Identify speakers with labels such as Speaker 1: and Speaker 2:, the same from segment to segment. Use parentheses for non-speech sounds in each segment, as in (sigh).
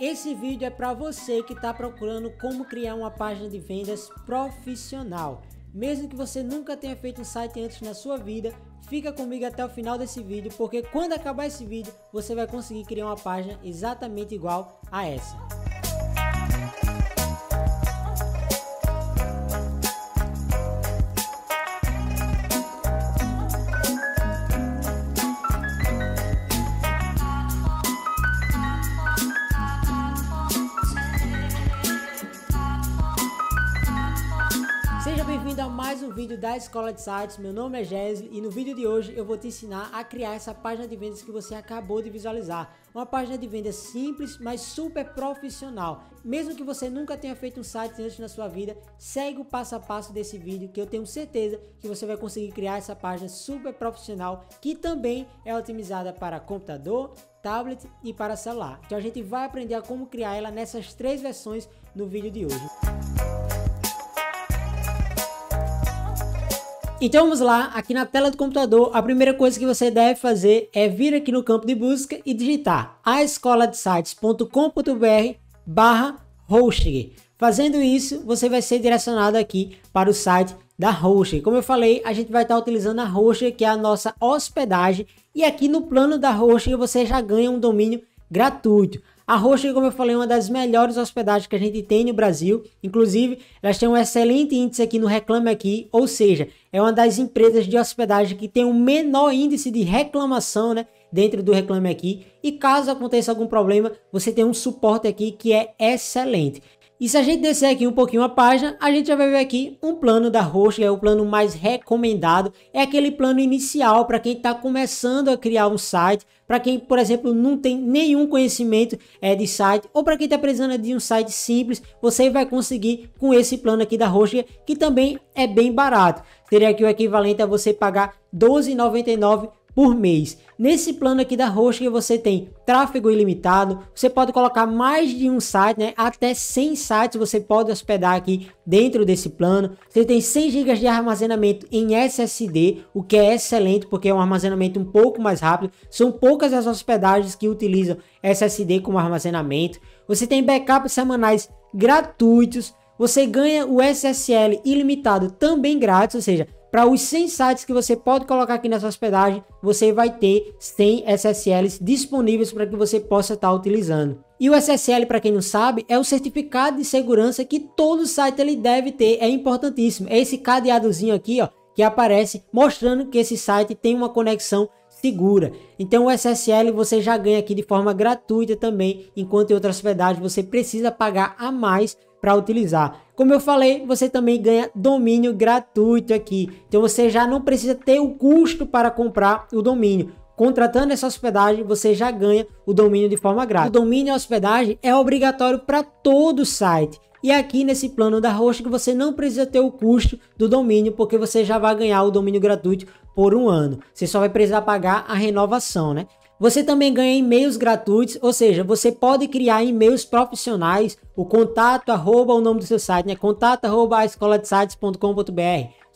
Speaker 1: Esse vídeo é para você que está procurando como criar uma página de vendas profissional. Mesmo que você nunca tenha feito um site antes na sua vida, fica comigo até o final desse vídeo, porque quando acabar esse vídeo, você vai conseguir criar uma página exatamente igual a essa. da Escola de Sites, meu nome é Gesli e no vídeo de hoje eu vou te ensinar a criar essa página de vendas que você acabou de visualizar. Uma página de vendas simples, mas super profissional. Mesmo que você nunca tenha feito um site antes na sua vida, segue o passo a passo desse vídeo que eu tenho certeza que você vai conseguir criar essa página super profissional que também é otimizada para computador, tablet e para celular. Então a gente vai aprender a como criar ela nessas três versões no vídeo de hoje. Música Então vamos lá, aqui na tela do computador, a primeira coisa que você deve fazer é vir aqui no campo de busca e digitar a barra hosting. Fazendo isso, você vai ser direcionado aqui para o site da Hosting. Como eu falei, a gente vai estar utilizando a Hosting, que é a nossa hospedagem, e aqui no plano da Hosting você já ganha um domínio gratuito. A Roxa, como eu falei, é uma das melhores hospedagens que a gente tem no Brasil. Inclusive, elas têm um excelente índice aqui no Reclame Aqui, ou seja, é uma das empresas de hospedagem que tem o menor índice de reclamação, né? Dentro do Reclame Aqui. E caso aconteça algum problema, você tem um suporte aqui que é excelente. E se a gente descer aqui um pouquinho a página, a gente já vai ver aqui um plano da Roche, é o plano mais recomendado, é aquele plano inicial para quem está começando a criar um site, para quem, por exemplo, não tem nenhum conhecimento é, de site, ou para quem está precisando de um site simples, você vai conseguir com esse plano aqui da Roche, que também é bem barato. Seria aqui o equivalente a você pagar R$12,99 por mês. Nesse plano aqui da Roche você tem tráfego ilimitado, você pode colocar mais de um site, né? até 100 sites você pode hospedar aqui dentro desse plano. Você tem 100 GB de armazenamento em SSD, o que é excelente porque é um armazenamento um pouco mais rápido. São poucas as hospedagens que utilizam SSD como armazenamento. Você tem backups semanais gratuitos, você ganha o SSL ilimitado também grátis, ou seja, para os 100 sites que você pode colocar aqui nessa hospedagem, você vai ter 100 SSLs disponíveis para que você possa estar tá utilizando. E o SSL, para quem não sabe, é o certificado de segurança que todo site ele deve ter, é importantíssimo. É esse cadeadozinho aqui, ó, que aparece mostrando que esse site tem uma conexão segura. Então o SSL você já ganha aqui de forma gratuita também, enquanto em outras hospedagem você precisa pagar a mais para utilizar. Como eu falei, você também ganha domínio gratuito aqui. Então você já não precisa ter o custo para comprar o domínio. Contratando essa hospedagem, você já ganha o domínio de forma grátis. O domínio e hospedagem é obrigatório para todo o site. E aqui nesse plano da Host que você não precisa ter o custo do domínio, porque você já vai ganhar o domínio gratuito por um ano. Você só vai precisar pagar a renovação, né? Você também ganha e-mails gratuitos, ou seja, você pode criar e-mails profissionais, o contato arroba o nome do seu site, né? Contato arroba escoladesites.com.br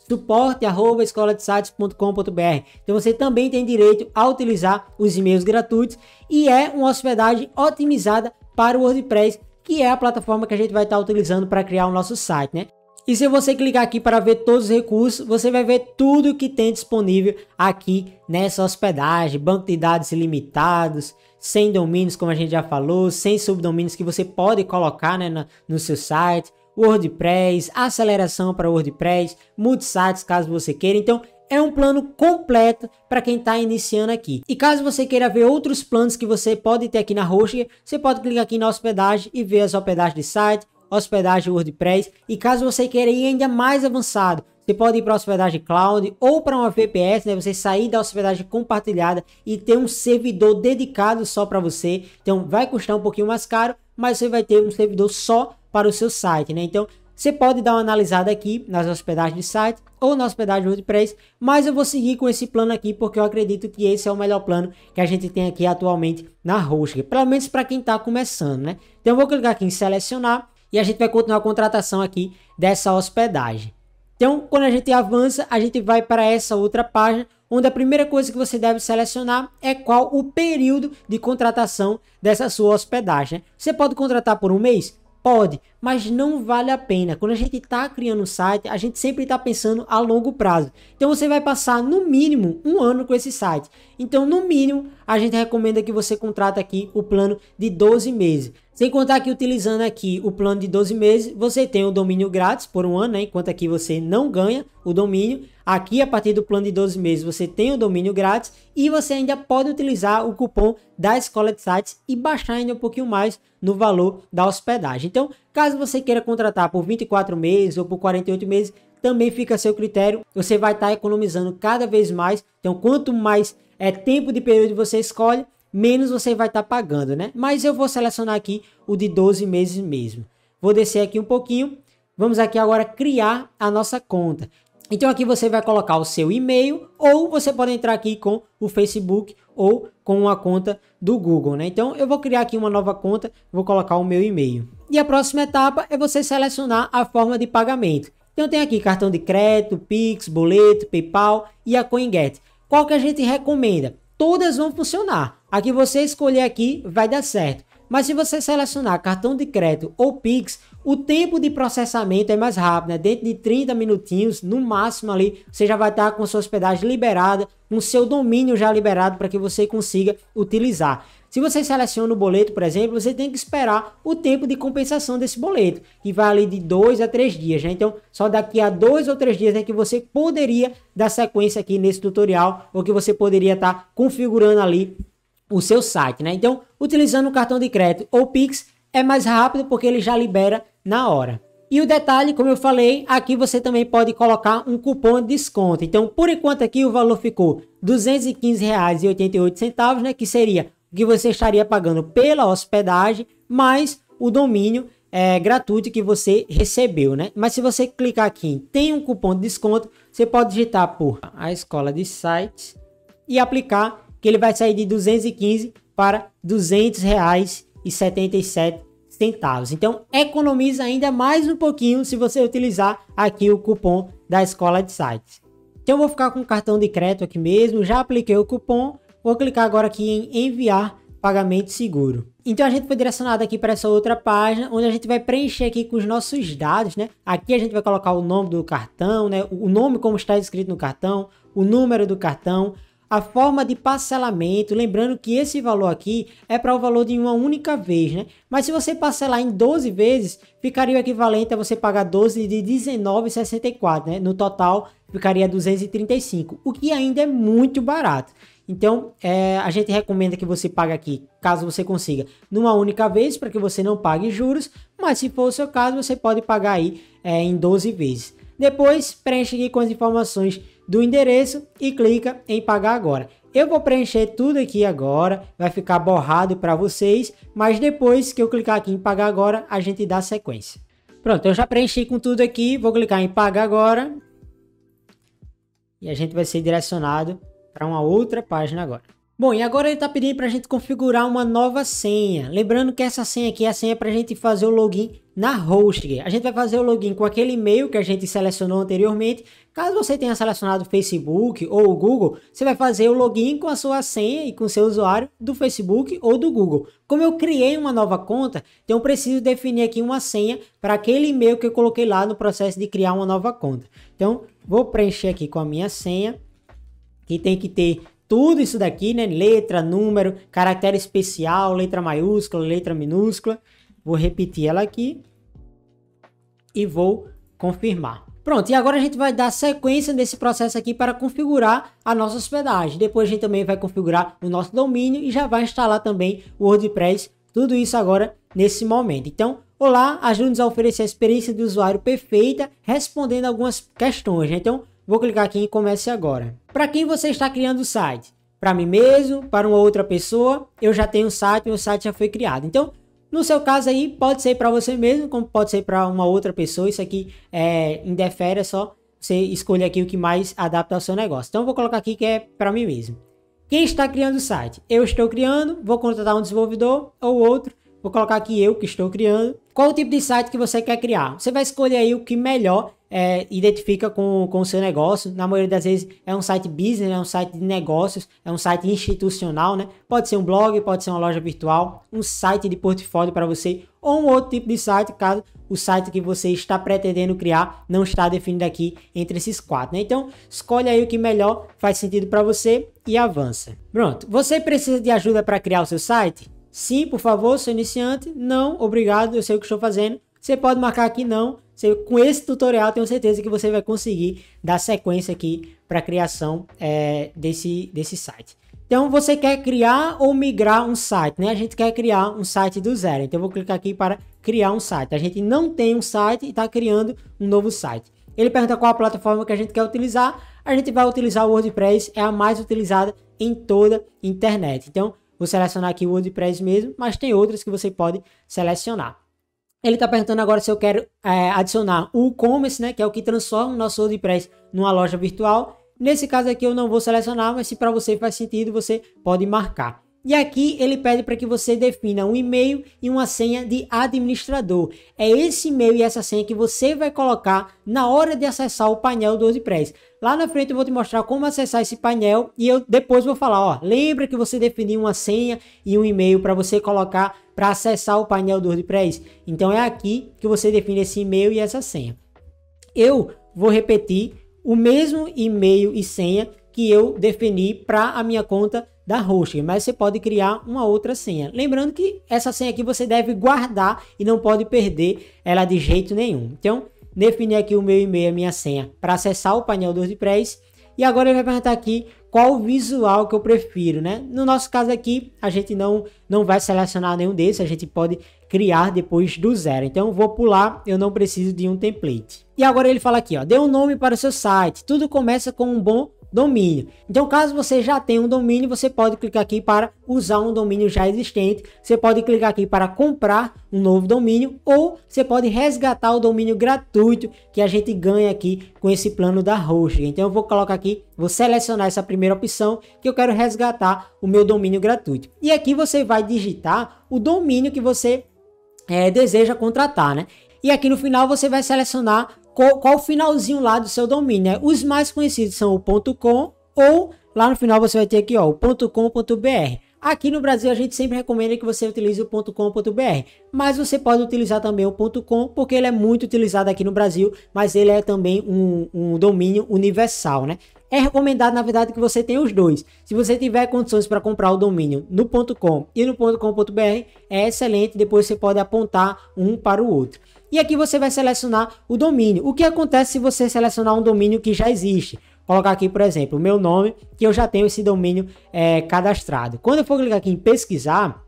Speaker 1: suporte arroba escoladesites.com.br. Então você também tem direito a utilizar os e-mails gratuitos e é uma hospedagem otimizada para o WordPress, que é a plataforma que a gente vai estar utilizando para criar o nosso site, né? E se você clicar aqui para ver todos os recursos, você vai ver tudo que tem disponível aqui nessa hospedagem. Banco de dados ilimitados, sem domínios, como a gente já falou, sem subdomínios que você pode colocar né, no, seu site. WordPress, aceleração para WordPress, multisites caso você queira. Então, é um plano completo para quem está iniciando aqui. E caso você queira ver outros planos que você pode ter aqui na Hosting, você pode clicar aqui na hospedagem e ver as hospedagens de site, hospedagem WordPress e caso você queira ir ainda mais avançado, você pode ir para hospedagem cloud ou para uma VPS, né? Você sair da hospedagem compartilhada e ter um servidor dedicado só para você. Então vai custar um pouquinho mais caro, mas você vai ter um servidor só para o seu site, né? Então você pode dar uma analisada aqui nas hospedagens de site ou na hospedagem WordPress, mas eu vou seguir com esse plano aqui porque eu acredito que esse é o melhor plano que a gente tem aqui atualmente na Hostgator, pelo menos para quem está começando, né? Então eu vou clicar aqui em selecionar e a gente vai continuar a contratação aqui dessa hospedagem. Então, quando a gente avança, a gente vai para essa outra página, onde a primeira coisa que você deve selecionar é qual o período de contratação dessa sua hospedagem. Né? Você pode contratar por um mês? Pode, mas não vale a pena. Quando a gente está criando um site, a gente sempre está pensando a longo prazo. Então você vai passar no mínimo um ano com esse site. Então, no mínimo, a gente recomenda que você contrate aqui o plano de 12 meses. Sem contar que utilizando aqui o plano de 12 meses, você tem o domínio grátis por um ano, né? enquanto aqui você não ganha o domínio. Aqui, a partir do plano de 12 meses, você tem o domínio grátis e você ainda pode utilizar o cupom da Escola de Sites e baixar ainda um pouquinho mais no valor da hospedagem. Então, caso você queira contratar por 24 meses ou por 48 meses, também fica a seu critério. Você vai estar tá economizando cada vez mais. Então, quanto mais é tempo de período você escolhe, menos você vai estar tá pagando, né? Mas eu vou selecionar aqui o de 12 meses mesmo. Vou descer aqui um pouquinho. Vamos aqui agora criar a nossa conta. Então aqui você vai colocar o seu e-mail ou você pode entrar aqui com o Facebook ou com uma conta do Google, né? Então eu vou criar aqui uma nova conta, vou colocar o meu e-mail. E a próxima etapa é você selecionar a forma de pagamento. Então tem aqui cartão de crédito, Pix, boleto, PayPal e a CoinGet. Qual que a gente recomenda? Todas vão funcionar. A que você escolher aqui vai dar certo. Mas se você selecionar cartão de crédito ou Pix, o tempo de processamento é mais rápido, né? dentro de 30 minutinhos, no máximo ali, você já vai estar com sua hospedagem liberada, com seu domínio já liberado para que você consiga utilizar. Se você seleciona o boleto, por exemplo, você tem que esperar o tempo de compensação desse boleto, que vai ali de 2 a 3 dias. Né? Então, só daqui a 2 ou 3 dias é né, que você poderia dar sequência aqui nesse tutorial, ou que você poderia estar configurando ali o seu site, né? Então, utilizando o cartão de crédito ou Pix é mais rápido porque ele já libera na hora. E o detalhe, como eu falei, aqui você também pode colocar um cupom de desconto. Então, por enquanto aqui o valor ficou R$ 215,88, né, que seria o que você estaria pagando pela hospedagem mais o domínio é, gratuito que você recebeu, né? Mas se você clicar aqui em tem um cupom de desconto, você pode digitar por a escola de sites e aplicar que ele vai sair de 215 para 200 reais e 77 centavos. Então economiza ainda mais um pouquinho se você utilizar aqui o cupom da escola de sites. Então eu vou ficar com o cartão de crédito aqui mesmo, já apliquei o cupom, vou clicar agora aqui em enviar pagamento seguro. Então a gente foi direcionado aqui para essa outra página, onde a gente vai preencher aqui com os nossos dados, né? Aqui a gente vai colocar o nome do cartão, né? O nome como está escrito no cartão, o número do cartão, a forma de parcelamento, lembrando que esse valor aqui é para o valor de uma única vez, né? Mas se você parcelar em 12 vezes, ficaria o equivalente a você pagar 12 de 19,64, né? No total, ficaria 235, o que ainda é muito barato. Então, é, a gente recomenda que você pague aqui, caso você consiga, numa única vez, para que você não pague juros, mas se for o seu caso, você pode pagar aí é, em 12 vezes. Depois, preenche aqui com as informações do endereço e clica em pagar agora. Eu vou preencher tudo aqui agora, vai ficar borrado para vocês, mas depois que eu clicar aqui em pagar agora, a gente dá sequência. Pronto, eu já preenchi com tudo aqui, vou clicar em pagar agora. E a gente vai ser direcionado para uma outra página agora. Bom, e agora ele está pedindo para a gente configurar uma nova senha. Lembrando que essa senha aqui é a senha para a gente fazer o login na Hostgator. A gente vai fazer o login com aquele e-mail que a gente selecionou anteriormente Caso você tenha selecionado o Facebook ou o Google, você vai fazer o login com a sua senha e com seu usuário do Facebook ou do Google. Como eu criei uma nova conta, então preciso definir aqui uma senha para aquele e-mail que eu coloquei lá no processo de criar uma nova conta. Então, vou preencher aqui com a minha senha, que tem que ter tudo isso daqui, né? Letra, número, caractere especial, letra maiúscula, letra minúscula. Vou repetir ela aqui e vou confirmar. Pronto, e agora a gente vai dar sequência nesse processo aqui para configurar a nossa hospedagem. Depois a gente também vai configurar o nosso domínio e já vai instalar também o WordPress, tudo isso agora nesse momento. Então, olá, ajude-nos a oferecer a experiência de usuário perfeita, respondendo algumas questões. Né? Então, vou clicar aqui em comece agora. Para quem você está criando o site? Para mim mesmo, para uma outra pessoa, eu já tenho um site, meu site já foi criado. Então, no seu caso aí, pode ser para você mesmo, como pode ser para uma outra pessoa. Isso aqui é, indefere, é só você escolher aqui o que mais adapta ao seu negócio. Então, vou colocar aqui que é para mim mesmo. Quem está criando o site? Eu estou criando, vou contratar um desenvolvedor ou outro. Vou colocar aqui eu que estou criando. Qual o tipo de site que você quer criar? Você vai escolher aí o que melhor é, identifica com, com o seu negócio. Na maioria das vezes é um site business, é um site de negócios, é um site institucional, né? Pode ser um blog, pode ser uma loja virtual, um site de portfólio para você ou um outro tipo de site, caso o site que você está pretendendo criar não está definido aqui entre esses quatro, né? Então, escolhe aí o que melhor faz sentido para você e avança. Pronto. Você precisa de ajuda para criar o seu site? Sim, por favor, sou iniciante. Não, obrigado, eu sei o que estou fazendo. Você pode marcar aqui não com esse tutorial, tenho certeza que você vai conseguir dar sequência aqui para a criação é, desse, desse site. Então, você quer criar ou migrar um site, né? A gente quer criar um site do zero. Então, eu vou clicar aqui para criar um site. A gente não tem um site e está criando um novo site. Ele pergunta qual a plataforma que a gente quer utilizar. A gente vai utilizar o WordPress, é a mais utilizada em toda a internet. Então, vou selecionar aqui o WordPress mesmo, mas tem outras que você pode selecionar. Ele está perguntando agora se eu quero é, adicionar o e-commerce, né, que é o que transforma o nosso WordPress numa loja virtual. Nesse caso aqui eu não vou selecionar, mas se para você faz sentido, você pode marcar. E aqui ele pede para que você defina um e-mail e uma senha de administrador. É esse e-mail e essa senha que você vai colocar na hora de acessar o painel do WordPress. Lá na frente eu vou te mostrar como acessar esse painel e eu depois vou falar, ó, lembra que você definiu uma senha e um e-mail para você colocar para acessar o painel do WordPress? Então é aqui que você define esse e-mail e essa senha. Eu vou repetir o mesmo e-mail e senha que eu defini para a minha conta da hosting, mas você pode criar uma outra senha. Lembrando que essa senha aqui você deve guardar e não pode perder ela de jeito nenhum. Então, definir aqui o meu e-mail, a minha senha para acessar o painel do WordPress. E agora ele vai perguntar aqui qual visual que eu prefiro, né? No nosso caso aqui, a gente não, não vai selecionar nenhum desses, a gente pode criar depois do zero. Então vou pular, eu não preciso de um template. E agora ele fala aqui, ó, dê um nome para o seu site. Tudo começa com um bom domínio. Então, caso você já tenha um domínio, você pode clicar aqui para usar um domínio já existente. Você pode clicar aqui para comprar um novo domínio ou você pode resgatar o domínio gratuito que a gente ganha aqui com esse plano da Roche. Então, eu vou colocar aqui, vou selecionar essa primeira opção que eu quero resgatar o meu domínio gratuito. E aqui você vai digitar o domínio que você é, deseja contratar, né? E aqui no final você vai selecionar qual, o finalzinho lá do seu domínio. Né? Os mais conhecidos são o .com ou lá no final você vai ter aqui ó, o .com.br. Aqui no Brasil a gente sempre recomenda que você utilize o .com.br, mas você pode utilizar também o .com porque ele é muito utilizado aqui no Brasil, mas ele é também um, um domínio universal, né? É recomendado, na verdade, que você tenha os dois. Se você tiver condições para comprar o domínio no .com e no .com.br, é excelente, depois você pode apontar um para o outro. E aqui você vai selecionar o domínio. O que acontece se você selecionar um domínio que já existe? colocar aqui, por exemplo, o meu nome, que eu já tenho esse domínio é, cadastrado. Quando eu for clicar aqui em pesquisar,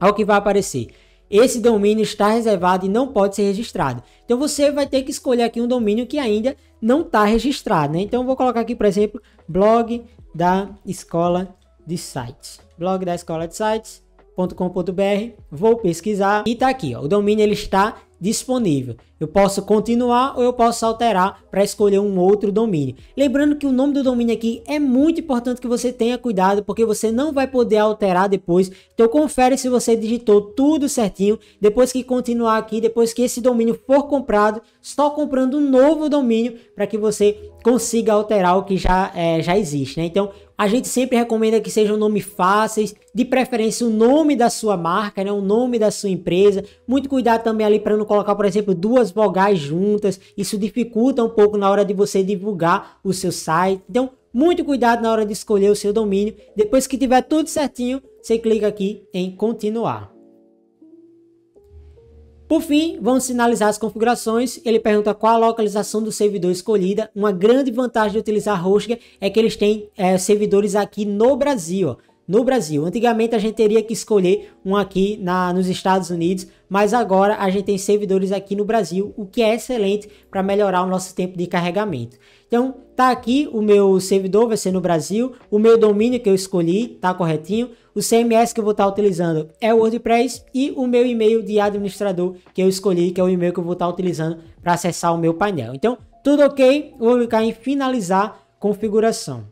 Speaker 1: olha é o que vai aparecer. Esse domínio está reservado e não pode ser registrado. Então você vai ter que escolher aqui um domínio que ainda não está registrado. Né? Então eu vou colocar aqui, por exemplo, blog da escola de sites. Blog da escola de sites.com.br. Vou pesquisar e está aqui, ó, o domínio ele está disponível. Eu posso continuar ou eu posso alterar para escolher um outro domínio. Lembrando que o nome do domínio aqui é muito importante que você tenha cuidado, porque você não vai poder alterar depois. Então confere se você digitou tudo certinho. Depois que continuar aqui, depois que esse domínio for comprado, só comprando um novo domínio para que você consiga alterar o que já, é, já existe. Né? Então a gente sempre recomenda que sejam nomes fáceis, de preferência o nome da sua marca, né? o nome da sua empresa. Muito cuidado também ali para não colocar, por exemplo, duas vogais juntas. Isso dificulta um pouco na hora de você divulgar o seu site. Então, muito cuidado na hora de escolher o seu domínio. Depois que tiver tudo certinho, você clica aqui em continuar. Por fim, vamos sinalizar as configurações. Ele pergunta qual a localização do servidor escolhida. Uma grande vantagem de utilizar Hostgar é que eles têm é, servidores aqui no Brasil. Ó. No Brasil, antigamente a gente teria que escolher um aqui na, nos Estados Unidos, mas agora a gente tem servidores aqui no Brasil, o que é excelente para melhorar o nosso tempo de carregamento. Então, tá aqui o meu servidor, vai ser no Brasil, o meu domínio que eu escolhi, tá corretinho, o CMS que eu vou estar tá utilizando é o WordPress e o meu e-mail de administrador que eu escolhi, que é o e-mail que eu vou estar tá utilizando para acessar o meu painel. Então, tudo ok, vou clicar em finalizar configuração.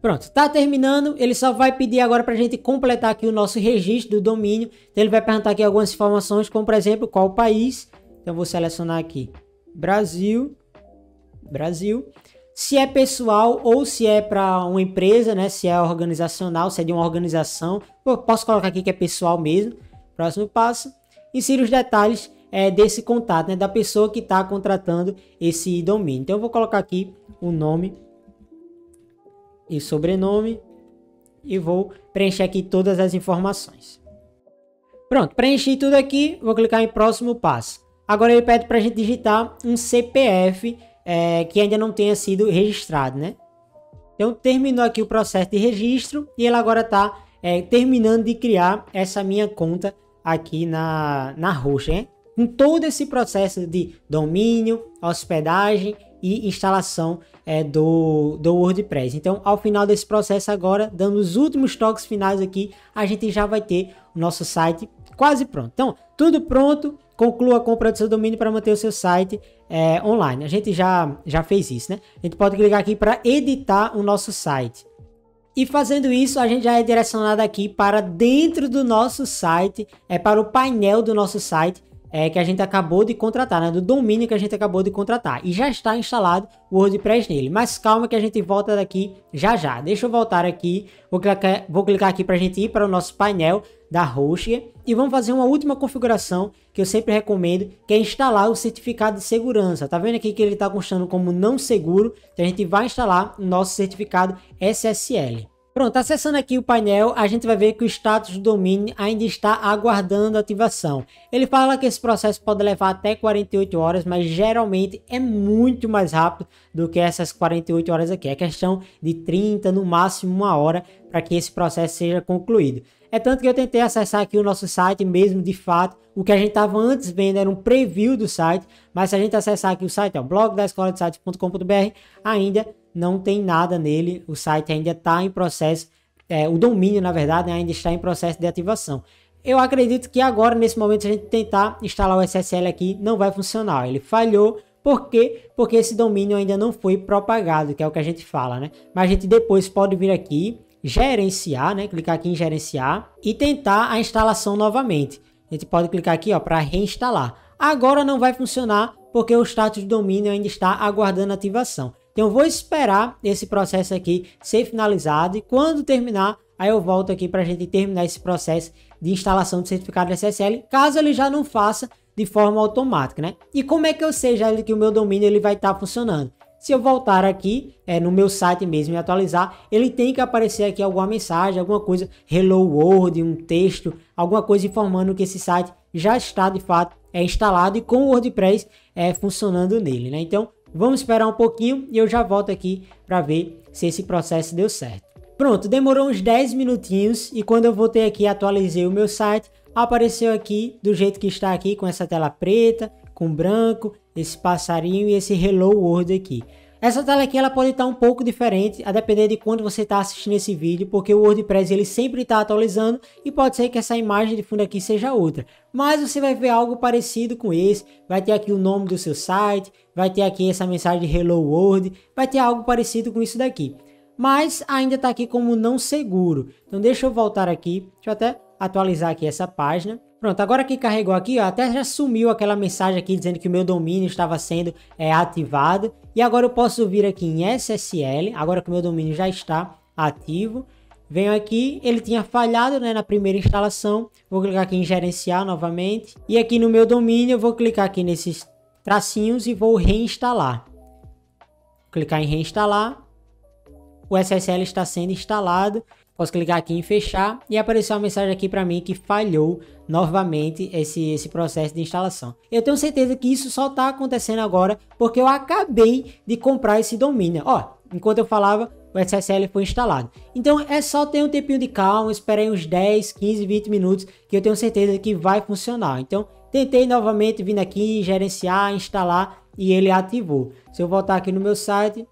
Speaker 1: Pronto, tá terminando, ele só vai pedir agora para a gente completar aqui o nosso registro do domínio, então ele vai perguntar aqui algumas informações, como por exemplo, qual país, então vou selecionar aqui Brasil, Brasil, se é pessoal ou se é para uma empresa, né? Se é organizacional, se é de uma organização. Eu posso colocar aqui que é pessoal mesmo. Próximo passo. Insira os detalhes é, desse contato, né? Da pessoa que está contratando esse domínio. Então eu vou colocar aqui o nome e sobrenome e vou preencher aqui todas as informações. Pronto, preenchi tudo aqui, vou clicar em próximo passo. Agora ele pede para a gente digitar um CPF é, que ainda não tenha sido registrado, né? Então terminou aqui o processo de registro e ele agora está é, terminando de criar essa minha conta aqui na, na Roxa, né? Com todo esse processo de domínio, hospedagem e instalação é, do, do WordPress. Então, ao final desse processo agora, dando os últimos toques finais aqui, a gente já vai ter o nosso site quase pronto. Então, tudo pronto, conclua a compra do seu domínio para manter o seu site é, online. A gente já, já fez isso, né? A gente pode clicar aqui para editar o nosso site. E fazendo isso, a gente já é direcionado aqui para dentro do nosso site, é para o painel do nosso site, é, que a gente acabou de contratar, né? do domínio que a gente acabou de contratar. E já está instalado o WordPress nele. Mas calma que a gente volta daqui já já. Deixa eu voltar aqui, vou clicar, vou clicar aqui para a gente ir para o nosso painel da Hostger e vamos fazer uma última configuração que eu sempre recomendo, que é instalar o certificado de segurança. Tá vendo aqui que ele está constando como não seguro, então a gente vai instalar o nosso certificado SSL. Pronto, acessando aqui o painel, a gente vai ver que o status do domínio ainda está aguardando ativação. Ele fala que esse processo pode levar até 48 horas, mas geralmente é muito mais rápido do que essas 48 horas aqui. É questão de 30, no máximo uma hora, para que esse processo seja concluído. É tanto que eu tentei acessar aqui o nosso site mesmo, de fato. O que a gente estava antes vendo era um preview do site, mas se a gente acessar aqui o site, é o blog da escola de sites.com.br, ainda não tem nada nele. O site ainda está em processo, é, o domínio, na verdade, né, ainda está em processo de ativação. Eu acredito que agora, nesse momento, se a gente tentar instalar o SSL aqui, não vai funcionar. Ele falhou, por quê? Porque esse domínio ainda não foi propagado, que é o que a gente fala, né? Mas a gente depois pode vir aqui gerenciar, né? Clicar aqui em gerenciar e tentar a instalação novamente. A gente pode clicar aqui, ó, para reinstalar. Agora não vai funcionar porque o status de domínio ainda está aguardando ativação. Então vou esperar esse processo aqui ser finalizado e quando terminar, aí eu volto aqui para a gente terminar esse processo de instalação do certificado SSL, caso ele já não faça de forma automática, né? E como é que eu sei já que o meu domínio ele vai estar tá funcionando? Se eu voltar aqui é, no meu site mesmo e atualizar, ele tem que aparecer aqui alguma mensagem, alguma coisa, hello world, um texto, alguma coisa informando que esse site já está de fato é, instalado e com o WordPress é, funcionando nele. Né? Então vamos esperar um pouquinho e eu já volto aqui para ver se esse processo deu certo. Pronto, demorou uns 10 minutinhos e quando eu voltei aqui e atualizei o meu site, apareceu aqui do jeito que está aqui com essa tela preta, com branco esse passarinho e esse Hello World aqui. Essa tela aqui ela pode estar tá um pouco diferente, a depender de quando você está assistindo esse vídeo, porque o WordPress ele sempre está atualizando e pode ser que essa imagem de fundo aqui seja outra. Mas você vai ver algo parecido com esse, vai ter aqui o nome do seu site, vai ter aqui essa mensagem Hello World, vai ter algo parecido com isso daqui. Mas ainda está aqui como não seguro. Então deixa eu voltar aqui, deixa eu até atualizar aqui essa página. Pronto, agora que carregou aqui, ó, até já sumiu aquela mensagem aqui dizendo que o meu domínio estava sendo é, ativado. E agora eu posso vir aqui em SSL, agora que o meu domínio já está ativo. Venho aqui, ele tinha falhado né, na primeira instalação. Vou clicar aqui em gerenciar novamente. E aqui no meu domínio, eu vou clicar aqui nesses tracinhos e vou reinstalar. Clicar em reinstalar. O SSL está sendo instalado. Posso clicar aqui em fechar e apareceu uma mensagem aqui para mim que falhou novamente esse, esse processo de instalação. Eu tenho certeza que isso só está acontecendo agora porque eu acabei de comprar esse domínio. Ó, enquanto eu falava, o SSL foi instalado. Então é só ter um tempinho de calma, esperei uns 10, 15, 20 minutos que eu tenho certeza que vai funcionar. Então tentei novamente vindo aqui, gerenciar, instalar e ele ativou. Se eu voltar aqui no meu site,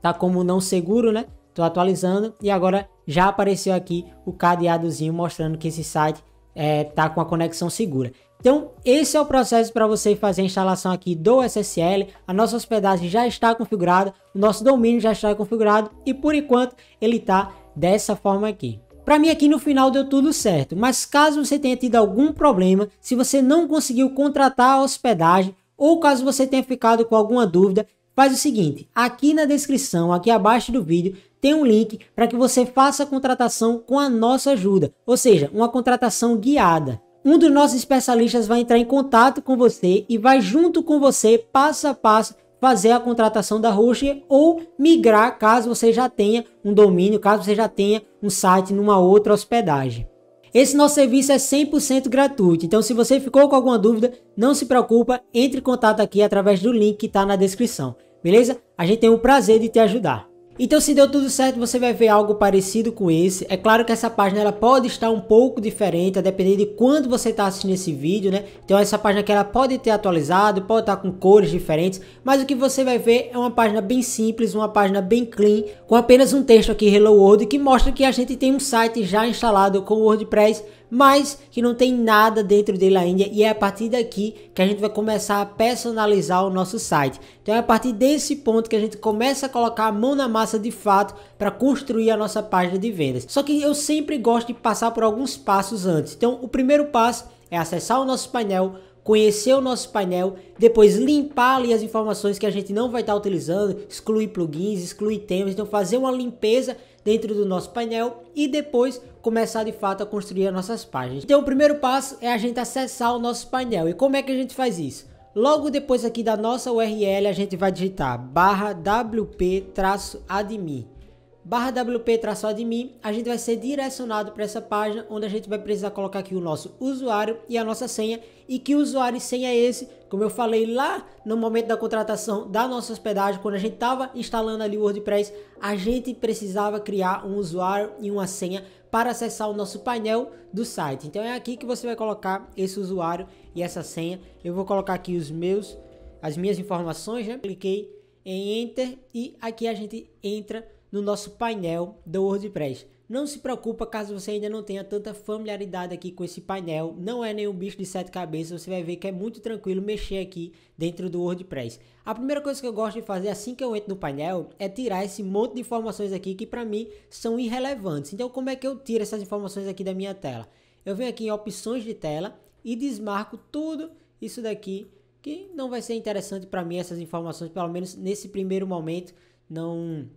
Speaker 1: tá como não seguro, né? Estou atualizando e agora já apareceu aqui o cadeadozinho mostrando que esse site está é, tá com a conexão segura. Então, esse é o processo para você fazer a instalação aqui do SSL. A nossa hospedagem já está configurada, o nosso domínio já está configurado e por enquanto ele está dessa forma aqui. Para mim aqui no final deu tudo certo, mas caso você tenha tido algum problema, se você não conseguiu contratar a hospedagem ou caso você tenha ficado com alguma dúvida, Faz o seguinte, aqui na descrição, aqui abaixo do vídeo, tem um link para que você faça a contratação com a nossa ajuda, ou seja, uma contratação guiada. Um dos nossos especialistas vai entrar em contato com você e vai junto com você, passo a passo, fazer a contratação da Rocher ou migrar caso você já tenha um domínio, caso você já tenha um site numa outra hospedagem. Esse nosso serviço é 100% gratuito, então se você ficou com alguma dúvida, não se preocupa, entre em contato aqui através do link que está na descrição, beleza? A gente tem o prazer de te ajudar. Então se deu tudo certo, você vai ver algo parecido com esse. É claro que essa página ela pode estar um pouco diferente, a depender de quando você está assistindo esse vídeo, né? Então essa página que ela pode ter atualizado, pode estar tá com cores diferentes, mas o que você vai ver é uma página bem simples, uma página bem clean, com apenas um texto aqui Hello World que mostra que a gente tem um site já instalado com o WordPress mas que não tem nada dentro dele ainda e é a partir daqui que a gente vai começar a personalizar o nosso site. Então é a partir desse ponto que a gente começa a colocar a mão na massa de fato para construir a nossa página de vendas. Só que eu sempre gosto de passar por alguns passos antes. Então o primeiro passo é acessar o nosso painel, conhecer o nosso painel, depois limpar ali as informações que a gente não vai estar utilizando, excluir plugins, excluir temas, então fazer uma limpeza dentro do nosso painel e depois começar de fato a construir as nossas páginas. Então o primeiro passo é a gente acessar o nosso painel. E como é que a gente faz isso? Logo depois aqui da nossa URL a gente vai digitar barra wp-admin barra wp-admin, a gente vai ser direcionado para essa página onde a gente vai precisar colocar aqui o nosso usuário e a nossa senha e que usuário e senha é esse, como eu falei lá no momento da contratação da nossa hospedagem, quando a gente estava instalando ali o WordPress, a gente precisava criar um usuário e uma senha para acessar o nosso painel do site. Então é aqui que você vai colocar esse usuário e essa senha. Eu vou colocar aqui os meus, as minhas informações, né? Cliquei em Enter e aqui a gente entra no nosso painel do WordPress. Não se preocupa caso você ainda não tenha tanta familiaridade aqui com esse painel, não é nenhum bicho de sete cabeças, você vai ver que é muito tranquilo mexer aqui dentro do WordPress. A primeira coisa que eu gosto de fazer assim que eu entro no painel é tirar esse monte de informações aqui que para mim são irrelevantes. Então como é que eu tiro essas informações aqui da minha tela? Eu venho aqui em opções de tela e desmarco tudo isso daqui que não vai ser interessante para mim essas informações, pelo menos nesse primeiro momento, não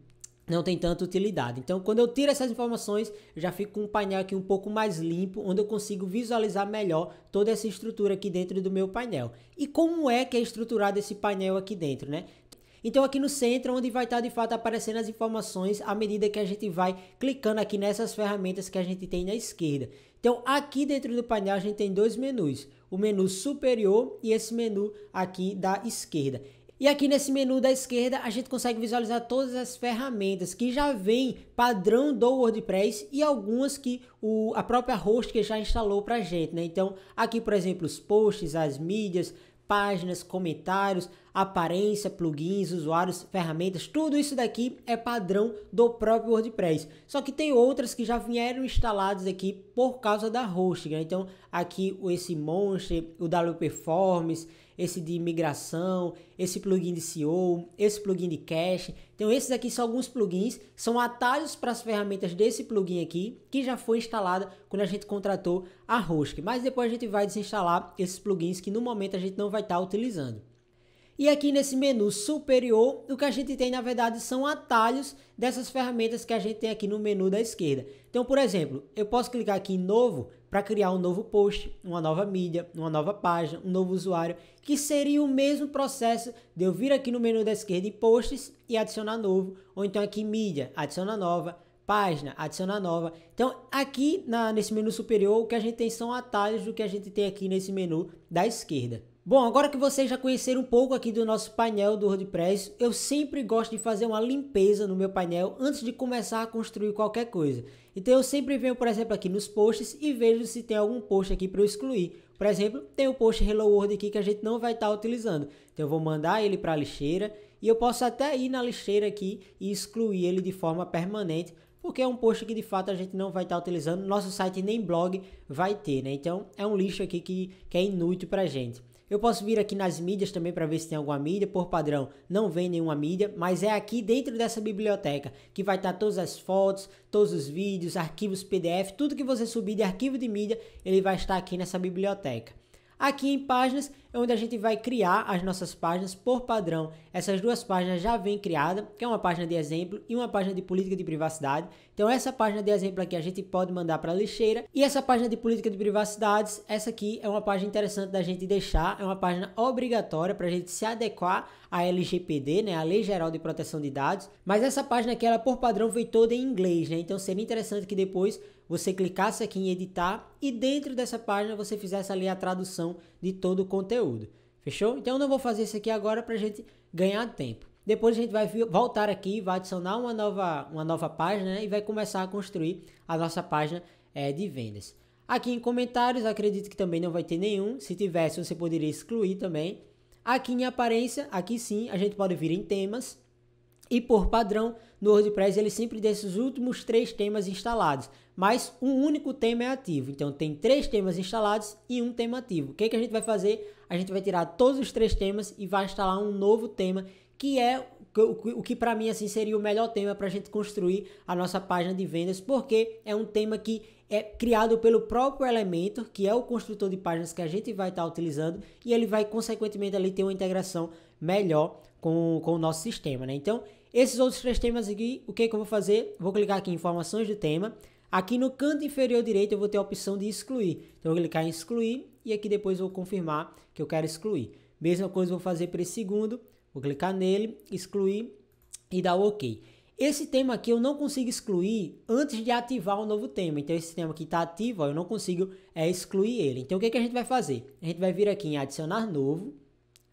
Speaker 1: não tem tanta utilidade. Então, quando eu tiro essas informações, eu já fico com um painel aqui um pouco mais limpo, onde eu consigo visualizar melhor toda essa estrutura aqui dentro do meu painel. E como é que é estruturado esse painel aqui dentro, né? Então aqui no centro, onde vai estar de fato aparecendo as informações à medida que a gente vai clicando aqui nessas ferramentas que a gente tem na esquerda. Então aqui dentro do painel a gente tem dois menus, o menu superior e esse menu aqui da esquerda. E aqui nesse menu da esquerda a gente consegue visualizar todas as ferramentas que já vem padrão do WordPress e algumas que o, a própria host que já instalou para a gente, né? Então aqui por exemplo os posts, as mídias, páginas, comentários, aparência, plugins, usuários, ferramentas, tudo isso daqui é padrão do próprio WordPress. Só que tem outras que já vieram instaladas aqui por causa da host, né? Então aqui esse Monster, o WPForms esse de migração, esse plugin de SEO, esse plugin de cache. Então esses aqui são alguns plugins, são atalhos para as ferramentas desse plugin aqui, que já foi instalada quando a gente contratou a Rosk. Mas depois a gente vai desinstalar esses plugins que no momento a gente não vai estar tá utilizando. E aqui nesse menu superior, o que a gente tem na verdade são atalhos dessas ferramentas que a gente tem aqui no menu da esquerda. Então, por exemplo, eu posso clicar aqui em novo para criar um novo post, uma nova mídia, uma nova página, um novo usuário, que seria o mesmo processo de eu vir aqui no menu da esquerda em posts e adicionar novo, ou então aqui mídia, adicionar nova, página, adicionar nova. Então aqui na, nesse menu superior o que a gente tem são atalhos do que a gente tem aqui nesse menu da esquerda. Bom, agora que vocês já conheceram um pouco aqui do nosso painel do WordPress, eu sempre gosto de fazer uma limpeza no meu painel antes de começar a construir qualquer coisa. Então eu sempre venho, por exemplo, aqui nos posts e vejo se tem algum post aqui para eu excluir. Por exemplo, tem o um post Hello World aqui que a gente não vai estar tá utilizando. Então eu vou mandar ele para a lixeira e eu posso até ir na lixeira aqui e excluir ele de forma permanente porque é um post que de fato a gente não vai estar tá utilizando, nosso site nem blog vai ter, né? Então é um lixo aqui que, que é inútil para gente. Eu posso vir aqui nas mídias também para ver se tem alguma mídia. Por padrão, não vem nenhuma mídia, mas é aqui dentro dessa biblioteca que vai estar tá todas as fotos, todos os vídeos, arquivos PDF, tudo que você subir de arquivo de mídia, ele vai estar aqui nessa biblioteca. Aqui em páginas é onde a gente vai criar as nossas páginas por padrão. Essas duas páginas já vêm criadas, que é uma página de exemplo e uma página de política de privacidade. Então essa página de exemplo aqui a gente pode mandar para a lixeira. E essa página de política de privacidades, essa aqui é uma página interessante da gente deixar, é uma página obrigatória para a gente se adequar à LGPD, né, a Lei Geral de Proteção de Dados. Mas essa página aqui, ela por padrão veio toda em inglês, né? Então seria interessante que depois você clicasse aqui em editar e dentro dessa página você fizesse ali a tradução de todo o conteúdo. Fechou? Então eu não vou fazer isso aqui agora para a gente ganhar tempo. Depois a gente vai voltar aqui, vai adicionar uma nova, uma nova página né? e vai começar a construir a nossa página é, de vendas. Aqui em comentários, acredito que também não vai ter nenhum. Se tivesse, você poderia excluir também. Aqui em aparência, aqui sim, a gente pode vir em temas. E por padrão, no WordPress ele sempre deixa os últimos três temas instalados mas um único tema é ativo. Então tem três temas instalados e um tema ativo. O que, é que a gente vai fazer? A gente vai tirar todos os três temas e vai instalar um novo tema que é o que para mim assim seria o melhor tema para a gente construir a nossa página de vendas, porque é um tema que é criado pelo próprio Elementor, que é o construtor de páginas que a gente vai estar tá utilizando, e ele vai consequentemente ali ter uma integração melhor com, com o nosso sistema, né? Então, esses outros três temas aqui, o que, é que eu vou fazer? Vou clicar aqui em informações de tema, Aqui no canto inferior direito eu vou ter a opção de excluir. Então eu vou clicar em excluir e aqui depois eu vou confirmar que eu quero excluir. Mesma coisa eu vou fazer para esse segundo, vou clicar nele, excluir e dar o OK. Esse tema aqui eu não consigo excluir antes de ativar o um novo tema. Então esse tema aqui está ativo, ó, eu não consigo é, excluir ele. Então o que, que a gente vai fazer? A gente vai vir aqui em adicionar novo.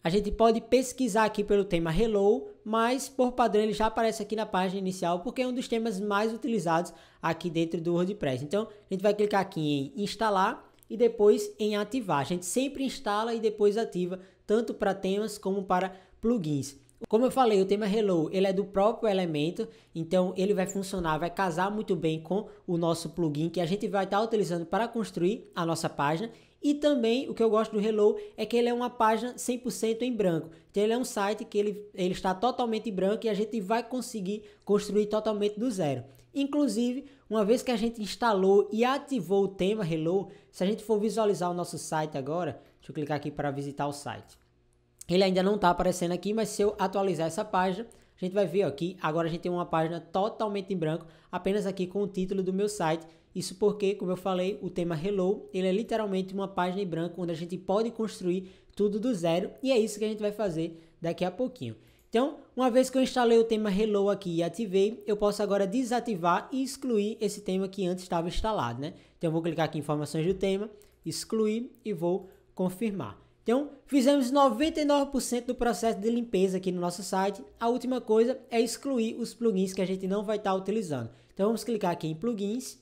Speaker 1: A gente pode pesquisar aqui pelo tema Hello, mas por padrão ele já aparece aqui na página inicial, porque é um dos temas mais utilizados aqui dentro do WordPress. Então, a gente vai clicar aqui em instalar e depois em ativar. A gente sempre instala e depois ativa, tanto para temas como para plugins. Como eu falei, o tema Hello, ele é do próprio elemento, então ele vai funcionar, vai casar muito bem com o nosso plugin que a gente vai estar utilizando para construir a nossa página e também o que eu gosto do Hello é que ele é uma página 100% em branco. Então ele é um site que ele, ele está totalmente em branco e a gente vai conseguir construir totalmente do zero. Inclusive, uma vez que a gente instalou e ativou o tema Hello, se a gente for visualizar o nosso site agora, deixa eu clicar aqui para visitar o site. Ele ainda não está aparecendo aqui, mas se eu atualizar essa página, a gente vai ver aqui, agora a gente tem uma página totalmente em branco, apenas aqui com o título do meu site isso porque, como eu falei, o tema Hello, ele é literalmente uma página em branco onde a gente pode construir tudo do zero e é isso que a gente vai fazer daqui a pouquinho. Então, uma vez que eu instalei o tema Hello aqui e ativei, eu posso agora desativar e excluir esse tema que antes estava instalado, né? Então, eu vou clicar aqui em informações do tema, excluir e vou confirmar. Então, fizemos 99% do processo de limpeza aqui no nosso site. A última coisa é excluir os plugins que a gente não vai estar tá utilizando. Então, vamos clicar aqui em plugins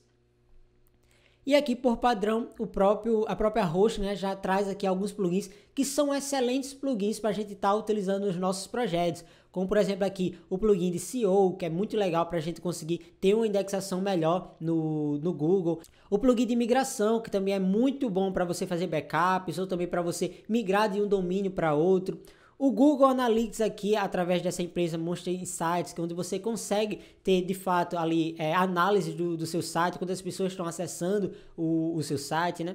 Speaker 1: e aqui, por padrão, o próprio, a própria host né, já traz aqui alguns plugins que são excelentes plugins para a gente estar tá utilizando nos nossos projetos. Como, por exemplo, aqui o plugin de SEO, que é muito legal para a gente conseguir ter uma indexação melhor no, no Google. O plugin de migração, que também é muito bom para você fazer backups ou também para você migrar de um domínio para outro. O Google Analytics aqui, através dessa empresa Monster Insights, que é onde você consegue ter de fato ali é, análise do, do seu site, quando as pessoas estão acessando o, o seu site, né?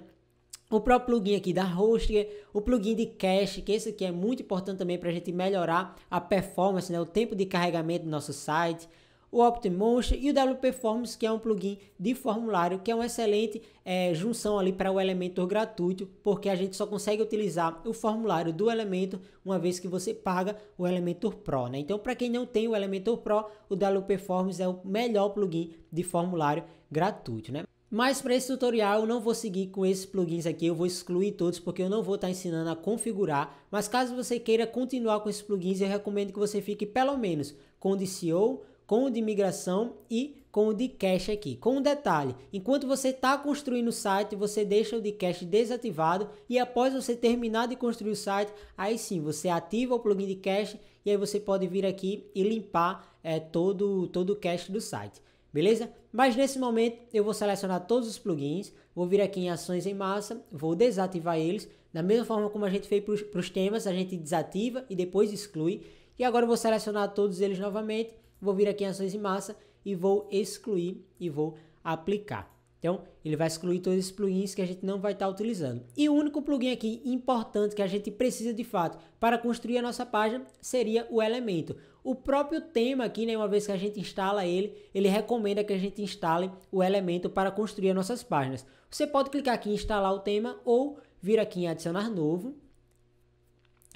Speaker 1: O próprio plugin aqui da Hostinger, o plugin de cache, que esse aqui é muito importante também para a gente melhorar a performance, né? o tempo de carregamento do nosso site o OptiMonster e o Performance, que é um plugin de formulário, que é uma excelente é, junção ali para o Elementor gratuito, porque a gente só consegue utilizar o formulário do Elementor uma vez que você paga o Elementor Pro. Né? Então, para quem não tem o Elementor Pro, o Performance é o melhor plugin de formulário gratuito. Né? Mas para esse tutorial eu não vou seguir com esses plugins aqui, eu vou excluir todos porque eu não vou estar tá ensinando a configurar. Mas caso você queira continuar com esses plugins, eu recomendo que você fique pelo menos com o DCO, com o de migração e com o de cache aqui. Com um detalhe, enquanto você está construindo o site, você deixa o de cache desativado e após você terminar de construir o site, aí sim você ativa o plugin de cache e aí você pode vir aqui e limpar é, todo, todo o cache do site. Beleza? Mas nesse momento eu vou selecionar todos os plugins, vou vir aqui em ações em massa, vou desativar eles, da mesma forma como a gente fez para os temas, a gente desativa e depois exclui. E agora eu vou selecionar todos eles novamente, vou vir aqui em ações em massa e vou excluir e vou aplicar. Então, ele vai excluir todos esses plugins que a gente não vai estar tá utilizando. E o único plugin aqui importante que a gente precisa de fato para construir a nossa página seria o elemento. O próprio tema aqui, né, uma vez que a gente instala ele, ele recomenda que a gente instale o elemento para construir as nossas páginas. Você pode clicar aqui em instalar o tema ou vir aqui em adicionar novo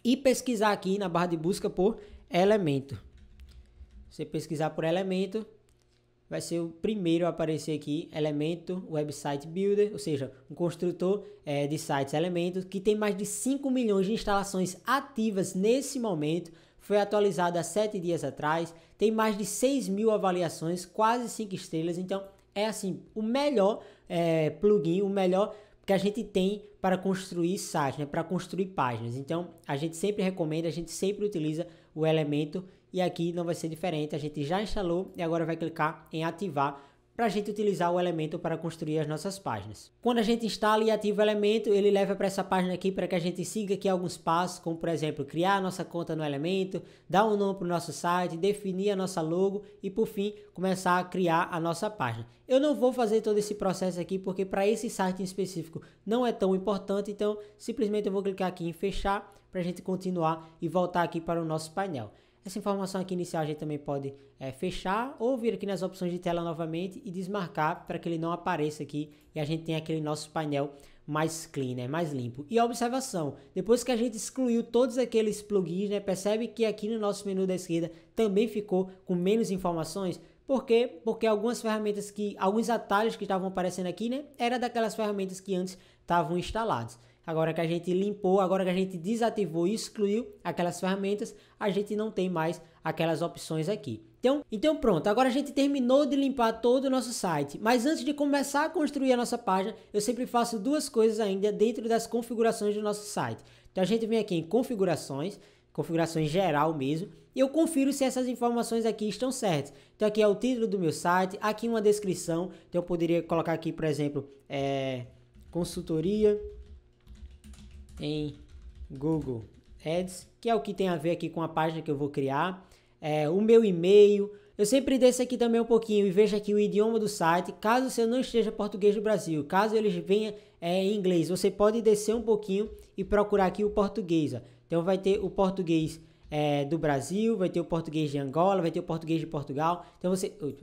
Speaker 1: e pesquisar aqui na barra de busca por elemento você pesquisar por elemento, vai ser o primeiro a aparecer aqui, elemento website builder, ou seja, um construtor é, de sites elementos que tem mais de 5 milhões de instalações ativas nesse momento, foi atualizado há 7 dias atrás, tem mais de 6 mil avaliações, quase 5 estrelas, então é assim, o melhor é, plugin, o melhor que a gente tem para construir sites, né, para construir páginas. Então, a gente sempre recomenda, a gente sempre utiliza o elemento e aqui não vai ser diferente, a gente já instalou e agora vai clicar em ativar para a gente utilizar o elemento para construir as nossas páginas. Quando a gente instala e ativa o elemento, ele leva para essa página aqui para que a gente siga aqui alguns passos, como por exemplo, criar a nossa conta no elemento, dar um nome para o nosso site, definir a nossa logo e por fim começar a criar a nossa página. Eu não vou fazer todo esse processo aqui porque para esse site em específico não é tão importante, então simplesmente eu vou clicar aqui em fechar para a gente continuar e voltar aqui para o nosso painel. Essa informação aqui inicial a gente também pode é, fechar ou vir aqui nas opções de tela novamente e desmarcar para que ele não apareça aqui e a gente tem aquele nosso painel mais clean, né? mais limpo. E observação, depois que a gente excluiu todos aqueles plugins, né? percebe que aqui no nosso menu da esquerda também ficou com menos informações, por quê? Porque algumas ferramentas que, alguns atalhos que estavam aparecendo aqui, né, era daquelas ferramentas que antes estavam instalados. Agora que a gente limpou, agora que a gente desativou e excluiu aquelas ferramentas, a gente não tem mais aquelas opções aqui. Então, então pronto, agora a gente terminou de limpar todo o nosso site, mas antes de começar a construir a nossa página, eu sempre faço duas coisas ainda dentro das configurações do nosso site. Então a gente vem aqui em configurações, configurações geral mesmo, e eu confiro se essas informações aqui estão certas. Então aqui é o título do meu site, aqui uma descrição, então eu poderia colocar aqui, por exemplo, é, consultoria em Google Ads, que é o que tem a ver aqui com a página que eu vou criar, é, o meu e-mail. Eu sempre desço aqui também um pouquinho e vejo aqui o idioma do site. Caso você não esteja português do Brasil, caso eles venha é, em inglês, você pode descer um pouquinho e procurar aqui o português. Ó. Então vai ter o português é, do Brasil, vai ter o português de Angola, vai ter o português de Portugal. Então você. Ui,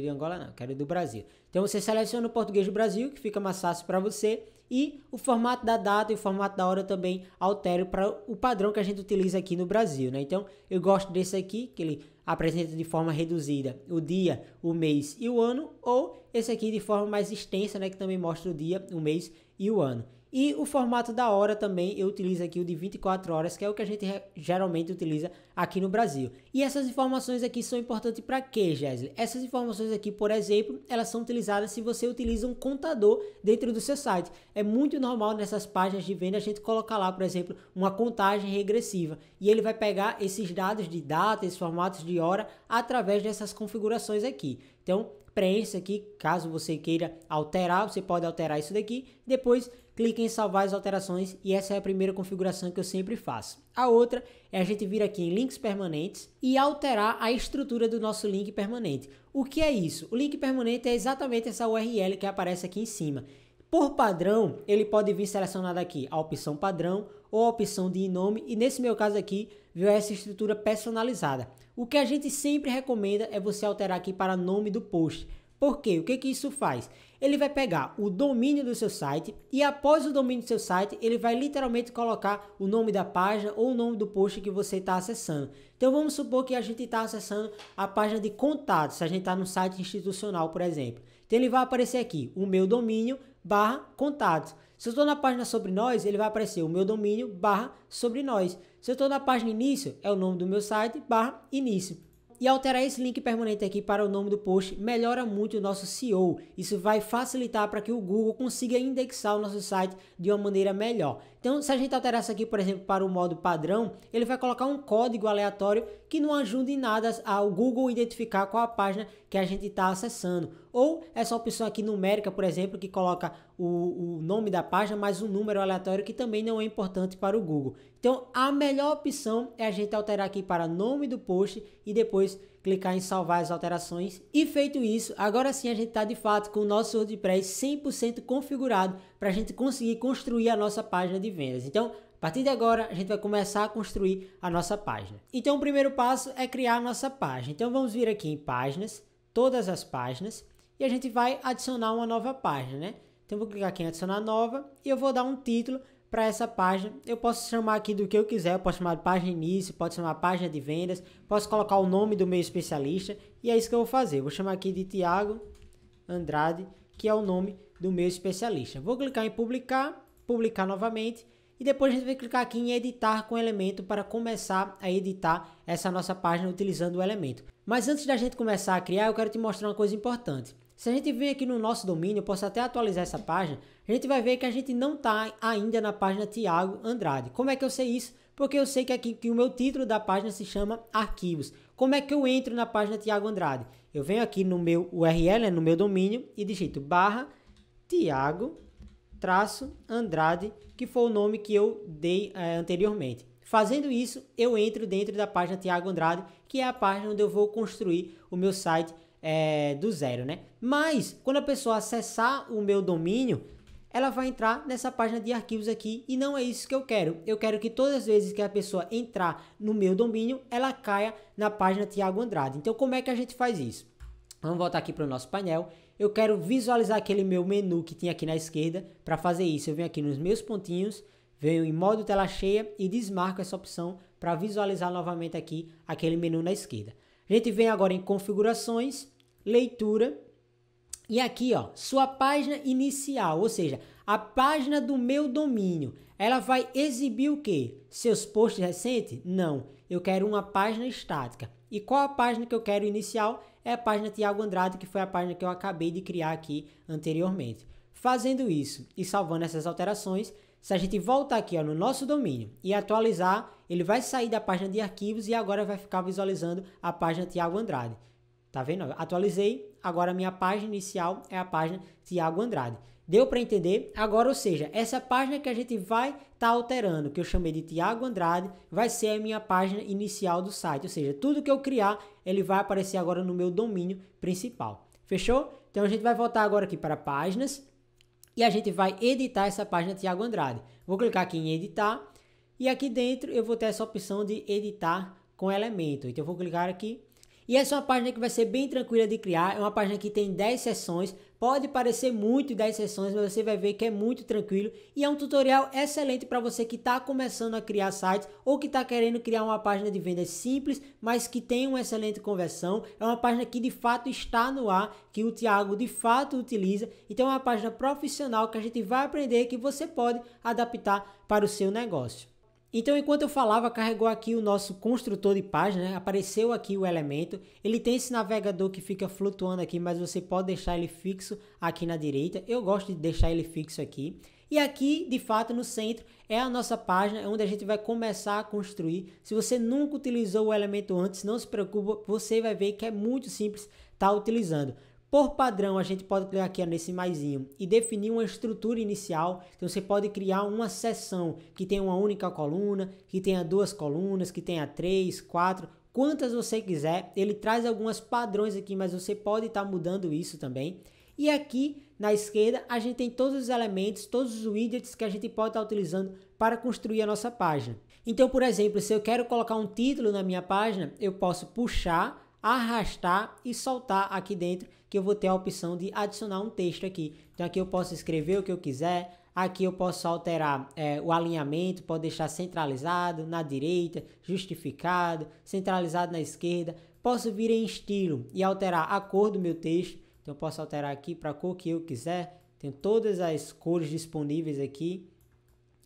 Speaker 1: de Angola, não, quero do Brasil. Então você seleciona o português do Brasil, que fica mais fácil para você e o formato da data e o formato da hora também altero para o padrão que a gente utiliza aqui no Brasil, né? Então, eu gosto desse aqui, que ele apresenta de forma reduzida o dia, o mês e o ano, ou esse aqui de forma mais extensa, né, que também mostra o dia, o mês e o ano. E o formato da hora também, eu utilizo aqui o de 24 horas, que é o que a gente geralmente utiliza aqui no Brasil. E essas informações aqui são importantes para quê, Gesley? Essas informações aqui, por exemplo, elas são utilizadas se você utiliza um contador dentro do seu site. É muito normal nessas páginas de venda a gente colocar lá, por exemplo, uma contagem regressiva. E ele vai pegar esses dados de data, esses formatos de hora, através dessas configurações aqui. Então, preencha aqui, caso você queira alterar, você pode alterar isso daqui. Depois clique em salvar as alterações e essa é a primeira configuração que eu sempre faço. A outra é a gente vir aqui em links permanentes e alterar a estrutura do nosso link permanente. O que é isso? O link permanente é exatamente essa URL que aparece aqui em cima. Por padrão, ele pode vir selecionado aqui a opção padrão ou a opção de nome e nesse meu caso aqui, viu essa estrutura personalizada. O que a gente sempre recomenda é você alterar aqui para nome do post. Por quê? O que, que isso faz? Ele vai pegar o domínio do seu site e após o domínio do seu site, ele vai literalmente colocar o nome da página ou o nome do post que você está acessando. Então vamos supor que a gente está acessando a página de contatos, se a gente está no site institucional, por exemplo. Então ele vai aparecer aqui, o meu domínio barra contatos. Se eu estou na página sobre nós, ele vai aparecer o meu domínio barra sobre nós. Se eu estou na página início, é o nome do meu site barra início. E alterar esse link permanente aqui para o nome do post melhora muito o nosso SEO. Isso vai facilitar para que o Google consiga indexar o nosso site de uma maneira melhor. Então, se a gente alterar isso aqui, por exemplo, para o modo padrão, ele vai colocar um código aleatório que não ajuda em nada ao Google identificar qual a página que a gente está acessando. Ou essa opção aqui numérica, por exemplo, que coloca o, o nome da página, mais um número aleatório que também não é importante para o Google. Então, a melhor opção é a gente alterar aqui para nome do post e depois clicar em salvar as alterações. E feito isso, agora sim a gente está de fato com o nosso WordPress 100% configurado para a gente conseguir construir a nossa página de vendas. Então, a partir de agora, a gente vai começar a construir a nossa página. Então, o primeiro passo é criar a nossa página. Então, vamos vir aqui em páginas, todas as páginas, e a gente vai adicionar uma nova página, né? Então, vou clicar aqui em adicionar nova e eu vou dar um título para essa página. Eu posso chamar aqui do que eu quiser, eu posso chamar de página início, posso chamar página de vendas, posso colocar o nome do meu especialista e é isso que eu vou fazer. Eu vou chamar aqui de Tiago Andrade, que é o nome do meu especialista. Vou clicar em publicar, publicar novamente e depois a gente vai clicar aqui em editar com elemento para começar a editar essa nossa página utilizando o elemento. Mas antes da gente começar a criar, eu quero te mostrar uma coisa importante. Se a gente vir aqui no nosso domínio, eu posso até atualizar essa página, a gente vai ver que a gente não está ainda na página Tiago Andrade. Como é que eu sei isso? Porque eu sei que aqui que o meu título da página se chama Arquivos. Como é que eu entro na página Tiago Andrade? Eu venho aqui no meu URL, né, no meu domínio, e digito barra Tiago traço Andrade, que foi o nome que eu dei é, anteriormente. Fazendo isso, eu entro dentro da página Tiago Andrade, que é a página onde eu vou construir o meu site é, do zero, né? Mas quando a pessoa acessar o meu domínio, ela vai entrar nessa página de arquivos aqui e não é isso que eu quero. Eu quero que todas as vezes que a pessoa entrar no meu domínio, ela caia na página Tiago Andrade. Então como é que a gente faz isso? Vamos voltar aqui para o nosso painel. Eu quero visualizar aquele meu menu que tinha aqui na esquerda. Para fazer isso, eu venho aqui nos meus pontinhos, venho em modo tela cheia e desmarco essa opção para visualizar novamente aqui aquele menu na esquerda. A gente vem agora em configurações leitura. E aqui, ó, sua página inicial, ou seja, a página do meu domínio, ela vai exibir o quê? Seus posts recentes? Não, eu quero uma página estática. E qual a página que eu quero inicial? É a página Tiago Andrade, que foi a página que eu acabei de criar aqui anteriormente. Fazendo isso e salvando essas alterações, se a gente voltar aqui ó, no nosso domínio e atualizar, ele vai sair da página de arquivos e agora vai ficar visualizando a página Tiago Andrade. Tá vendo? Atualizei, agora minha página inicial é a página Tiago Andrade. Deu para entender? Agora, ou seja, essa página que a gente vai estar tá alterando, que eu chamei de Tiago Andrade, vai ser a minha página inicial do site. Ou seja, tudo que eu criar, ele vai aparecer agora no meu domínio principal. Fechou? Então a gente vai voltar agora aqui para páginas e a gente vai editar essa página Tiago Andrade. Vou clicar aqui em editar e aqui dentro eu vou ter essa opção de editar com elemento. Então eu vou clicar aqui e essa é uma página que vai ser bem tranquila de criar, é uma página que tem 10 sessões, pode parecer muito 10 sessões, mas você vai ver que é muito tranquilo e é um tutorial excelente para você que está começando a criar sites ou que está querendo criar uma página de vendas simples, mas que tem uma excelente conversão. É uma página que de fato está no ar, que o Tiago de fato utiliza, então é uma página profissional que a gente vai aprender que você pode adaptar para o seu negócio. Então, enquanto eu falava, carregou aqui o nosso construtor de página, apareceu aqui o elemento. Ele tem esse navegador que fica flutuando aqui, mas você pode deixar ele fixo aqui na direita. Eu gosto de deixar ele fixo aqui. E aqui, de fato, no centro, é a nossa página onde a gente vai começar a construir. Se você nunca utilizou o elemento antes, não se preocupa, você vai ver que é muito simples estar tá utilizando. Por padrão, a gente pode clicar aqui nesse maisinho e definir uma estrutura inicial. Então você pode criar uma seção que tenha uma única coluna, que tenha duas colunas, que tenha três, quatro, quantas você quiser. Ele traz alguns padrões aqui, mas você pode estar tá mudando isso também. E aqui na esquerda a gente tem todos os elementos, todos os widgets que a gente pode estar tá utilizando para construir a nossa página. Então, por exemplo, se eu quero colocar um título na minha página, eu posso puxar, arrastar e soltar aqui dentro que eu vou ter a opção de adicionar um texto aqui. Então aqui eu posso escrever o que eu quiser, aqui eu posso alterar é, o alinhamento, pode deixar centralizado na direita, justificado, centralizado na esquerda. Posso vir em estilo e alterar a cor do meu texto. Então eu posso alterar aqui para a cor que eu quiser. Tem todas as cores disponíveis aqui.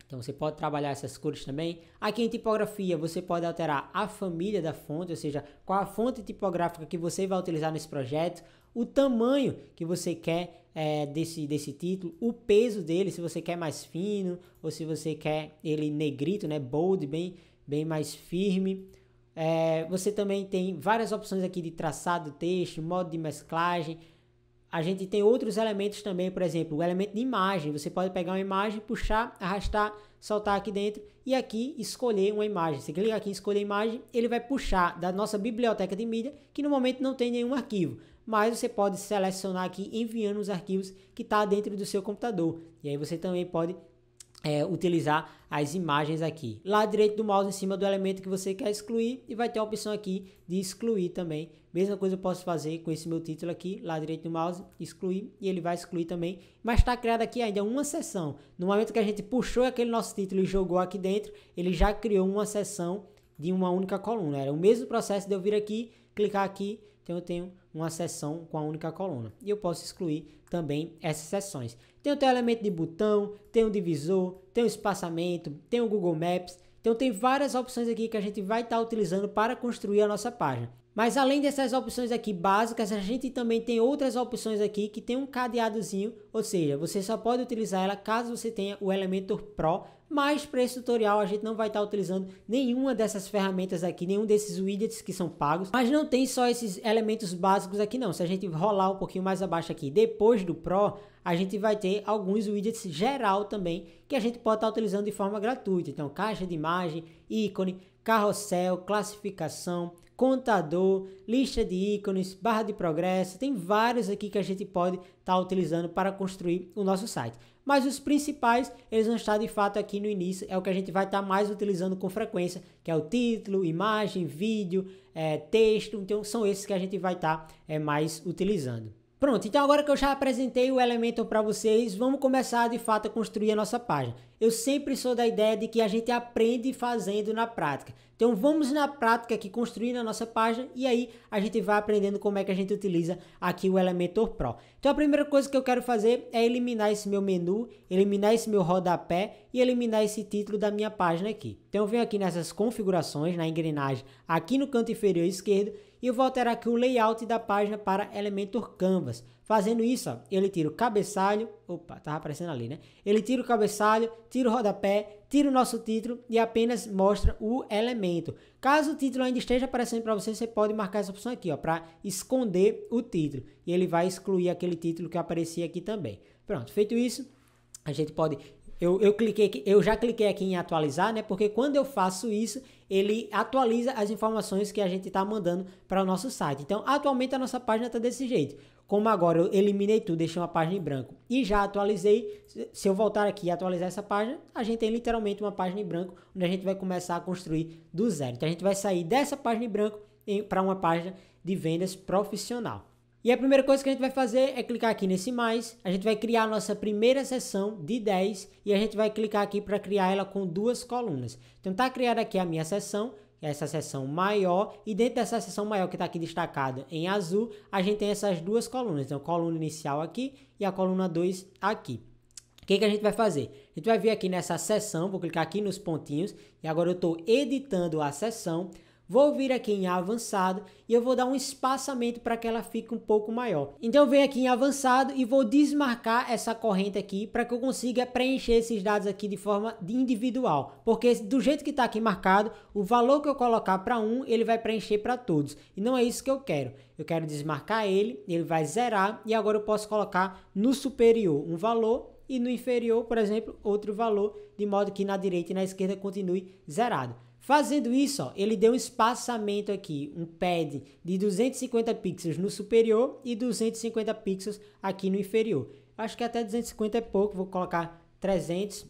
Speaker 1: Então você pode trabalhar essas cores também. Aqui em tipografia você pode alterar a família da fonte, ou seja, qual a fonte tipográfica que você vai utilizar nesse projeto o tamanho que você quer é, desse, desse título, o peso dele, se você quer mais fino ou se você quer ele negrito, né, bold, bem, bem mais firme. É, você também tem várias opções aqui de traçado, texto, modo de mesclagem. A gente tem outros elementos também, por exemplo, o elemento de imagem. Você pode pegar uma imagem, puxar, arrastar, soltar aqui dentro e aqui escolher uma imagem. Você clica aqui em escolher imagem, ele vai puxar da nossa biblioteca de mídia, que no momento não tem nenhum arquivo mas você pode selecionar aqui enviando os arquivos que está dentro do seu computador. E aí você também pode é, utilizar as imagens aqui. Lá direito do mouse em cima do elemento que você quer excluir e vai ter a opção aqui de excluir também. Mesma coisa eu posso fazer com esse meu título aqui, lá direito do mouse, excluir e ele vai excluir também. Mas está criada aqui ainda uma seção. No momento que a gente puxou aquele nosso título e jogou aqui dentro, ele já criou uma seção de uma única coluna. Era o mesmo processo de eu vir aqui, clicar aqui, então eu tenho uma seção com a única coluna. E eu posso excluir também essas seções. Tem o teu elemento de botão, tem o divisor, tem o espaçamento, tem o Google Maps. Então tem várias opções aqui que a gente vai estar tá utilizando para construir a nossa página. Mas além dessas opções aqui básicas, a gente também tem outras opções aqui que tem um cadeadozinho, ou seja, você só pode utilizar ela caso você tenha o Elementor Pro mas para esse tutorial a gente não vai estar tá utilizando nenhuma dessas ferramentas aqui, nenhum desses widgets que são pagos, mas não tem só esses elementos básicos aqui não, se a gente rolar um pouquinho mais abaixo aqui, depois do Pro, a gente vai ter alguns widgets geral também, que a gente pode estar tá utilizando de forma gratuita, então caixa de imagem, ícone, carrossel, classificação, contador, lista de ícones, barra de progresso, tem vários aqui que a gente pode estar tá utilizando para construir o nosso site mas os principais eles vão estar de fato aqui no início, é o que a gente vai estar mais utilizando com frequência, que é o título, imagem, vídeo, é, texto, então são esses que a gente vai estar é, mais utilizando. Pronto, então agora que eu já apresentei o Elementor para vocês, vamos começar de fato a construir a nossa página. Eu sempre sou da ideia de que a gente aprende fazendo na prática. Então vamos na prática aqui construir a nossa página e aí a gente vai aprendendo como é que a gente utiliza aqui o Elementor Pro. Então a primeira coisa que eu quero fazer é eliminar esse meu menu, eliminar esse meu rodapé e eliminar esse título da minha página aqui. Então eu venho aqui nessas configurações, na engrenagem, aqui no canto inferior esquerdo e eu vou alterar aqui o layout da página para Elementor Canvas. Fazendo isso, ó, ele tira o cabeçalho, opa, estava aparecendo ali, né? Ele tira o cabeçalho, tira o rodapé, tira o nosso título e apenas mostra o elemento. Caso o título ainda esteja aparecendo para você, você pode marcar essa opção aqui, ó, para esconder o título. E ele vai excluir aquele título que aparecia aqui também. Pronto, feito isso, a gente pode eu, eu, cliquei, eu já cliquei aqui em atualizar, né? Porque quando eu faço isso, ele atualiza as informações que a gente está mandando para o nosso site. Então, atualmente a nossa página está desse jeito. Como agora eu eliminei tudo, deixei uma página em branco e já atualizei, se eu voltar aqui e atualizar essa página, a gente tem literalmente uma página em branco, onde a gente vai começar a construir do zero. Então a gente vai sair dessa página em branco para uma página de vendas profissional. E a primeira coisa que a gente vai fazer é clicar aqui nesse mais, a gente vai criar a nossa primeira seção de 10 e a gente vai clicar aqui para criar ela com duas colunas. Então tá criada aqui a minha seção, essa seção maior e dentro dessa seção maior que está aqui destacada em azul, a gente tem essas duas colunas, então coluna inicial aqui e a coluna 2 aqui. O que, que a gente vai fazer? A gente vai vir aqui nessa seção, vou clicar aqui nos pontinhos e agora eu estou editando a seção. Vou vir aqui em avançado e eu vou dar um espaçamento para que ela fique um pouco maior. Então eu venho aqui em avançado e vou desmarcar essa corrente aqui para que eu consiga preencher esses dados aqui de forma individual. Porque do jeito que está aqui marcado, o valor que eu colocar para um, ele vai preencher para todos. E não é isso que eu quero. Eu quero desmarcar ele, ele vai zerar e agora eu posso colocar no superior um valor e no inferior, por exemplo, outro valor, de modo que na direita e na esquerda continue zerado. Fazendo isso, ó, ele deu um espaçamento aqui, um pad de 250 pixels no superior e 250 pixels aqui no inferior. Acho que é até 250 é pouco, vou colocar 300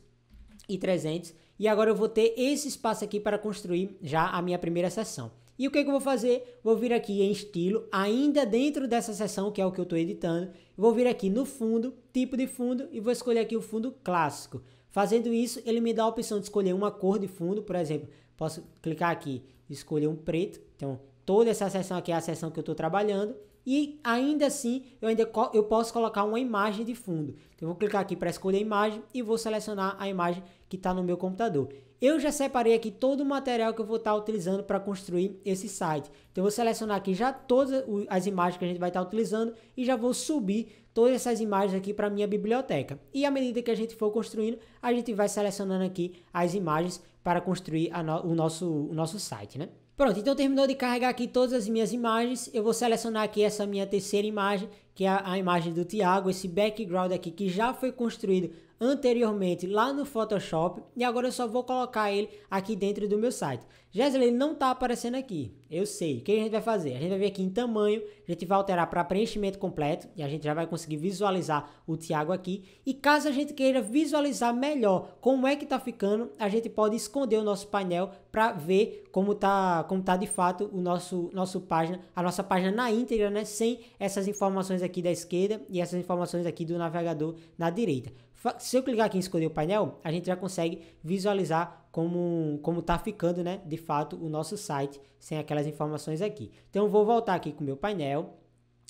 Speaker 1: e 300. E agora eu vou ter esse espaço aqui para construir já a minha primeira seção. E o que, é que eu vou fazer? Vou vir aqui em estilo, ainda dentro dessa seção, que é o que eu estou editando. Vou vir aqui no fundo, tipo de fundo, e vou escolher aqui o fundo clássico. Fazendo isso, ele me dá a opção de escolher uma cor de fundo, por exemplo, Posso clicar aqui, escolher um preto. Então, toda essa seção aqui é a seção que eu estou trabalhando. E ainda assim, eu, ainda eu posso colocar uma imagem de fundo. Então, eu vou clicar aqui para escolher a imagem e vou selecionar a imagem que está no meu computador. Eu já separei aqui todo o material que eu vou estar tá utilizando para construir esse site. Então, eu vou selecionar aqui já todas as imagens que a gente vai estar tá utilizando e já vou subir todas essas imagens aqui para minha biblioteca. E à medida que a gente for construindo, a gente vai selecionando aqui as imagens para construir no, o, nosso, o nosso site, né? Pronto, então terminou de carregar aqui todas as minhas imagens. Eu vou selecionar aqui essa minha terceira imagem, que é a, a imagem do Tiago, esse background aqui que já foi construído anteriormente lá no Photoshop e agora eu só vou colocar ele aqui dentro do meu site. Gessler, ele não está aparecendo aqui, eu sei. O que a gente vai fazer? A gente vai vir aqui em tamanho, a gente vai alterar para preenchimento completo e a gente já vai conseguir visualizar o Tiago aqui. E caso a gente queira visualizar melhor como é que está ficando, a gente pode esconder o nosso painel para ver como está, como tá de fato o nosso, nosso página, a nossa página na íntegra, né? Sem essas informações aqui da esquerda e essas informações aqui do navegador na direita. Se eu clicar aqui em escolher o painel, a gente já consegue visualizar como como está ficando, né, de fato o nosso site sem aquelas informações aqui. Então vou voltar aqui com o meu painel.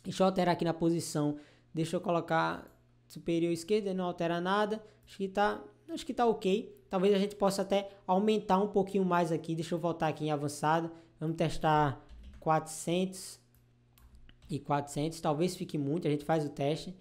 Speaker 1: Deixa eu alterar aqui na posição, deixa eu colocar superior esquerda, não altera nada. Acho que tá, acho que tá OK. Talvez a gente possa até aumentar um pouquinho mais aqui. Deixa eu voltar aqui em avançado. Vamos testar 400 e 400, talvez fique muito, a gente faz o teste.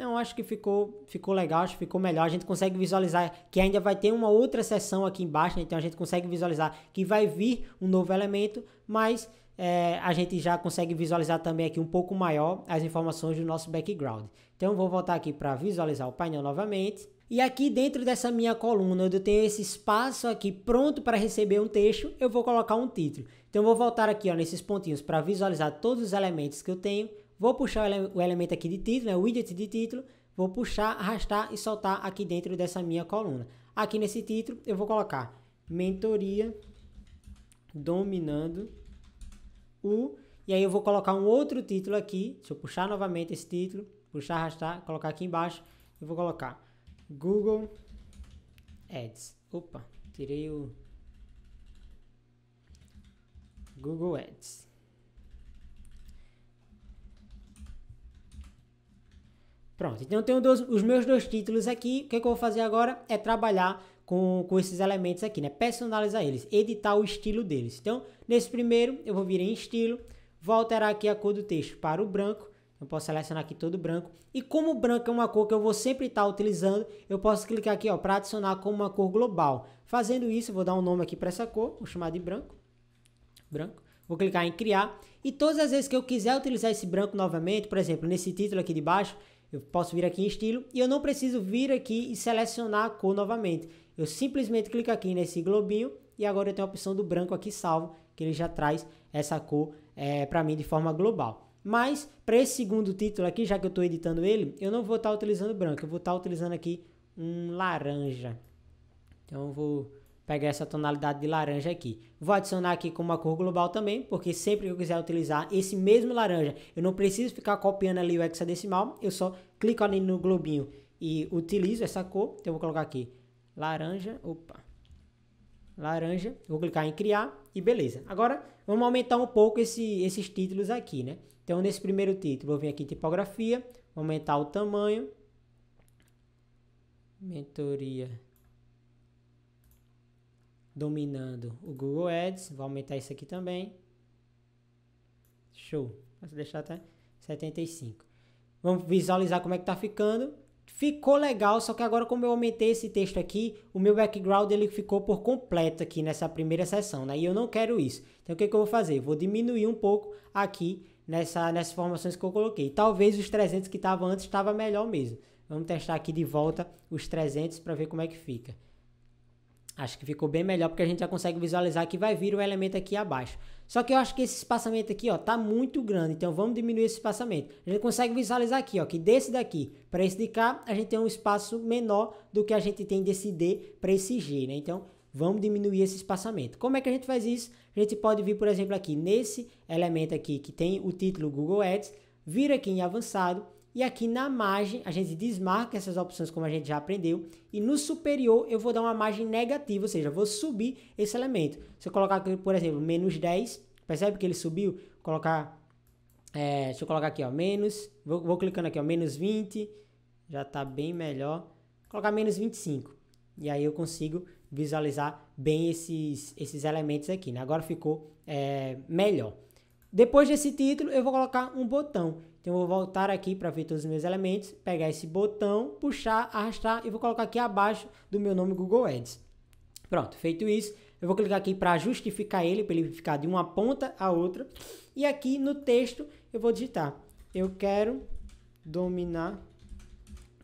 Speaker 1: Não, acho que ficou, ficou legal, acho que ficou melhor. A gente consegue visualizar que ainda vai ter uma outra seção aqui embaixo, né? então a gente consegue visualizar que vai vir um novo elemento, mas é, a gente já consegue visualizar também aqui um pouco maior as informações do nosso background. Então vou voltar aqui para visualizar o painel novamente. E aqui dentro dessa minha coluna, onde eu tenho esse espaço aqui pronto para receber um texto, eu vou colocar um título. Então vou voltar aqui ó, nesses pontinhos para visualizar todos os elementos que eu tenho Vou puxar o elemento aqui de título, né, o widget de título, vou puxar, arrastar e soltar aqui dentro dessa minha coluna. Aqui nesse título eu vou colocar mentoria dominando o e aí eu vou colocar um outro título aqui, deixa eu puxar novamente esse título, puxar, arrastar, colocar aqui embaixo e vou colocar Google Ads. Opa, tirei o Google Ads. Pronto, então eu tenho dois, os meus dois títulos aqui. O que, é que eu vou fazer agora é trabalhar com, com esses elementos aqui, né? Personalizar eles, editar o estilo deles. Então, nesse primeiro, eu vou vir em estilo, vou alterar aqui a cor do texto para o branco. Eu posso selecionar aqui todo branco. E como branco é uma cor que eu vou sempre estar tá utilizando, eu posso clicar aqui para adicionar como uma cor global. Fazendo isso, vou dar um nome aqui para essa cor, vou chamar de branco. Branco. Vou clicar em criar. E todas as vezes que eu quiser utilizar esse branco novamente, por exemplo, nesse título aqui de baixo, eu posso vir aqui em estilo e eu não preciso vir aqui e selecionar a cor novamente. Eu simplesmente clico aqui nesse globinho e agora eu tenho a opção do branco aqui salvo, que ele já traz essa cor é, para mim de forma global. Mas para esse segundo título aqui, já que eu estou editando ele, eu não vou estar tá utilizando branco, eu vou estar tá utilizando aqui um laranja. Então eu vou pegar essa tonalidade de laranja aqui. Vou adicionar aqui com uma cor global também, porque sempre que eu quiser utilizar esse mesmo laranja, eu não preciso ficar copiando ali o hexadecimal, eu só clico ali no globinho e utilizo essa cor. Então eu vou colocar aqui laranja, opa, laranja, vou clicar em criar e beleza. Agora vamos aumentar um pouco esse, esses títulos aqui, né? Então nesse primeiro título eu venho aqui em tipografia, aumentar o tamanho, mentoria dominando o Google Ads. Vou aumentar isso aqui também. Show. Posso deixar até 75. Vamos visualizar como é que tá ficando. Ficou legal, só que agora como eu aumentei esse texto aqui, o meu background ele ficou por completo aqui nessa primeira sessão, né? E eu não quero isso. Então o que, é que eu vou fazer? vou diminuir um pouco aqui nessa, nessas informações que eu coloquei. Talvez os 300 que estavam antes estava melhor mesmo. Vamos testar aqui de volta os 300 para ver como é que fica. Acho que ficou bem melhor porque a gente já consegue visualizar que vai vir o elemento aqui abaixo. Só que eu acho que esse espaçamento aqui, ó, tá muito grande, então vamos diminuir esse espaçamento. A gente consegue visualizar aqui, ó, que desse daqui para esse de cá, a gente tem um espaço menor do que a gente tem desse D para esse G, né? Então, vamos diminuir esse espaçamento. Como é que a gente faz isso? A gente pode vir, por exemplo, aqui nesse elemento aqui que tem o título Google Ads, vir aqui em avançado, e aqui na margem, a gente desmarca essas opções como a gente já aprendeu. E no superior, eu vou dar uma margem negativa, ou seja, vou subir esse elemento. Se eu colocar aqui, por exemplo, menos 10, percebe que ele subiu? Colocar, é, deixa eu colocar aqui, ó, menos, vou, vou clicando aqui, ó, menos 20, já está bem melhor. Vou colocar menos 25. E aí eu consigo visualizar bem esses, esses elementos aqui, né? Agora ficou é, melhor. Depois desse título, eu vou colocar um botão. Então, eu vou voltar aqui para ver todos os meus elementos, pegar esse botão, puxar, arrastar e vou colocar aqui abaixo do meu nome Google Ads. Pronto, feito isso, eu vou clicar aqui para justificar ele, para ele ficar de uma ponta a outra. E aqui no texto eu vou digitar, eu quero dominar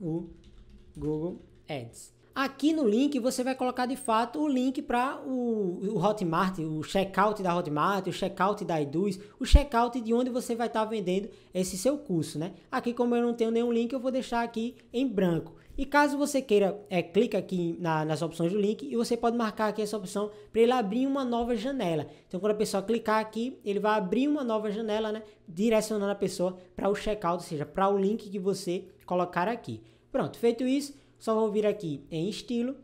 Speaker 1: o Google Ads. Aqui no link você vai colocar de fato o link para o, o, Hotmart, o checkout da Hotmart, o checkout da Eduz, o checkout de onde você vai estar tá vendendo esse seu curso, né? Aqui como eu não tenho nenhum link, eu vou deixar aqui em branco. E caso você queira, é, clica aqui na, nas opções do link e você pode marcar aqui essa opção para ele abrir uma nova janela. Então quando a pessoa clicar aqui, ele vai abrir uma nova janela, né? Direcionando a pessoa para o checkout, ou seja, para o link que você colocar aqui. Pronto, feito isso, só vou vir aqui em estilo.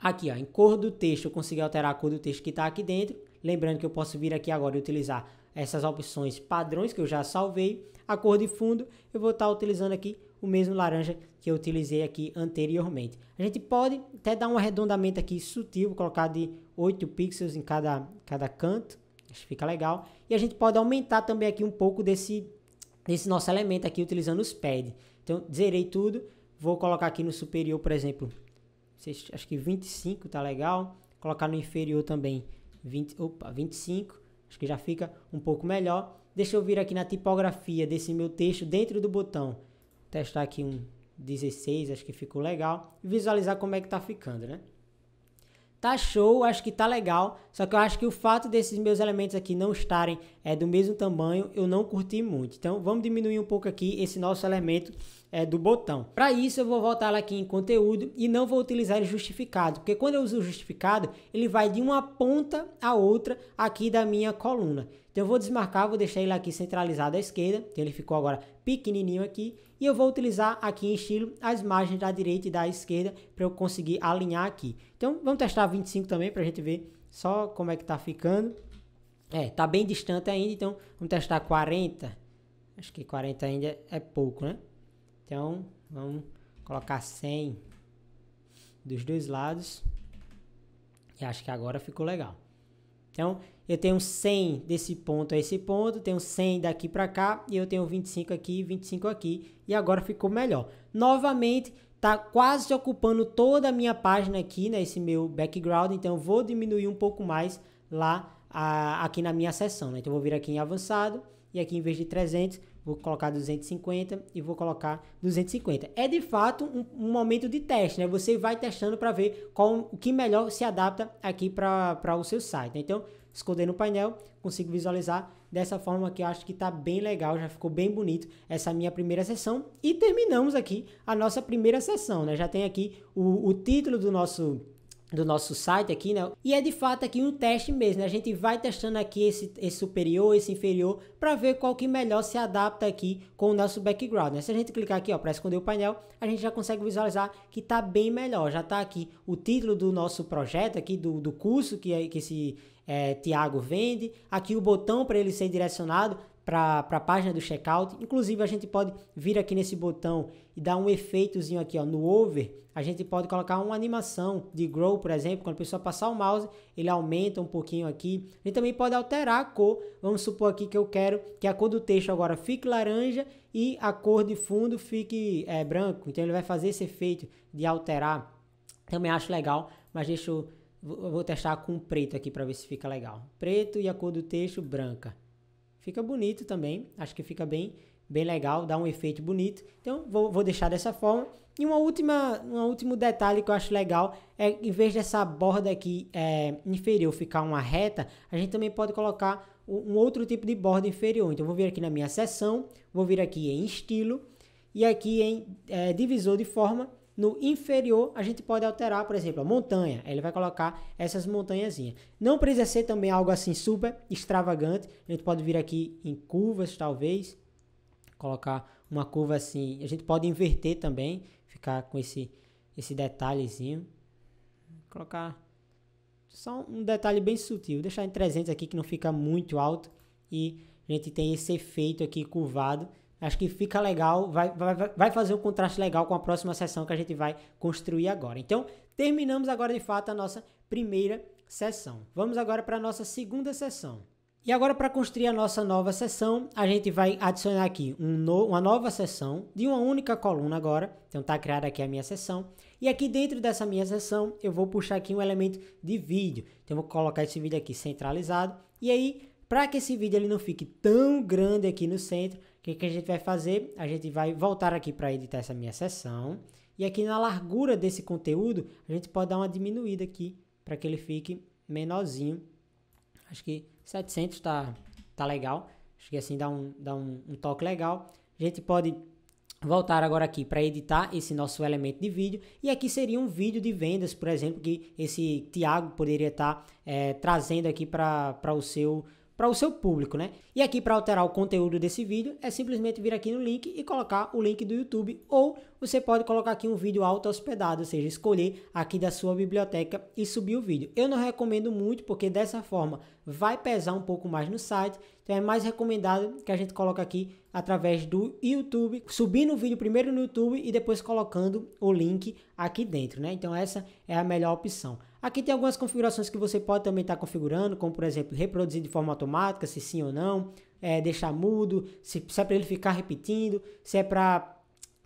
Speaker 1: Aqui, ó, em cor do texto, eu consegui alterar a cor do texto que está aqui dentro. Lembrando que eu posso vir aqui agora e utilizar essas opções padrões que eu já salvei. A cor de fundo, eu vou estar tá utilizando aqui o mesmo laranja que eu utilizei aqui anteriormente. A gente pode até dar um arredondamento aqui sutil, colocar de 8 pixels em cada, cada canto. Acho que fica legal. E a gente pode aumentar também aqui um pouco desse, desse nosso elemento aqui utilizando os pads. Então, zerei tudo. Vou colocar aqui no superior, por exemplo, acho que 25 tá legal. Colocar no inferior também 20, opa, 25, acho que já fica um pouco melhor. Deixa eu vir aqui na tipografia desse meu texto dentro do botão. Testar aqui um 16, acho que ficou legal. E visualizar como é que tá ficando, né? tá show, acho que tá legal. Só que eu acho que o fato desses meus elementos aqui não estarem é, do mesmo tamanho, eu não curti muito. Então vamos diminuir um pouco aqui esse nosso elemento é, do botão. Para isso eu vou voltar lá aqui em conteúdo e não vou utilizar ele justificado, porque quando eu uso o justificado, ele vai de uma ponta a outra aqui da minha coluna. Então eu vou desmarcar, vou deixar ele aqui centralizado à esquerda, então ele ficou agora pequenininho aqui e eu vou utilizar aqui em estilo as margens da direita e da esquerda para eu conseguir alinhar aqui. Então vamos testar 25 também para a gente ver só como é que está ficando. É, está bem distante ainda, então vamos testar 40. Acho que 40 ainda é pouco, né? Então vamos colocar 100 dos dois lados. E acho que agora ficou legal. Então, eu tenho 100 desse ponto a esse ponto, tenho 100 daqui para cá, e eu tenho 25 aqui, 25 aqui, e agora ficou melhor. Novamente, está quase ocupando toda a minha página aqui, né, esse meu background, então vou diminuir um pouco mais lá a, aqui na minha seção, né? Então vou vir aqui em avançado, e aqui em vez de 300, vou colocar 250 e vou colocar 250. É de fato um, um momento de teste, né? Você vai testando para ver qual, o que melhor se adapta aqui para o seu site. Né? Então, esconder no painel, consigo visualizar dessa forma que acho que está bem legal, já ficou bem bonito essa minha primeira sessão. E terminamos aqui a nossa primeira sessão, né? Já tem aqui o, o título do nosso do nosso site aqui, né? E é de fato aqui um teste mesmo, né? A gente vai testando aqui esse, esse superior, esse inferior, para ver qual que melhor se adapta aqui com o nosso background, né? Se a gente clicar aqui, ó, para esconder o painel, a gente já consegue visualizar que tá bem melhor. Já tá aqui o título do nosso projeto aqui, do, do curso que, é, que esse é, Tiago Vende, aqui o botão para ele ser direcionado para a página do checkout. Inclusive, a gente pode vir aqui nesse botão e dar um efeitozinho aqui ó, no over. A gente pode colocar uma animação de grow, por exemplo, quando a pessoa passar o mouse, ele aumenta um pouquinho aqui. A gente também pode alterar a cor. Vamos supor aqui que eu quero que a cor do texto agora fique laranja e a cor de fundo fique é, branco. Então, ele vai fazer esse efeito de alterar. Também acho legal, mas deixa eu vou testar com preto aqui para ver se fica legal. Preto e a cor do texto branca. Fica bonito também, acho que fica bem, bem legal, dá um efeito bonito. Então vou, vou deixar dessa forma. E uma última, um último detalhe que eu acho legal é em vez dessa borda aqui é, inferior ficar uma reta, a gente também pode colocar um outro tipo de borda inferior. Então vou vir aqui na minha seção, vou vir aqui em estilo e aqui em é, divisor de forma no inferior, a gente pode alterar, por exemplo, a montanha. Ele vai colocar essas montanhazinhas. Não precisa ser também algo assim super extravagante. A gente pode vir aqui em curvas, talvez. Colocar uma curva assim. A gente pode inverter também. Ficar com esse, esse detalhezinho. Colocar só um detalhe bem sutil. Deixar em 300 aqui que não fica muito alto. E a gente tem esse efeito aqui curvado Acho que fica legal, vai, vai, vai fazer um contraste legal com a próxima sessão que a gente vai construir agora. Então, terminamos agora de fato a nossa primeira sessão. Vamos agora para a nossa segunda sessão. E agora, para construir a nossa nova sessão, a gente vai adicionar aqui um no, uma nova sessão de uma única coluna agora. Então, está criada aqui a minha sessão. E aqui dentro dessa minha sessão, eu vou puxar aqui um elemento de vídeo. Então, vou colocar esse vídeo aqui centralizado. E aí, para que esse vídeo ele não fique tão grande aqui no centro, que, que a gente vai fazer? A gente vai voltar aqui para editar essa minha sessão. E aqui na largura desse conteúdo, a gente pode dar uma diminuída aqui para que ele fique menorzinho. Acho que 700 está tá legal. Acho que assim dá, um, dá um, um toque legal. A gente pode voltar agora aqui para editar esse nosso elemento de vídeo e aqui seria um vídeo de vendas, por exemplo, que esse Tiago poderia estar tá, é, trazendo aqui para o seu para o seu público, né? E aqui para alterar o conteúdo desse vídeo é simplesmente vir aqui no link e colocar o link do YouTube ou você pode colocar aqui um vídeo auto hospedado, ou seja, escolher aqui da sua biblioteca e subir o vídeo. Eu não recomendo muito porque dessa forma vai pesar um pouco mais no site, então é mais recomendado que a gente coloque aqui através do YouTube, subindo o vídeo primeiro no YouTube e depois colocando o link aqui dentro, né? Então essa é a melhor opção. Aqui tem algumas configurações que você pode também estar tá configurando, como por exemplo, reproduzir de forma automática, se sim ou não, é, deixar mudo, se, se é para ele ficar repetindo, se é para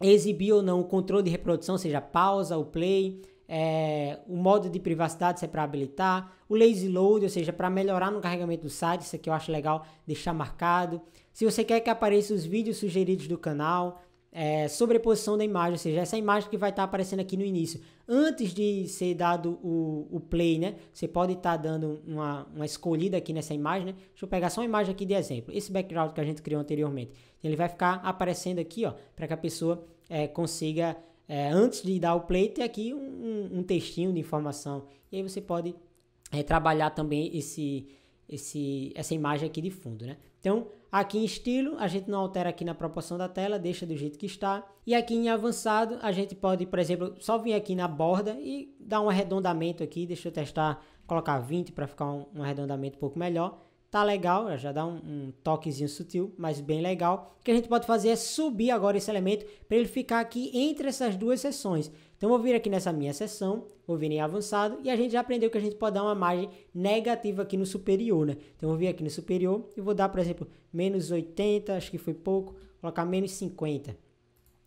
Speaker 1: exibir ou não o controle de reprodução, ou seja, pausa, o play, é, o modo de privacidade, se é para habilitar, o lazy load, ou seja, para melhorar no carregamento do site, isso aqui eu acho legal deixar marcado. Se você quer que apareçam os vídeos sugeridos do canal, é, sobreposição da imagem, ou seja, essa imagem que vai estar tá aparecendo aqui no início, antes de ser dado o, o play, né? Você pode estar tá dando uma, uma escolhida aqui nessa imagem, né? Deixa eu pegar só uma imagem aqui de exemplo, esse background que a gente criou anteriormente. Ele vai ficar aparecendo aqui, ó, para que a pessoa é, consiga, é, antes de dar o play, ter aqui um, um textinho de informação. E aí você pode é, trabalhar também esse, esse, essa imagem aqui de fundo, né? Então, aqui em estilo, a gente não altera aqui na proporção da tela, deixa do jeito que está. E aqui em avançado, a gente pode, por exemplo, só vir aqui na borda e dar um arredondamento aqui. Deixa eu testar, colocar 20 para ficar um, um arredondamento um pouco melhor tá legal, já dá um, um, toquezinho sutil, mas bem legal. O que a gente pode fazer é subir agora esse elemento para ele ficar aqui entre essas duas seções. Então vou vir aqui nessa minha seção, vou vir em avançado e a gente já aprendeu que a gente pode dar uma margem negativa aqui no superior, né? Então vou vir aqui no superior e vou dar, por exemplo, menos 80, acho que foi pouco, colocar menos 50.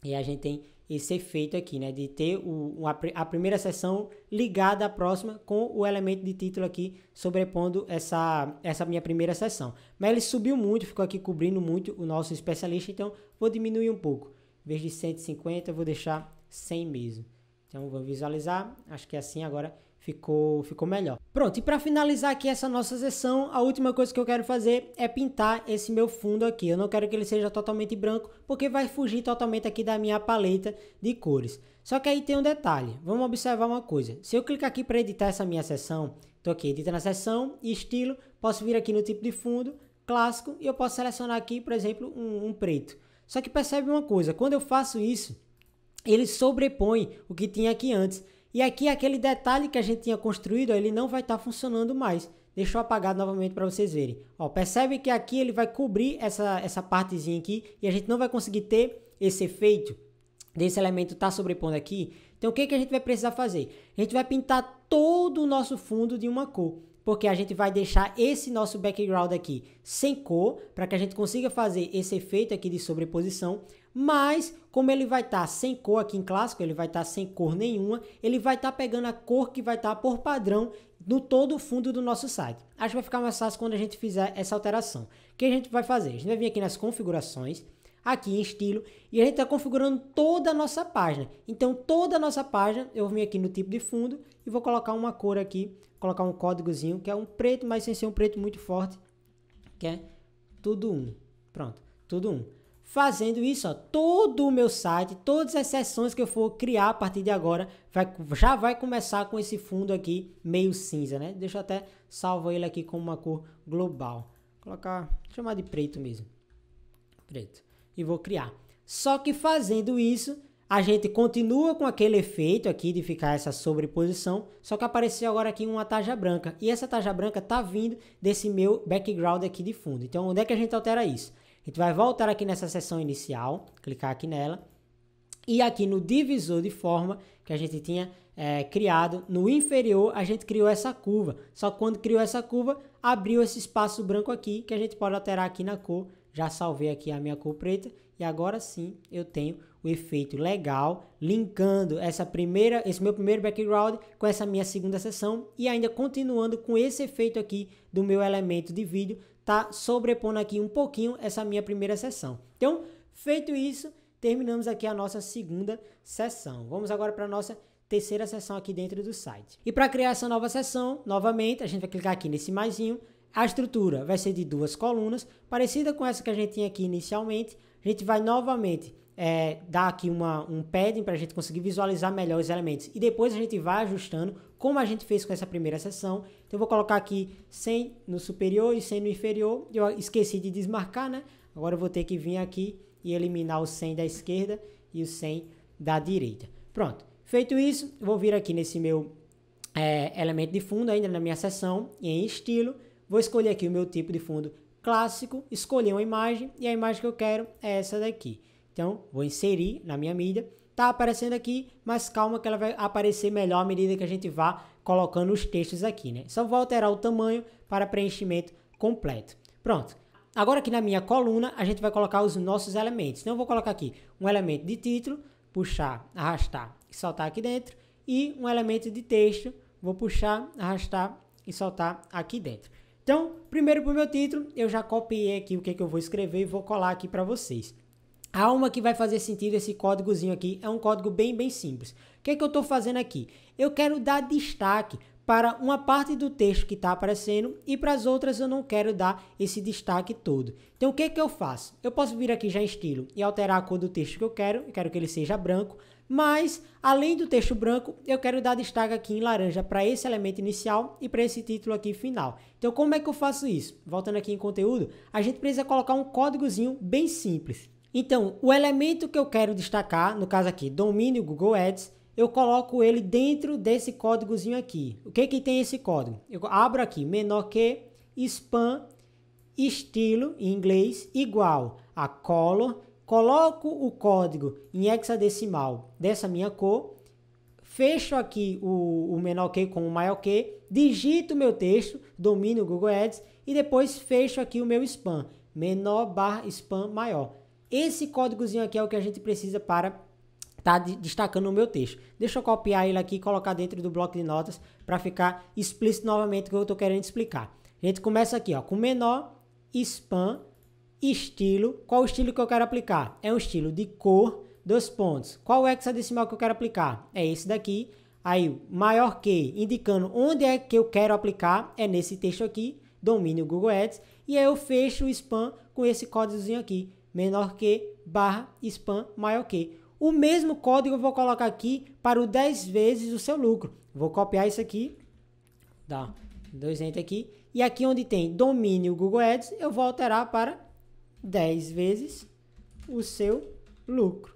Speaker 1: E a gente tem esse feito aqui, né? De ter o, uma, a primeira sessão ligada à próxima com o elemento de título aqui sobrepondo essa, essa minha primeira sessão. Mas ele subiu muito, ficou aqui cobrindo muito o nosso especialista, então vou diminuir um pouco. Em vez de 150, vou deixar 100 mesmo. Então vou visualizar, acho que é assim agora ficou, ficou melhor. Pronto, e para finalizar aqui essa nossa sessão, a última coisa que eu quero fazer é pintar esse meu fundo aqui. Eu não quero que ele seja totalmente branco, porque vai fugir totalmente aqui da minha paleta de cores. Só que aí tem um detalhe, vamos observar uma coisa. Se eu clicar aqui para editar essa minha sessão, estou aqui, edita na sessão, estilo, posso vir aqui no tipo de fundo, clássico, e eu posso selecionar aqui, por exemplo, um, um preto. Só que percebe uma coisa, quando eu faço isso, ele sobrepõe o que tinha aqui antes. E aqui é aquele detalhe que a gente tinha construído, ele não vai estar tá funcionando mais. Deixa eu apagar novamente para vocês verem. Ó, percebe que aqui ele vai cobrir essa, essa partezinha aqui e a gente não vai conseguir ter esse efeito desse elemento tá sobrepondo aqui. Então o que, que a gente vai precisar fazer? A gente vai pintar todo o nosso fundo de uma cor porque a gente vai deixar esse nosso background aqui sem cor, para que a gente consiga fazer esse efeito aqui de sobreposição. Mas, como ele vai estar tá sem cor aqui em clássico, ele vai estar tá sem cor nenhuma, ele vai estar tá pegando a cor que vai estar tá por padrão no todo o fundo do nosso site. Acho que vai ficar mais fácil quando a gente fizer essa alteração. O que a gente vai fazer? A gente vai vir aqui nas configurações, aqui em estilo, e a gente está configurando toda a nossa página. Então, toda a nossa página, eu vim aqui no tipo de fundo e vou colocar uma cor aqui, colocar um códigozinho, que é um preto, mas sem ser um preto muito forte, que é tudo um. Pronto, tudo um. Fazendo isso, ó, todo o meu site, todas as sessões que eu for criar a partir de agora, vai, já vai começar com esse fundo aqui meio cinza, né? Deixa eu até salvar ele aqui com uma cor global. Vou colocar, chamar de preto mesmo. Preto. E vou criar. Só que fazendo isso, a gente continua com aquele efeito aqui de ficar essa sobreposição, só que apareceu agora aqui uma taja branca. E essa taja branca está vindo desse meu background aqui de fundo. Então, onde é que a gente altera isso? A gente vai voltar aqui nessa seção inicial, clicar aqui nela, e aqui no divisor de forma que a gente tinha é, criado, no inferior a gente criou essa curva. Só que quando criou essa curva, abriu esse espaço branco aqui, que a gente pode alterar aqui na cor. Já salvei aqui a minha cor preta e agora sim eu tenho o efeito legal, linkando essa primeira, esse meu primeiro background com essa minha segunda sessão e ainda continuando com esse efeito aqui do meu elemento de vídeo, tá sobrepondo aqui um pouquinho essa minha primeira sessão. Então, feito isso, terminamos aqui a nossa segunda sessão. Vamos agora para a nossa terceira sessão aqui dentro do site. E para criar essa nova sessão, novamente, a gente vai clicar aqui nesse maisinho. A estrutura vai ser de duas colunas, parecida com essa que a gente tinha aqui inicialmente. A gente vai novamente é, dar aqui uma, um padding para a gente conseguir visualizar melhor os elementos. E depois a gente vai ajustando, como a gente fez com essa primeira sessão. Então, eu vou colocar aqui 100 no superior e 100 no inferior. Eu esqueci de desmarcar, né? Agora eu vou ter que vir aqui e eliminar o 100 da esquerda e o 100 da direita. Pronto. Feito isso, vou vir aqui nesse meu é, elemento de fundo, ainda na minha seção, em estilo. Vou escolher aqui o meu tipo de fundo clássico, escolher uma imagem, e a imagem que eu quero é essa daqui. Então, vou inserir na minha mídia. Tá aparecendo aqui, mas calma que ela vai aparecer melhor à medida que a gente vá colocando os textos aqui, né? Só vou alterar o tamanho para preenchimento completo. Pronto. Agora aqui na minha coluna, a gente vai colocar os nossos elementos. Então, eu vou colocar aqui um elemento de título, puxar, arrastar e soltar aqui dentro. E um elemento de texto, vou puxar, arrastar e soltar aqui dentro. Então, primeiro para o meu título, eu já copiei aqui o que, que eu vou escrever e vou colar aqui para vocês. Há uma que vai fazer sentido esse códigozinho aqui, é um código bem, bem simples. O que, é que eu estou fazendo aqui? Eu quero dar destaque para uma parte do texto que está aparecendo e para as outras eu não quero dar esse destaque todo. Então o que, é que eu faço? Eu posso vir aqui já em estilo e alterar a cor do texto que eu quero, eu quero que ele seja branco, mas além do texto branco, eu quero dar destaque aqui em laranja para esse elemento inicial e para esse título aqui final. Então como é que eu faço isso? Voltando aqui em conteúdo, a gente precisa colocar um códigozinho bem simples. Então, o elemento que eu quero destacar, no caso aqui, domínio Google Ads, eu coloco ele dentro desse códigozinho aqui. O que que tem esse código? Eu abro aqui, menor que, spam, estilo, em inglês, igual a color, coloco o código em hexadecimal dessa minha cor, fecho aqui o, o menor que com o maior que, digito o meu texto, domínio Google Ads, e depois fecho aqui o meu spam, menor barra spam maior. Esse códigozinho aqui é o que a gente precisa para tá destacando o meu texto. Deixa eu copiar ele aqui e colocar dentro do bloco de notas para ficar explícito novamente o que eu estou querendo explicar. A gente começa aqui ó, com menor, span, estilo. Qual o estilo que eu quero aplicar? É um estilo de cor, dois pontos. Qual o hexadecimal que eu quero aplicar? É esse daqui. Aí, maior que, indicando onde é que eu quero aplicar, é nesse texto aqui, domínio Google Ads. E aí eu fecho o spam com esse códigozinho aqui, menor que barra spam maior que. O mesmo código eu vou colocar aqui para o 10 vezes o seu lucro. Vou copiar isso aqui, dá dois enter aqui, e aqui onde tem domínio Google Ads, eu vou alterar para 10 vezes o seu lucro.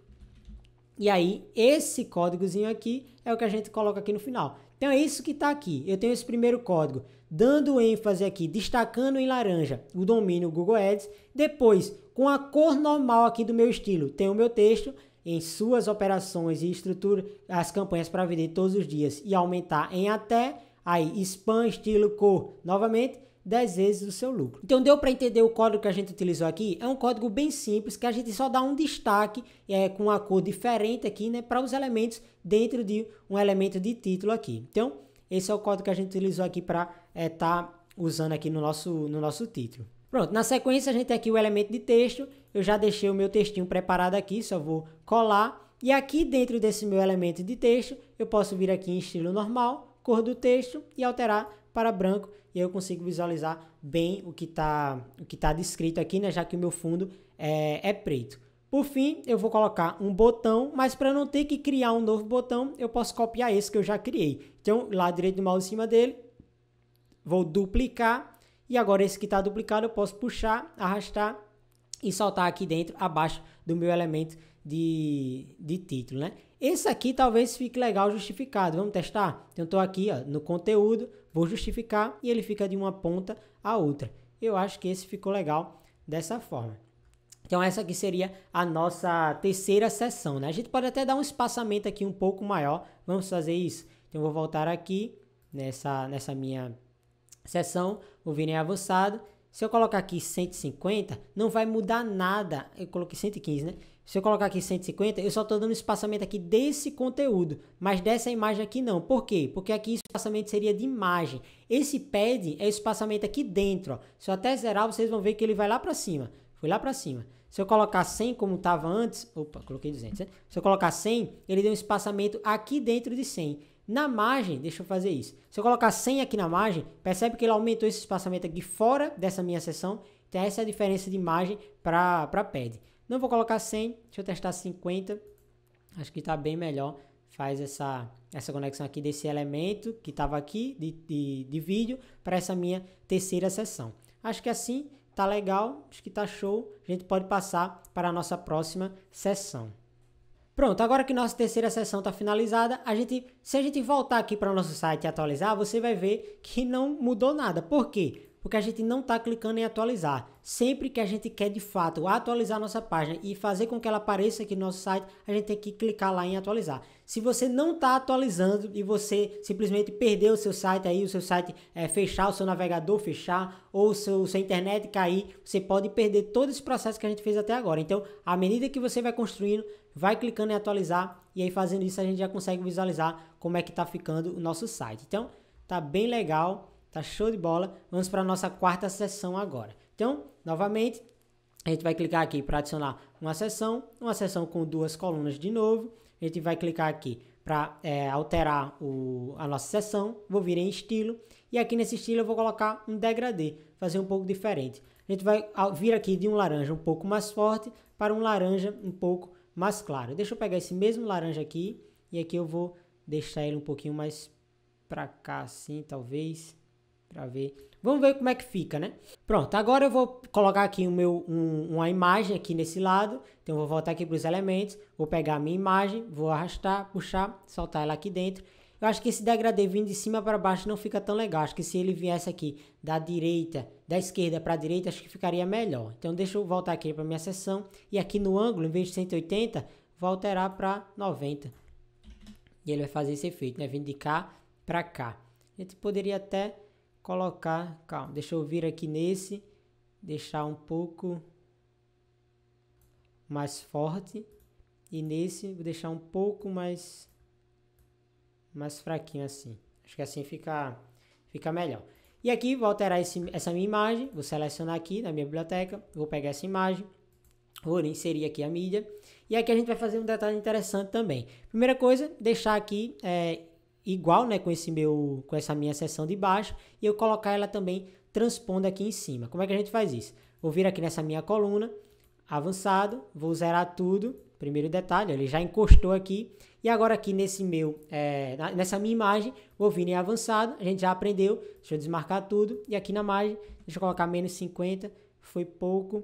Speaker 1: E aí, esse códigozinho aqui é o que a gente coloca aqui no final. Então é isso que está aqui. Eu tenho esse primeiro código, dando ênfase aqui, destacando em laranja o domínio Google Ads. Depois, com a cor normal aqui do meu estilo. Tem o meu texto em suas operações e estrutura, as campanhas para vender todos os dias e aumentar em até, aí spam, estilo, cor, novamente, 10 vezes o seu lucro. Então deu para entender o código que a gente utilizou aqui? É um código bem simples que a gente só dá um destaque é, com uma cor diferente aqui né, para os elementos dentro de um elemento de título aqui. Então esse é o código que a gente utilizou aqui para estar é, tá usando aqui no nosso, no nosso título. Pronto, na sequência a gente tem aqui o elemento de texto, eu já deixei o meu textinho preparado aqui, só vou colar. E aqui dentro desse meu elemento de texto, eu posso vir aqui em estilo normal, cor do texto e alterar para branco. E eu consigo visualizar bem o que está tá descrito aqui, né? já que o meu fundo é, é preto. Por fim, eu vou colocar um botão, mas para não ter que criar um novo botão, eu posso copiar esse que eu já criei. Então, lá direito do mouse em cima dele, vou duplicar e agora esse que está duplicado eu posso puxar, arrastar e soltar aqui dentro, abaixo do meu elemento de, de título, né? Esse aqui talvez fique legal justificado. Vamos testar? Então estou aqui ó, no conteúdo, vou justificar e ele fica de uma ponta a outra. Eu acho que esse ficou legal dessa forma. Então essa aqui seria a nossa terceira sessão, né? A gente pode até dar um espaçamento aqui um pouco maior. Vamos fazer isso. Então vou voltar aqui nessa, nessa minha seção, o Vini é avançado. Se eu colocar aqui 150, não vai mudar nada. Eu coloquei 115, né? Se eu colocar aqui 150, eu só estou dando espaçamento aqui desse conteúdo, mas dessa imagem aqui não. Por quê? Porque aqui espaçamento seria de imagem. Esse pad é espaçamento aqui dentro. Ó. Se eu até zerar, vocês vão ver que ele vai lá para cima. Foi lá para cima. Se eu colocar 100 como estava antes, opa, coloquei 200, né? Se eu colocar 100, ele deu um espaçamento aqui dentro de 100. Na margem, deixa eu fazer isso. Se eu colocar 100 aqui na margem, percebe que ele aumentou esse espaçamento aqui fora dessa minha seção. Então essa é a diferença de margem para pad. Não vou colocar 100, deixa eu testar 50. Acho que está bem melhor. Faz essa, essa conexão aqui desse elemento que estava aqui de, de, de vídeo para essa minha terceira seção. Acho que assim está legal, acho que está show. A gente pode passar para a nossa próxima sessão. Pronto, agora que nossa terceira sessão está finalizada, a gente, se a gente voltar aqui para o nosso site e atualizar, você vai ver que não mudou nada. Por quê? Porque a gente não está clicando em atualizar. Sempre que a gente quer de fato atualizar nossa página e fazer com que ela apareça aqui no nosso site, a gente tem que clicar lá em atualizar. Se você não está atualizando e você simplesmente perdeu o seu site aí, o seu site é, fechar, o seu navegador fechar, ou seu, sua internet cair, você pode perder todo esse processo que a gente fez até agora. Então, à medida que você vai construindo, vai clicando em atualizar e aí fazendo isso a gente já consegue visualizar como é que está ficando o nosso site. Então, tá bem legal, tá show de bola. Vamos para a nossa quarta sessão agora. Então, novamente, a gente vai clicar aqui para adicionar uma seção, uma seção com duas colunas de novo. A gente vai clicar aqui para é, alterar o, a nossa seção, vou vir em estilo e aqui nesse estilo eu vou colocar um degradê, fazer um pouco diferente. A gente vai vir aqui de um laranja um pouco mais forte para um laranja um pouco mais claro. Deixa eu pegar esse mesmo laranja aqui e aqui eu vou deixar ele um pouquinho mais para cá assim, talvez, para ver. Vamos ver como é que fica, né? Pronto, agora eu vou colocar aqui o meu, um, uma imagem aqui nesse lado. Então eu vou voltar aqui para os elementos, vou pegar a minha imagem, vou arrastar, puxar, soltar ela aqui dentro eu acho que esse degradê vindo de cima para baixo não fica tão legal. Acho que se ele viesse aqui da direita, da esquerda para a direita, acho que ficaria melhor. Então deixa eu voltar aqui para minha seção e aqui no ângulo, em vez de 180, vou alterar para 90. E ele vai fazer esse efeito, né? Vindo de cá para cá. A gente poderia até colocar, calma, deixa eu vir aqui nesse, deixar um pouco mais forte e nesse vou deixar um pouco mais mais fraquinho assim. Acho que assim fica, fica melhor. E aqui vou alterar esse, essa minha imagem, vou selecionar aqui na minha biblioteca, vou pegar essa imagem, vou inserir aqui a mídia. E aqui a gente vai fazer um detalhe interessante também. Primeira coisa, deixar aqui é, igual né, com, esse meu, com essa minha seção de baixo e eu colocar ela também transpondo aqui em cima. Como é que a gente faz isso? Vou vir aqui nessa minha coluna, avançado, vou zerar tudo. Primeiro detalhe, ele já encostou aqui e agora aqui nesse meu, é, nessa minha imagem, o vini é avançado, a gente já aprendeu, deixa eu desmarcar tudo. E aqui na margem, deixa eu colocar menos 50, foi pouco,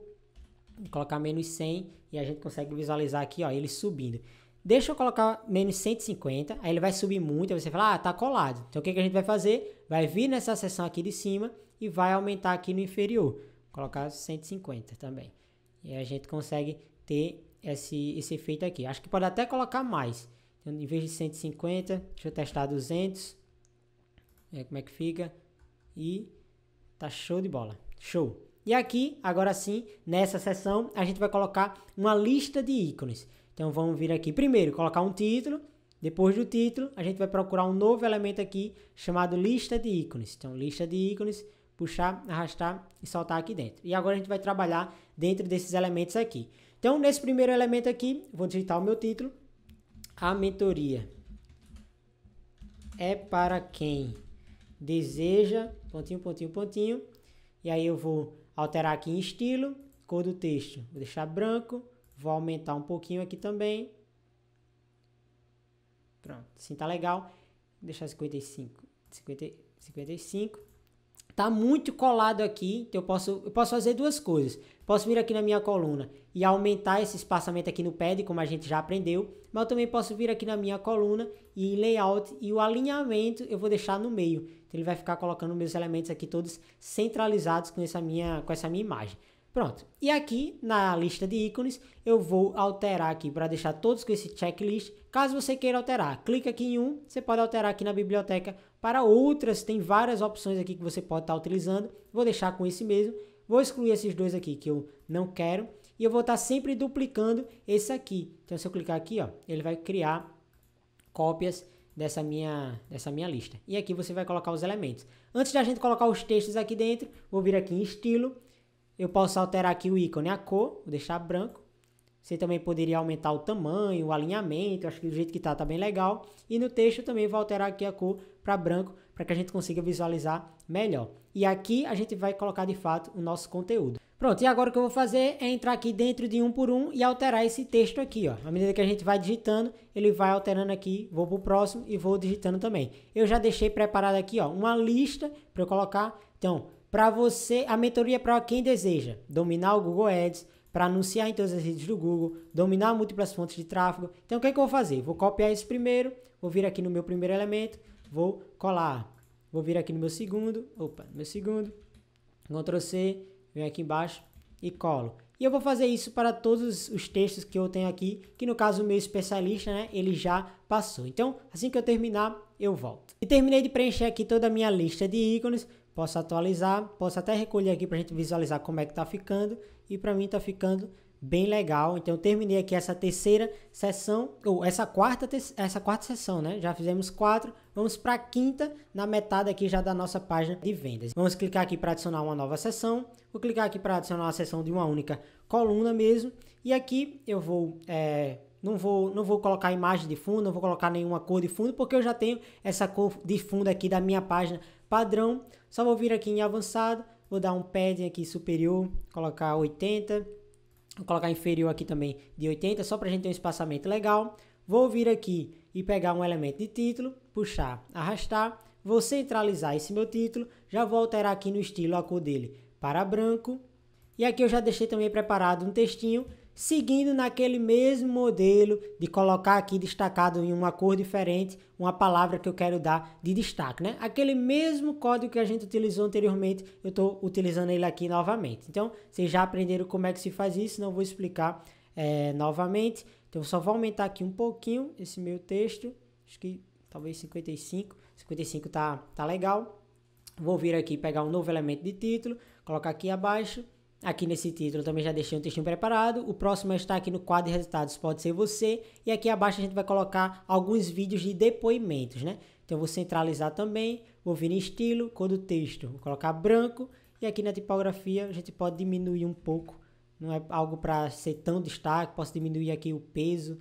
Speaker 1: Vou colocar menos 100 e a gente consegue visualizar aqui, ó, ele subindo. Deixa eu colocar menos 150, aí ele vai subir muito, aí você fala, ah, tá colado. Então o que, que a gente vai fazer? Vai vir nessa seção aqui de cima e vai aumentar aqui no inferior. Vou colocar 150 também. E a gente consegue ter esse, esse efeito aqui. Acho que pode até colocar mais. Então, em vez de 150, deixa eu testar 200. É, como é que fica? E tá show de bola. Show. E aqui, agora sim, nessa seção, a gente vai colocar uma lista de ícones. Então vamos vir aqui primeiro, colocar um título. Depois do título, a gente vai procurar um novo elemento aqui chamado lista de ícones. Então, lista de ícones, puxar, arrastar e soltar aqui dentro. E agora a gente vai trabalhar dentro desses elementos aqui. Então, nesse primeiro elemento aqui, vou digitar o meu título. A mentoria é para quem deseja, pontinho, pontinho, pontinho. E aí eu vou alterar aqui em estilo, cor do texto, vou deixar branco, vou aumentar um pouquinho aqui também. Pronto, assim tá legal. Vou deixar 55, 50, 55 tá muito colado aqui, então eu posso, eu posso fazer duas coisas. Posso vir aqui na minha coluna e aumentar esse espaçamento aqui no pad, como a gente já aprendeu, mas eu também posso vir aqui na minha coluna e em layout e o alinhamento eu vou deixar no meio. Então ele vai ficar colocando meus elementos aqui todos centralizados com essa minha, com essa minha imagem. Pronto. E aqui na lista de ícones, eu vou alterar aqui para deixar todos com esse checklist. Caso você queira alterar, clica aqui em um, você pode alterar aqui na biblioteca para outras, tem várias opções aqui que você pode estar tá utilizando. Vou deixar com esse mesmo. Vou excluir esses dois aqui que eu não quero. E eu vou estar tá sempre duplicando esse aqui. Então, se eu clicar aqui, ó, ele vai criar cópias dessa minha, dessa minha lista. E aqui você vai colocar os elementos. Antes da gente colocar os textos aqui dentro, vou vir aqui em estilo. Eu posso alterar aqui o ícone, a cor, vou deixar branco. Você também poderia aumentar o tamanho, o alinhamento, acho que do jeito que está tá bem legal. E no texto também vou alterar aqui a cor para branco, para que a gente consiga visualizar melhor. E aqui a gente vai colocar de fato o nosso conteúdo. Pronto, e agora o que eu vou fazer é entrar aqui dentro de um por um e alterar esse texto aqui, ó. À medida que a gente vai digitando, ele vai alterando aqui, vou pro próximo e vou digitando também. Eu já deixei preparado aqui, ó, uma lista para eu colocar. Então, para você, a mentoria é para quem deseja dominar o Google Ads, para anunciar em todas as redes do Google, dominar múltiplas fontes de tráfego. Então, o que, é que eu vou fazer? Vou copiar esse primeiro, vou vir aqui no meu primeiro elemento, vou colar. Vou vir aqui no meu segundo, opa, meu segundo, Ctrl C, venho aqui embaixo e colo. E eu vou fazer isso para todos os textos que eu tenho aqui, que no caso o meu especialista, né, ele já passou. Então, assim que eu terminar, eu volto. E terminei de preencher aqui toda a minha lista de ícones, posso atualizar, posso até recolher aqui para a gente visualizar como é que está ficando, e para mim está ficando bem legal. Então, terminei aqui essa terceira sessão, ou essa quarta, essa quarta sessão, né, já fizemos quatro, Vamos para a quinta, na metade aqui já da nossa página de vendas. Vamos clicar aqui para adicionar uma nova seção. Vou clicar aqui para adicionar uma seção de uma única coluna mesmo. E aqui eu vou... É, não vou, não vou colocar imagem de fundo, não vou colocar nenhuma cor de fundo, porque eu já tenho essa cor de fundo aqui da minha página padrão. Só vou vir aqui em avançado, vou dar um padding aqui superior, colocar 80, vou colocar inferior aqui também de 80, só para a gente ter um espaçamento legal. Vou vir aqui e pegar um elemento de título, puxar, arrastar, vou centralizar esse meu título, já vou alterar aqui no estilo a cor dele para branco. E aqui eu já deixei também preparado um textinho, seguindo naquele mesmo modelo de colocar aqui destacado em uma cor diferente uma palavra que eu quero dar de destaque, né? Aquele mesmo código que a gente utilizou anteriormente, eu estou utilizando ele aqui novamente. Então, vocês já aprenderam como é que se faz isso, não vou explicar é, novamente. Então eu só vou aumentar aqui um pouquinho esse meu texto, acho que talvez 55, 55 tá, tá legal. Vou vir aqui pegar um novo elemento de título, colocar aqui abaixo. Aqui nesse título também já deixei um textinho preparado. O próximo é está aqui no quadro de resultados, pode ser você. E aqui abaixo a gente vai colocar alguns vídeos de depoimentos, né? Então eu vou centralizar também, vou vir em estilo, cor do texto, vou colocar branco. E aqui na tipografia a gente pode diminuir um pouco não é algo para ser tão destaque, posso diminuir aqui o peso,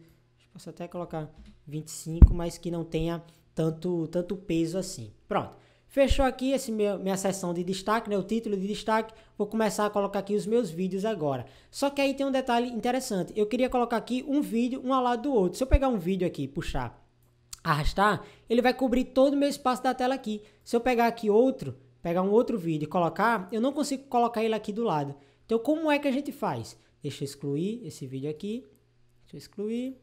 Speaker 1: posso até colocar 25, mas que não tenha tanto, tanto peso assim. Pronto. Fechou aqui essa minha sessão de destaque, né? o título de destaque. Vou começar a colocar aqui os meus vídeos agora. Só que aí tem um detalhe interessante. Eu queria colocar aqui um vídeo, um ao lado do outro. Se eu pegar um vídeo aqui e puxar, arrastar, ele vai cobrir todo o meu espaço da tela aqui. Se eu pegar aqui outro, pegar um outro vídeo e colocar, eu não consigo colocar ele aqui do lado. Então, como é que a gente faz? Deixa eu excluir esse vídeo aqui. Deixa eu excluir.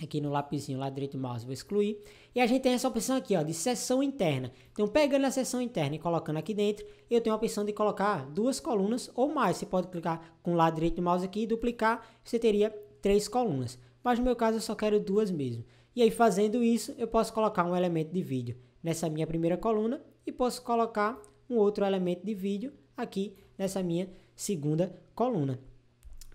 Speaker 1: Aqui no lapisinho lá direito do mouse, vou excluir. E a gente tem essa opção aqui, ó, de seção interna. Então, pegando a seção interna e colocando aqui dentro, eu tenho a opção de colocar duas colunas ou mais. Você pode clicar com o lado direito do mouse aqui e duplicar, você teria três colunas. Mas no meu caso, eu só quero duas mesmo. E aí, fazendo isso, eu posso colocar um elemento de vídeo nessa minha primeira coluna e posso colocar um outro elemento de vídeo aqui nessa minha segunda coluna.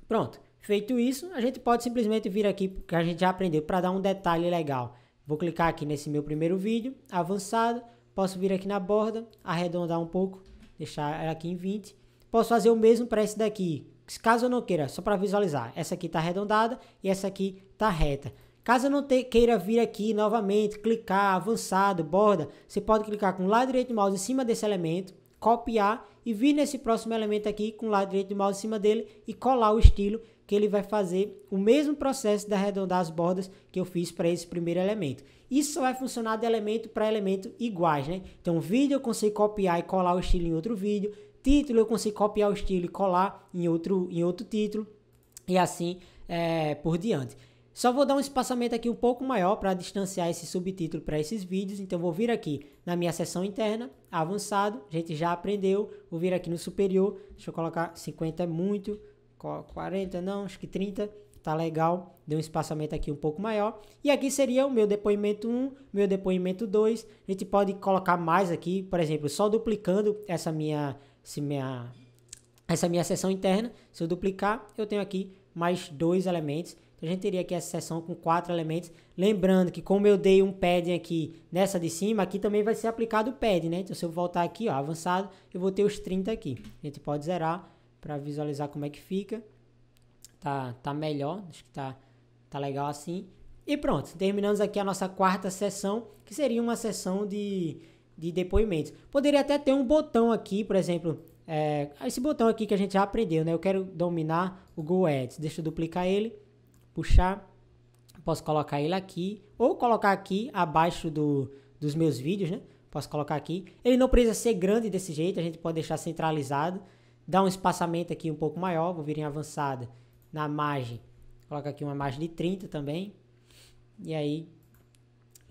Speaker 1: Pronto, feito isso, a gente pode simplesmente vir aqui, que a gente já aprendeu, para dar um detalhe legal. Vou clicar aqui nesse meu primeiro vídeo, avançado, posso vir aqui na borda, arredondar um pouco, deixar aqui em 20. Posso fazer o mesmo para esse daqui, caso eu não queira, só para visualizar. Essa aqui está arredondada e essa aqui está reta. Caso eu não te, queira vir aqui novamente, clicar, avançado, borda, você pode clicar com o lado direito do mouse em cima desse elemento, copiar e vir nesse próximo elemento aqui com o lado direito do mouse em cima dele e colar o estilo que ele vai fazer o mesmo processo de arredondar as bordas que eu fiz para esse primeiro elemento. Isso só vai funcionar de elemento para elemento iguais, né? Então, vídeo eu consigo copiar e colar o estilo em outro vídeo, título eu consigo copiar o estilo e colar em outro, em outro título, e assim é, por diante. Só vou dar um espaçamento aqui um pouco maior para distanciar esse subtítulo para esses vídeos, então vou vir aqui na minha seção interna, avançado, a gente já aprendeu. Vou vir aqui no superior, deixa eu colocar 50 é muito, 40 não, acho que 30 tá legal. Deu um espaçamento aqui um pouco maior. E aqui seria o meu depoimento 1, meu depoimento 2. A gente pode colocar mais aqui, por exemplo, só duplicando essa minha, essa minha, essa minha seção interna. Se eu duplicar, eu tenho aqui mais dois elementos a gente teria aqui essa seção com quatro elementos. Lembrando que como eu dei um padding aqui nessa de cima, aqui também vai ser aplicado o padding, né? Então se eu voltar aqui, ó, avançado, eu vou ter os 30 aqui. A gente pode zerar para visualizar como é que fica. Tá, tá melhor, acho que tá, tá legal assim. E pronto, terminamos aqui a nossa quarta sessão, que seria uma sessão de, de depoimentos. Poderia até ter um botão aqui, por exemplo, é, esse botão aqui que a gente já aprendeu, né? Eu quero dominar o Go Ads. Deixa eu duplicar ele puxar, posso colocar ele aqui, ou colocar aqui abaixo do, dos meus vídeos, né? Posso colocar aqui. Ele não precisa ser grande desse jeito, a gente pode deixar centralizado. Dá um espaçamento aqui um pouco maior, vou vir em avançada na margem. Coloca aqui uma margem de 30 também. E aí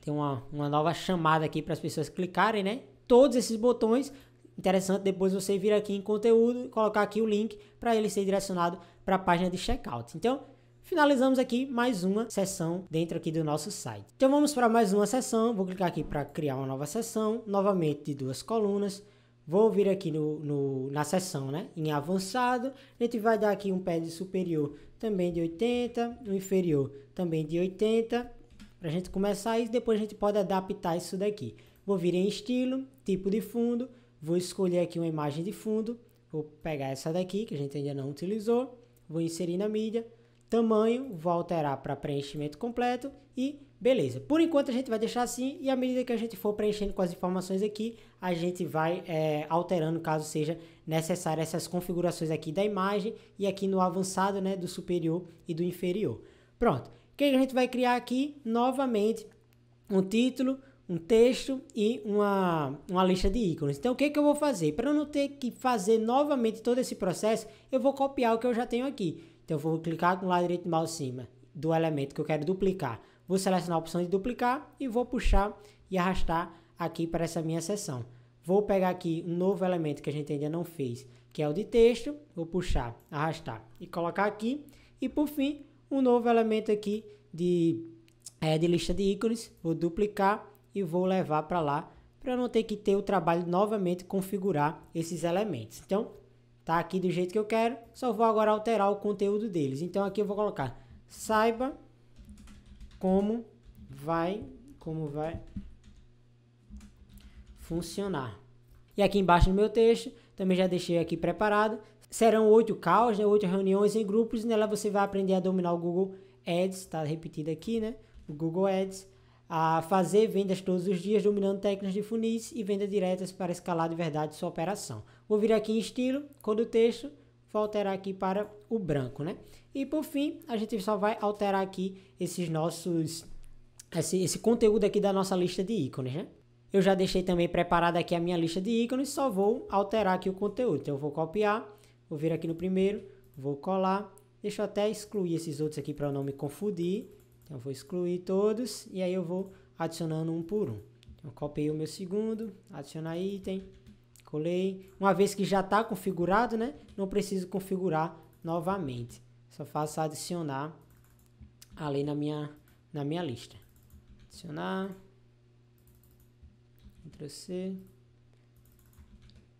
Speaker 1: tem uma, uma nova chamada aqui para as pessoas clicarem, né? Todos esses botões interessante depois você vir aqui em conteúdo e colocar aqui o link para ele ser direcionado para a página de checkout. Então, finalizamos aqui mais uma sessão dentro aqui do nosso site. Então vamos para mais uma sessão, vou clicar aqui para criar uma nova sessão, novamente de duas colunas, vou vir aqui no, no, na sessão né, em avançado, a gente vai dar aqui um pad superior também de 80, um inferior também de 80, para a gente começar e depois a gente pode adaptar isso daqui. Vou vir em estilo, tipo de fundo, vou escolher aqui uma imagem de fundo, vou pegar essa daqui que a gente ainda não utilizou, vou inserir na mídia, tamanho, vou alterar para preenchimento completo e beleza. Por enquanto a gente vai deixar assim e à medida que a gente for preenchendo com as informações aqui, a gente vai é, alterando caso seja necessário essas configurações aqui da imagem e aqui no avançado, né, do superior e do inferior. Pronto. O que a gente vai criar aqui? Novamente um título, um texto e uma, uma lista de ícones. Então, o que, que eu vou fazer? Para não ter que fazer novamente todo esse processo, eu vou copiar o que eu já tenho aqui. Então eu vou clicar com o lado direito de mouse cima do elemento que eu quero duplicar. Vou selecionar a opção de duplicar e vou puxar e arrastar aqui para essa minha seção. Vou pegar aqui um novo elemento que a gente ainda não fez, que é o de texto. Vou puxar, arrastar e colocar aqui. E por fim, um novo elemento aqui de, é, de lista de ícones. Vou duplicar e vou levar para lá para não ter que ter o trabalho novamente configurar esses elementos. Então, Tá aqui do jeito que eu quero, só vou agora alterar o conteúdo deles. Então aqui eu vou colocar saiba como vai como vai funcionar. E aqui embaixo no meu texto, também já deixei aqui preparado. Serão oito calls, né? oito reuniões em grupos. e Nela você vai aprender a dominar o Google Ads, está repetido aqui, né? O Google Ads. A fazer vendas todos os dias, dominando técnicas de funis e vendas diretas para escalar de verdade sua operação. Vou vir aqui em estilo, cor do texto, vou alterar aqui para o branco, né? E por fim, a gente só vai alterar aqui esses nossos esse, esse conteúdo aqui da nossa lista de ícones, né? Eu já deixei também preparada aqui a minha lista de ícones, só vou alterar aqui o conteúdo. Então eu vou copiar, vou vir aqui no primeiro, vou colar. Deixa eu até excluir esses outros aqui para eu não me confundir. Então eu vou excluir todos e aí eu vou adicionando um por um. Então, copiei o meu segundo, adicionar item, Colei. Uma vez que já está configurado, né? Não preciso configurar novamente. Só faço adicionar ali na minha, na minha lista. Adicionar. Ctrl C.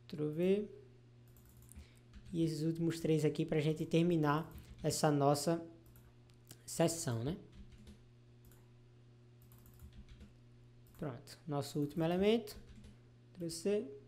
Speaker 1: Ctrl V. E esses últimos três aqui para a gente terminar essa nossa sessão, né? Pronto. Nosso último elemento. Ctrl C.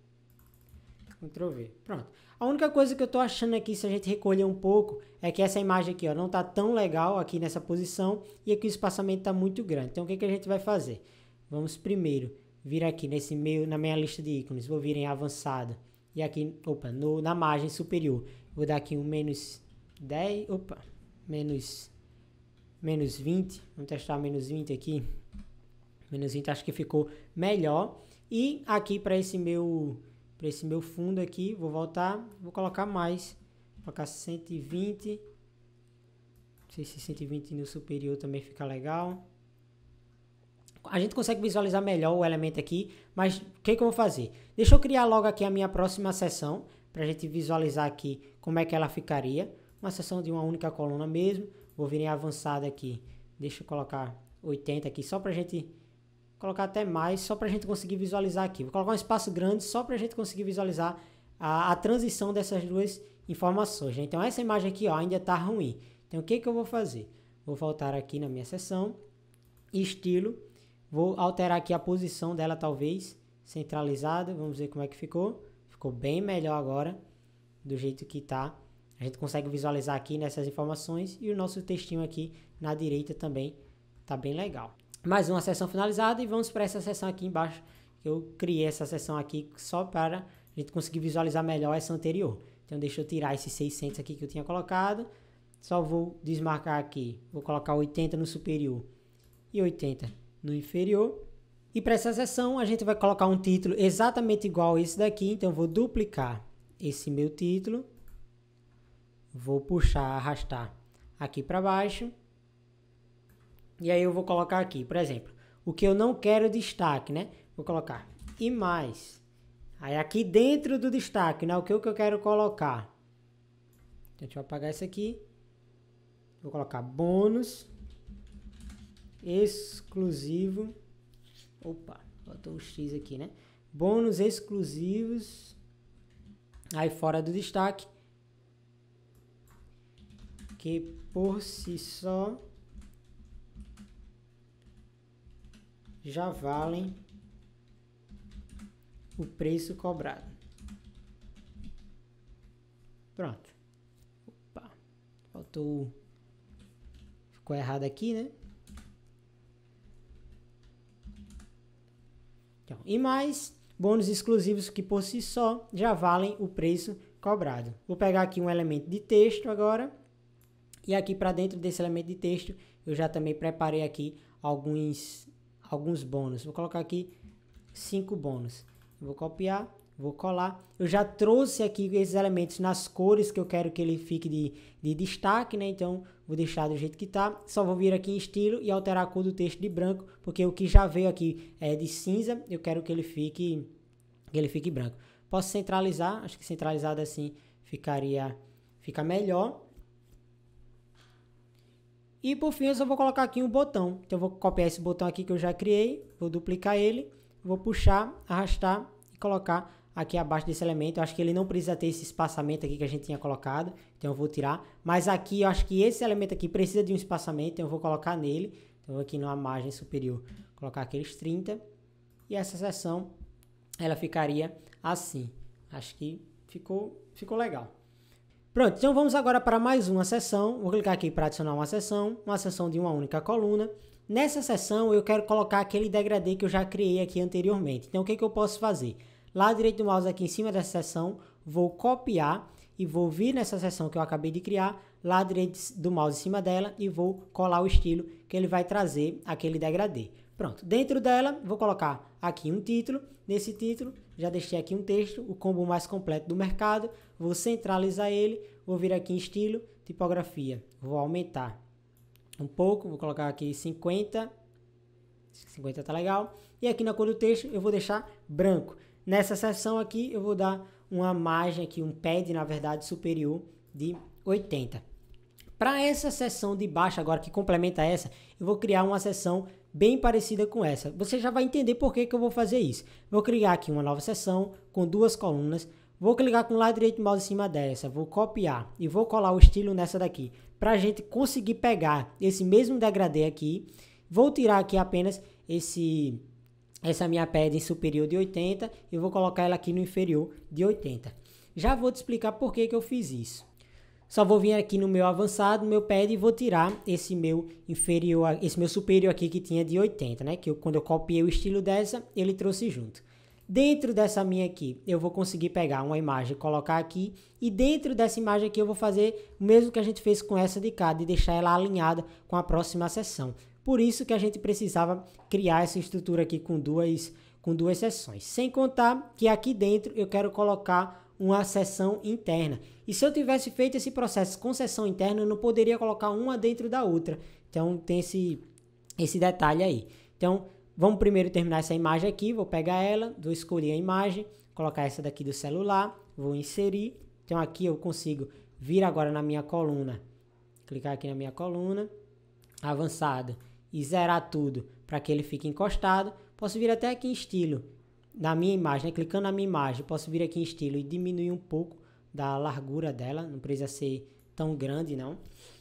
Speaker 1: Ctrl V. Pronto. A única coisa que eu tô achando aqui, se a gente recolher um pouco, é que essa imagem aqui, ó, não tá tão legal aqui nessa posição e aqui o espaçamento tá muito grande. Então, o que, que a gente vai fazer? Vamos primeiro vir aqui nesse meio, na minha lista de ícones, vou vir em avançado e aqui, opa, no, na margem superior, vou dar aqui um menos 10, opa, menos, menos 20, vamos testar menos 20 aqui, menos 20 acho que ficou melhor, e aqui para esse meu para esse meu fundo aqui, vou voltar, vou colocar mais, vou colocar 120, não sei se 120 no superior também fica legal. A gente consegue visualizar melhor o elemento aqui, mas o que, que eu vou fazer? Deixa eu criar logo aqui a minha próxima seção, para a gente visualizar aqui como é que ela ficaria. Uma seção de uma única coluna mesmo, vou vir em avançada aqui, deixa eu colocar 80 aqui, só para a gente colocar até mais só para a gente conseguir visualizar aqui. Vou colocar um espaço grande só para a gente conseguir visualizar a, a, transição dessas duas informações. Né? Então essa imagem aqui ó, ainda está ruim. Então o que, que eu vou fazer? Vou voltar aqui na minha sessão estilo, vou alterar aqui a posição dela talvez, centralizada, vamos ver como é que ficou. Ficou bem melhor agora, do jeito que está. A gente consegue visualizar aqui nessas informações e o nosso textinho aqui na direita também está bem legal mais uma sessão finalizada e vamos para essa sessão aqui embaixo. Eu criei essa sessão aqui só para a gente conseguir visualizar melhor essa anterior. Então deixa eu tirar esses 600 aqui que eu tinha colocado. Só vou desmarcar aqui. Vou colocar 80 no superior e 80 no inferior. E para essa sessão a gente vai colocar um título exatamente igual esse daqui. Então vou duplicar esse meu título. Vou puxar, arrastar aqui para baixo e aí eu vou colocar aqui, por exemplo, o que eu não quero destaque, né? Vou colocar e mais. Aí aqui dentro do destaque, né? O que eu quero colocar? Deixa eu apagar isso aqui. Vou colocar bônus exclusivo. Opa, botou o um X aqui, né? Bônus exclusivos. Aí fora do destaque. Que por si só já valem o preço cobrado. Pronto. Opa. Faltou. Ficou errado aqui, né? Então, e mais bônus exclusivos que por si só já valem o preço cobrado. Vou pegar aqui um elemento de texto agora. E aqui para dentro desse elemento de texto, eu já também preparei aqui alguns alguns bônus. Vou colocar aqui cinco bônus. vou copiar, vou colar. Eu já trouxe aqui esses elementos nas cores que eu quero que ele fique de, de destaque, né? Então, vou deixar do jeito que tá. Só vou vir aqui em estilo e alterar a cor do texto de branco, porque o que já veio aqui é de cinza, eu quero que ele fique, que ele fique branco. Posso centralizar, acho que centralizado assim ficaria fica melhor. E por fim eu só vou colocar aqui um botão. Então eu vou copiar esse botão aqui que eu já criei, vou duplicar ele, vou puxar, arrastar e colocar aqui abaixo desse elemento. Eu acho que ele não precisa ter esse espaçamento aqui que a gente tinha colocado, então eu vou tirar. Mas aqui eu acho que esse elemento aqui precisa de um espaçamento, então eu vou colocar nele. Então aqui na margem superior, colocar aqueles 30 e essa seção ela ficaria assim. Acho que ficou ficou legal. Pronto, então vamos agora para mais uma sessão. Vou clicar aqui para adicionar uma sessão, uma sessão de uma única coluna. Nessa sessão eu quero colocar aquele degradê que eu já criei aqui anteriormente. Então o que, que eu posso fazer? Lá direito do mouse aqui em cima dessa sessão, vou copiar e vou vir nessa sessão que eu acabei de criar, lá direito do mouse em cima dela e vou colar o estilo que ele vai trazer aquele degradê. Pronto, dentro dela vou colocar aqui um título, nesse título já deixei aqui um texto, o combo mais completo do mercado. Vou centralizar ele, vou vir aqui em estilo, tipografia. Vou aumentar um pouco, vou colocar aqui 50. 50 tá legal. E aqui na cor do texto eu vou deixar branco. Nessa seção aqui eu vou dar uma margem aqui, um pad na verdade superior de 80. Para essa seção de baixo agora, que complementa essa, eu vou criar uma seção bem parecida com essa. Você já vai entender por que, que eu vou fazer isso. Vou criar aqui uma nova seção com duas colunas. Vou clicar com o lado direito do mouse em cima dessa, vou copiar e vou colar o estilo nessa daqui. Para a gente conseguir pegar esse mesmo degradê aqui, vou tirar aqui apenas esse essa minha pedra em superior de 80 e vou colocar ela aqui no inferior de 80. Já vou te explicar por que, que eu fiz isso. Só vou vir aqui no meu avançado, no meu pad e vou tirar esse meu inferior, esse meu superior aqui que tinha de 80, né? Que eu, quando eu copiei o estilo dessa, ele trouxe junto. Dentro dessa minha aqui, eu vou conseguir pegar uma imagem, colocar aqui. E dentro dessa imagem aqui, eu vou fazer o mesmo que a gente fez com essa de cá, de deixar ela alinhada com a próxima seção. Por isso que a gente precisava criar essa estrutura aqui com duas, com duas sessões. Sem contar que aqui dentro eu quero colocar uma sessão interna. E se eu tivesse feito esse processo com sessão interna, eu não poderia colocar uma dentro da outra. Então tem esse, esse detalhe aí. Então vamos primeiro terminar essa imagem aqui. Vou pegar ela, vou escolher a imagem, colocar essa daqui do celular, vou inserir. Então aqui eu consigo vir agora na minha coluna, clicar aqui na minha coluna, avançado e zerar tudo para que ele fique encostado. Posso vir até aqui em estilo na minha imagem, né? clicando na minha imagem, posso vir aqui em estilo e diminuir um pouco da largura dela, não precisa ser tão grande não.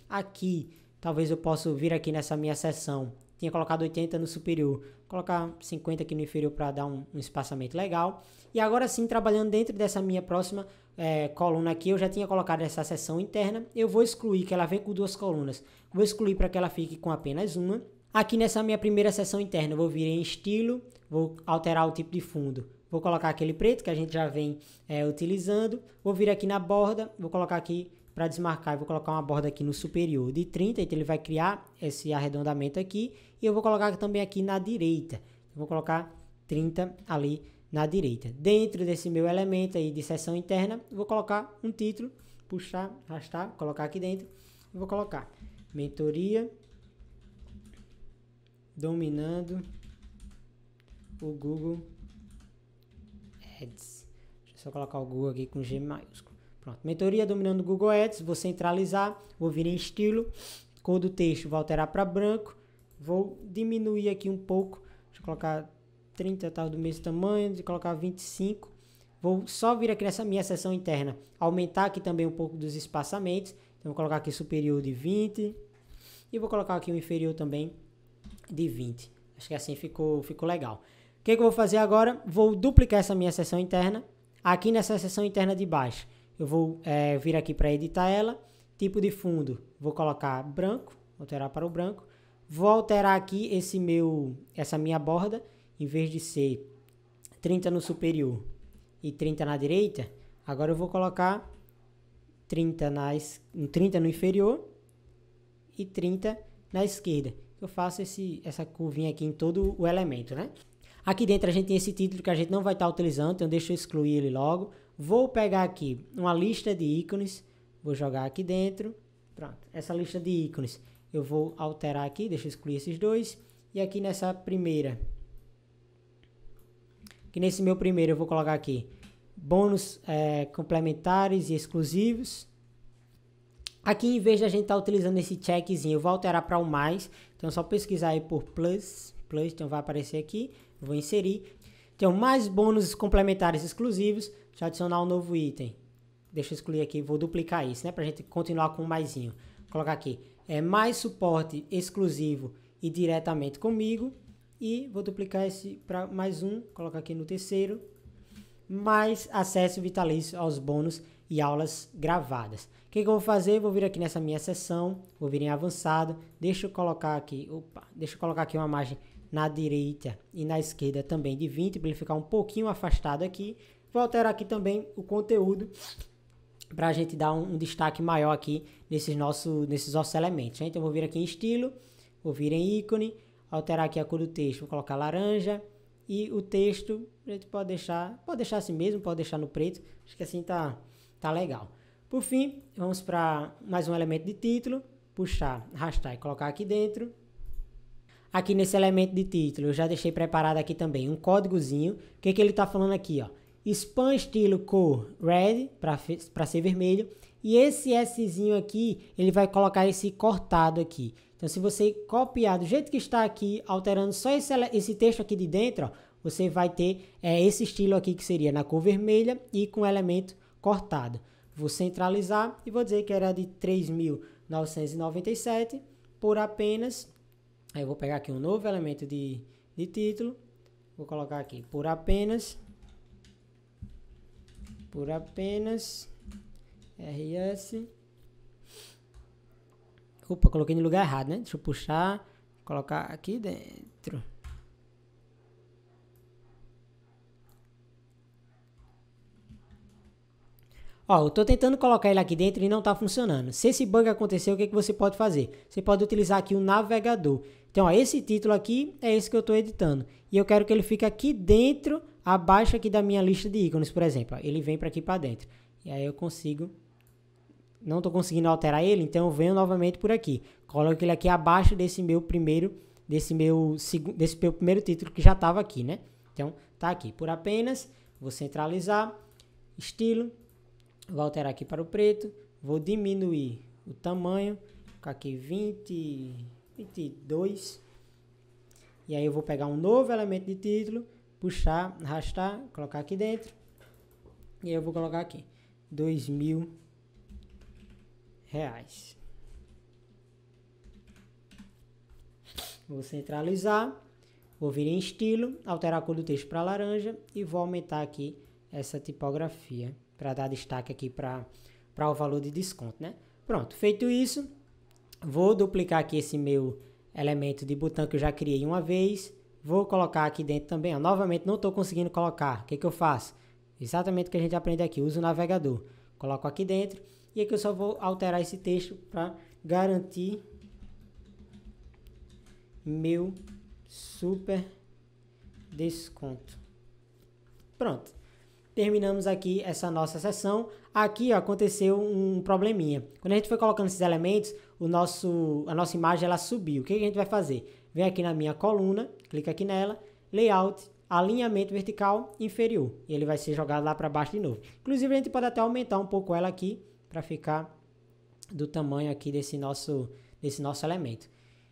Speaker 1: Aqui, talvez eu possa vir aqui nessa minha seção, tinha colocado 80 no superior, colocar 50 aqui no inferior para dar um, um, espaçamento legal. E agora sim, trabalhando dentro dessa minha próxima é, coluna aqui, eu já tinha colocado essa seção interna, eu vou excluir que ela vem com duas colunas, vou excluir para que ela fique com apenas uma. Aqui nessa minha primeira seção interna, eu vou vir em estilo vou alterar o tipo de fundo. Vou colocar aquele preto que a gente já vem é, utilizando. Vou vir aqui na borda, vou colocar aqui para desmarcar, vou colocar uma borda aqui no superior de 30, então ele vai criar esse arredondamento aqui. E eu vou colocar também aqui na direita. Vou colocar 30 ali na direita. Dentro desse meu elemento aí de seção interna, vou colocar um título, puxar, arrastar, colocar aqui dentro. Vou colocar mentoria dominando o Google Ads. Deixa eu só colocar o Google aqui com G maiúsculo. Pronto, mentoria dominando o Google Ads, vou centralizar, vou vir em estilo, cor do texto vou alterar para branco, vou diminuir aqui um pouco, deixa eu colocar 30, tal tá, do mesmo tamanho, de colocar 25, vou só vir aqui nessa minha seção interna, aumentar aqui também um pouco dos espaçamentos, então vou colocar aqui superior de 20, e vou colocar aqui o inferior também de 20, acho que assim ficou, ficou legal. O que, é que eu vou fazer agora? Vou duplicar essa minha seção interna. Aqui nessa seção interna de baixo, eu vou é, vir aqui para editar ela. Tipo de fundo, vou colocar branco, alterar para o branco. Vou alterar aqui esse meu, essa minha borda, em vez de ser 30 no superior e 30 na direita, agora eu vou colocar 30, nas, 30 no inferior e 30 na esquerda. Eu faço esse, essa curvinha aqui em todo o elemento, né? Aqui dentro a gente tem esse título que a gente não vai estar tá utilizando, então deixa eu excluir ele logo. Vou pegar aqui uma lista de ícones, vou jogar aqui dentro. Pronto, essa lista de ícones eu vou alterar aqui, deixa eu excluir esses dois. E aqui nessa primeira, que nesse meu primeiro eu vou colocar aqui bônus é, complementares e exclusivos. Aqui, em vez da gente estar tá utilizando esse checkzinho, eu vou alterar para o mais. Então, é só pesquisar aí por plus, plus, então vai aparecer aqui vou inserir. Tenho mais bônus complementares exclusivos. Deixa eu adicionar um novo item. Deixa eu excluir aqui, vou duplicar isso, né? Pra gente continuar com um maisinho. Vou colocar aqui, é mais suporte exclusivo e diretamente comigo. E vou duplicar esse para mais um, colocar aqui no terceiro. Mais acesso vitalício aos bônus e aulas gravadas. O que, que, eu vou fazer? Vou vir aqui nessa minha seção, vou vir em avançado, deixa eu colocar aqui, opa, deixa eu colocar aqui uma margem na direita e na esquerda também de 20, para ele ficar um pouquinho afastado aqui. Vou alterar aqui também o conteúdo para a gente dar um, um, destaque maior aqui nesses, nossos nesses nossos elementos. Né? Então, vou vir aqui em estilo, vou vir em ícone, alterar aqui a cor do texto, vou colocar laranja e o texto a gente pode deixar, pode deixar assim mesmo, pode deixar no preto, acho que assim tá, tá legal. Por fim, vamos para mais um elemento de título, puxar, arrastar e colocar aqui dentro aqui nesse elemento de título, eu já deixei preparado aqui também um códigozinho. O que, que ele está falando aqui? Ó? Span estilo cor red para ser vermelho. E esse S aqui, ele vai colocar esse cortado aqui. Então, se você copiar do jeito que está aqui, alterando só esse, esse texto aqui de dentro, ó, você vai ter é, esse estilo aqui que seria na cor vermelha e com elemento cortado. Vou centralizar e vou dizer que era de 3.997 por apenas Aí eu vou pegar aqui um novo elemento de, de título. Vou colocar aqui por apenas. Por apenas. RS. Opa, coloquei no lugar errado, né? Deixa eu puxar. Colocar aqui dentro. Ó, eu tô tentando colocar ele aqui dentro e não tá funcionando. Se esse bug acontecer, o que, que você pode fazer? Você pode utilizar aqui o navegador. Então, ó, esse título aqui é esse que eu estou editando. E eu quero que ele fique aqui dentro, abaixo aqui da minha lista de ícones, por exemplo. Ó, ele vem para aqui para dentro. E aí eu consigo... Não estou conseguindo alterar ele, então eu venho novamente por aqui. Coloco ele aqui abaixo desse meu primeiro, desse meu, desse meu primeiro título que já estava aqui, né? Então, tá aqui. Por apenas, vou centralizar, estilo, vou alterar aqui para o preto, vou diminuir o tamanho, ficar aqui 20 22. E aí eu vou pegar um novo elemento de título, puxar, arrastar, colocar aqui dentro. E aí eu vou colocar aqui, dois mil reais. Vou centralizar, vou vir em estilo, alterar a cor do texto para laranja e vou aumentar aqui essa tipografia para dar destaque aqui para o valor de desconto, né? Pronto, feito isso, Vou duplicar aqui esse meu elemento de botão que eu já criei uma vez. Vou colocar aqui dentro também. Ó. Novamente, não estou conseguindo colocar. O que, que eu faço? Exatamente o que a gente aprende aqui. Uso o navegador. Coloco aqui dentro. E aqui eu só vou alterar esse texto para garantir meu super desconto. Pronto. Terminamos aqui essa nossa sessão. Aqui ó, aconteceu um probleminha. Quando a gente foi colocando esses elementos, o nosso, a nossa imagem ela subiu. O que a gente vai fazer? Vem aqui na minha coluna, clica aqui nela, layout, alinhamento vertical inferior. E ele vai ser jogado lá para baixo de novo. Inclusive a gente pode até aumentar um pouco ela aqui para ficar do tamanho aqui desse nosso, desse nosso elemento.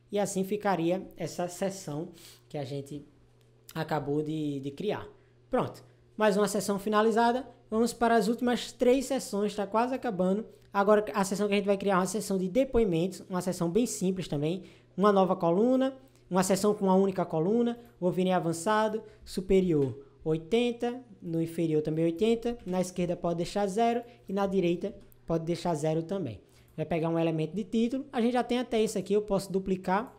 Speaker 1: E assim ficaria essa seção que a gente acabou de, de criar. Pronto, mais uma sessão finalizada. Vamos para as últimas três sessões, está quase acabando. Agora, a sessão que a gente vai criar é uma sessão de depoimentos, uma sessão bem simples também, uma nova coluna, uma sessão com uma única coluna, o ovinho é avançado, superior 80, no inferior também 80, na esquerda pode deixar zero e na direita pode deixar zero também. Vai pegar um elemento de título, a gente já tem até isso aqui, eu posso duplicar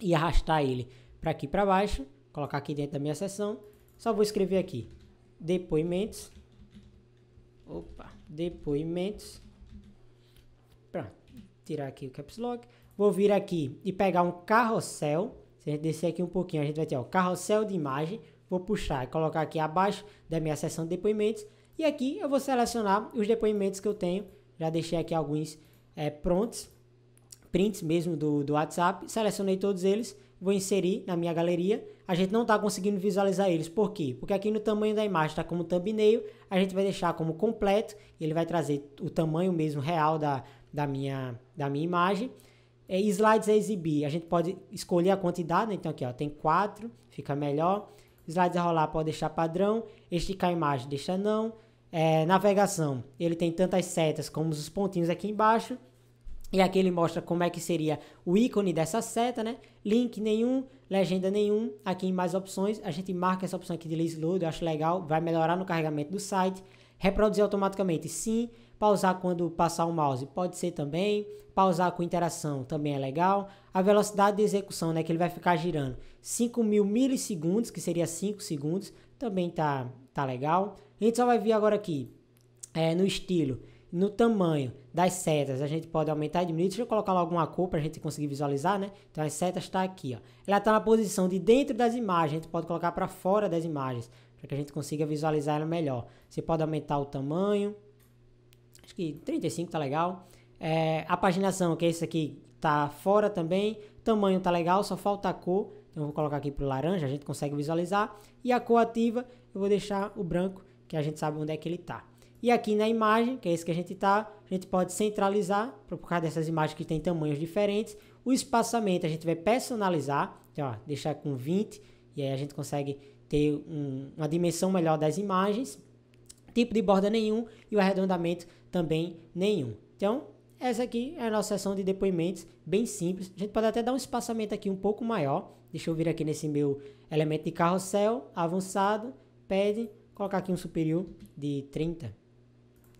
Speaker 1: e arrastar ele para aqui para baixo, colocar aqui dentro da minha seção, só vou escrever aqui, depoimentos, opa, depoimentos, tirar aqui o caps lock. Vou vir aqui e pegar um carrossel. Se a gente descer aqui um pouquinho, a gente vai ter o carrossel de imagem. Vou puxar e colocar aqui abaixo da minha seção de depoimentos. E aqui eu vou selecionar os depoimentos que eu tenho. Já deixei aqui alguns é, eh, prontos, prints mesmo do, do WhatsApp. Selecionei todos eles, vou inserir na minha galeria. A gente não está conseguindo visualizar eles. Por quê? Porque aqui no tamanho da imagem está como thumbnail. A gente vai deixar como completo. Ele vai trazer o tamanho mesmo real da, da minha, da minha imagem. É, slides a é exibir, a gente pode escolher a quantidade, né? então aqui ó, tem 4, fica melhor. Slides a rolar pode deixar padrão, esticar a imagem deixa não. É, navegação, ele tem tantas setas como os pontinhos aqui embaixo. E aqui ele mostra como é que seria o ícone dessa seta, né? Link nenhum, legenda nenhum. Aqui em mais opções, a gente marca essa opção aqui de list load, eu acho legal, vai melhorar no carregamento do site. Reproduzir automaticamente, sim. Pausar quando passar o mouse pode ser também. Pausar com interação também é legal. A velocidade de execução, né, que ele vai ficar girando 5.000 milissegundos, que seria 5 segundos, também tá, tá legal. A gente só vai ver agora aqui é, no estilo, no tamanho das setas. A gente pode aumentar e diminuir. Deixa eu colocar logo uma cor para a gente conseguir visualizar, né? Então as setas está aqui, ó. Ela está na posição de dentro das imagens. A gente pode colocar para fora das imagens para que a gente consiga visualizar ela melhor. Você pode aumentar o tamanho, acho que 35 tá legal. É, a paginação, que é esse aqui, tá fora também. Tamanho tá legal, só falta a cor. Então eu vou colocar aqui pro laranja, a gente consegue visualizar. E a cor ativa, eu vou deixar o branco, que a gente sabe onde é que ele tá. E aqui na imagem, que é esse que a gente tá, a gente pode centralizar, por causa dessas imagens que tem tamanhos diferentes. O espaçamento a gente vai personalizar, então, ó, deixar com 20, e aí a gente consegue ter um, uma dimensão melhor das imagens. Tipo de borda nenhum e o arredondamento também nenhum. Então, essa aqui é a nossa sessão de depoimentos, bem simples. A gente pode até dar um espaçamento aqui um pouco maior. Deixa eu vir aqui nesse meu elemento de carrossel, avançado, pede, colocar aqui um superior de 30.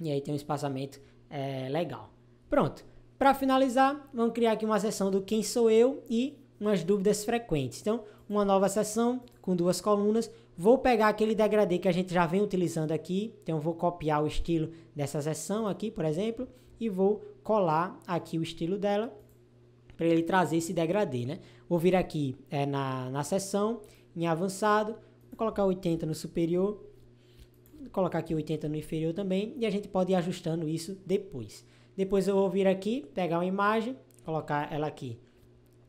Speaker 1: E aí tem um espaçamento é, legal. Pronto. Para finalizar, vamos criar aqui uma sessão do quem sou eu e umas dúvidas frequentes. Então, uma nova sessão com duas colunas Vou pegar aquele degradê que a gente já vem utilizando aqui, então vou copiar o estilo dessa seção aqui, por exemplo, e vou colar aqui o estilo dela para ele trazer esse degradê, né? Vou vir aqui é, na, na seção, em avançado, vou colocar 80 no superior, colocar aqui 80 no inferior também, e a gente pode ir ajustando isso depois. Depois eu vou vir aqui, pegar uma imagem, colocar ela aqui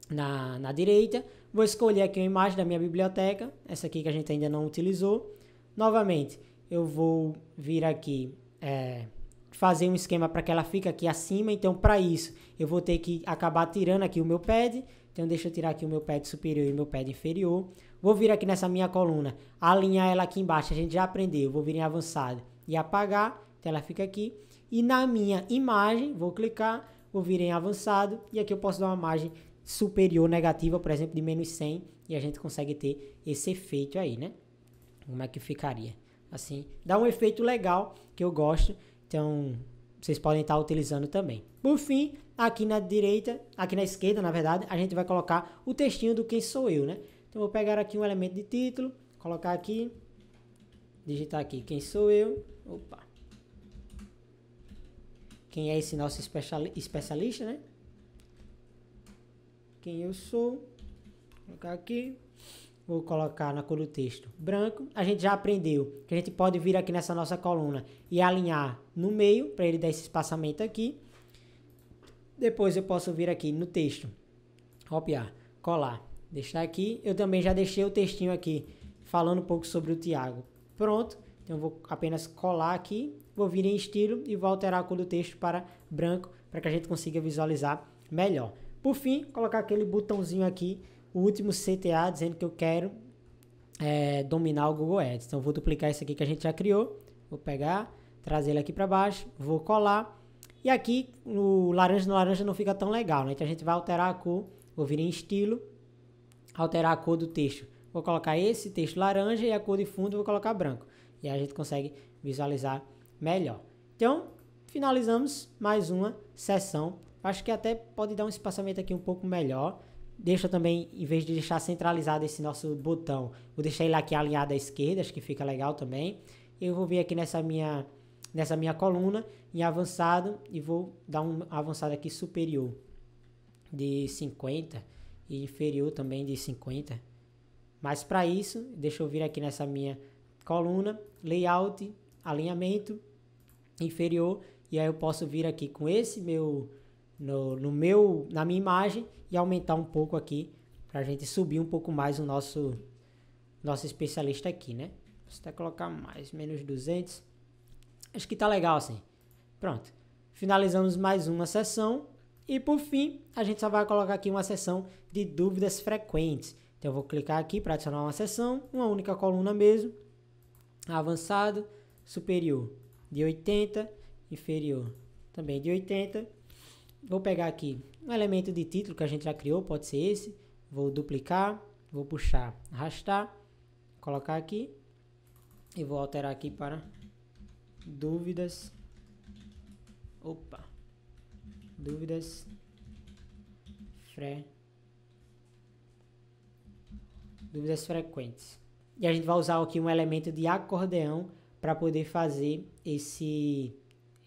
Speaker 1: na, na direita, Vou escolher aqui uma imagem da minha biblioteca, essa aqui que a gente ainda não utilizou. Novamente, eu vou vir aqui é, fazer um esquema para que ela fique aqui acima. Então, para isso, eu vou ter que acabar tirando aqui o meu pad. Então, deixa eu tirar aqui o meu pad superior e o meu pad inferior. Vou vir aqui nessa minha coluna, alinhar ela aqui embaixo. A gente já aprendeu. Vou vir em avançado e apagar. Então, ela fica aqui. E na minha imagem, vou clicar, vou vir em avançado. E aqui eu posso dar uma margem superior negativa, por exemplo, de menos 100, e a gente consegue ter esse efeito aí, né? Como é que ficaria? Assim, dá um efeito legal que eu gosto, então vocês podem estar tá utilizando também. Por fim, aqui na direita, aqui na esquerda, na verdade, a gente vai colocar o textinho do quem sou eu, né? Então vou pegar aqui um elemento de título, colocar aqui, digitar aqui quem sou eu, opa. Quem é esse nosso especialista, né? quem eu sou. Vou colocar aqui. Vou colocar na cor do texto branco. A gente já aprendeu que a gente pode vir aqui nessa nossa coluna e alinhar no meio para ele dar esse espaçamento aqui. Depois eu posso vir aqui no texto, copiar, colar, deixar aqui. Eu também já deixei o textinho aqui falando um pouco sobre o Tiago. Pronto. Então vou apenas colar aqui, vou vir em estilo e vou alterar a cor do texto para branco para que a gente consiga visualizar melhor. Por fim, colocar aquele botãozinho aqui, o último CTA, dizendo que eu quero é, dominar o Google Ads. Então, vou duplicar isso aqui que a gente já criou. Vou pegar, trazer ele aqui para baixo, vou colar. E aqui, o laranja no laranja não fica tão legal, né? Então, a gente vai alterar a cor, vou vir em estilo, alterar a cor do texto. Vou colocar esse texto laranja e a cor de fundo vou colocar branco. E aí a gente consegue visualizar melhor. Então, finalizamos mais uma sessão Acho que até pode dar um espaçamento aqui um pouco melhor. Deixa também, em vez de deixar centralizado esse nosso botão, vou deixar ele aqui alinhado à esquerda, acho que fica legal também. Eu vou vir aqui nessa minha, nessa minha coluna, em avançado, e vou dar um avançado aqui superior de 50 e inferior também de 50. Mas para isso, deixa eu vir aqui nessa minha coluna, layout, alinhamento, inferior, e aí eu posso vir aqui com esse meu no, no meu, na minha imagem e aumentar um pouco aqui para a gente subir um pouco mais o nosso nosso especialista aqui, né? até colocar mais, menos 200. Acho que tá legal assim. Pronto. Finalizamos mais uma sessão. E por fim, a gente só vai colocar aqui uma sessão de dúvidas frequentes. Então eu vou clicar aqui para adicionar uma sessão, uma única coluna mesmo. Avançado, superior de 80, inferior também de 80 Vou pegar aqui um elemento de título que a gente já criou, pode ser esse. Vou duplicar, vou puxar, arrastar, colocar aqui e vou alterar aqui para dúvidas. Opa. Dúvidas fre dúvidas frequentes. E a gente vai usar aqui um elemento de acordeão para poder fazer esse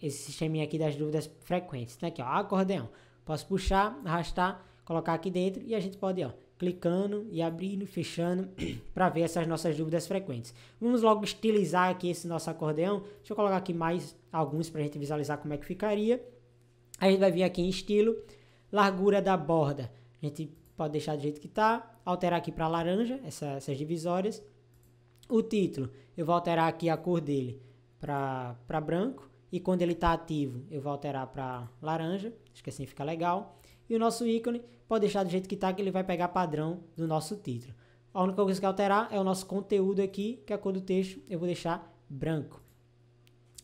Speaker 1: esse sisteminha aqui das dúvidas frequentes. Então aqui, ó, acordeão. Posso puxar, arrastar, colocar aqui dentro e a gente pode, ó, clicando e abrindo, fechando (clears throat) para ver essas nossas dúvidas frequentes. Vamos logo estilizar aqui esse nosso acordeão. Deixa eu colocar aqui mais alguns para a gente visualizar como é que ficaria. A gente vai vir aqui em estilo, largura da borda. A gente pode deixar do jeito que está, alterar aqui para laranja essa, essas divisórias. O título, eu vou alterar aqui a cor dele para branco. E quando ele está ativo, eu vou alterar para laranja, acho que assim fica legal. E o nosso ícone pode deixar do jeito que está, que ele vai pegar padrão do nosso título. A única coisa que alterar é o nosso conteúdo aqui, que a cor do texto eu vou deixar branco.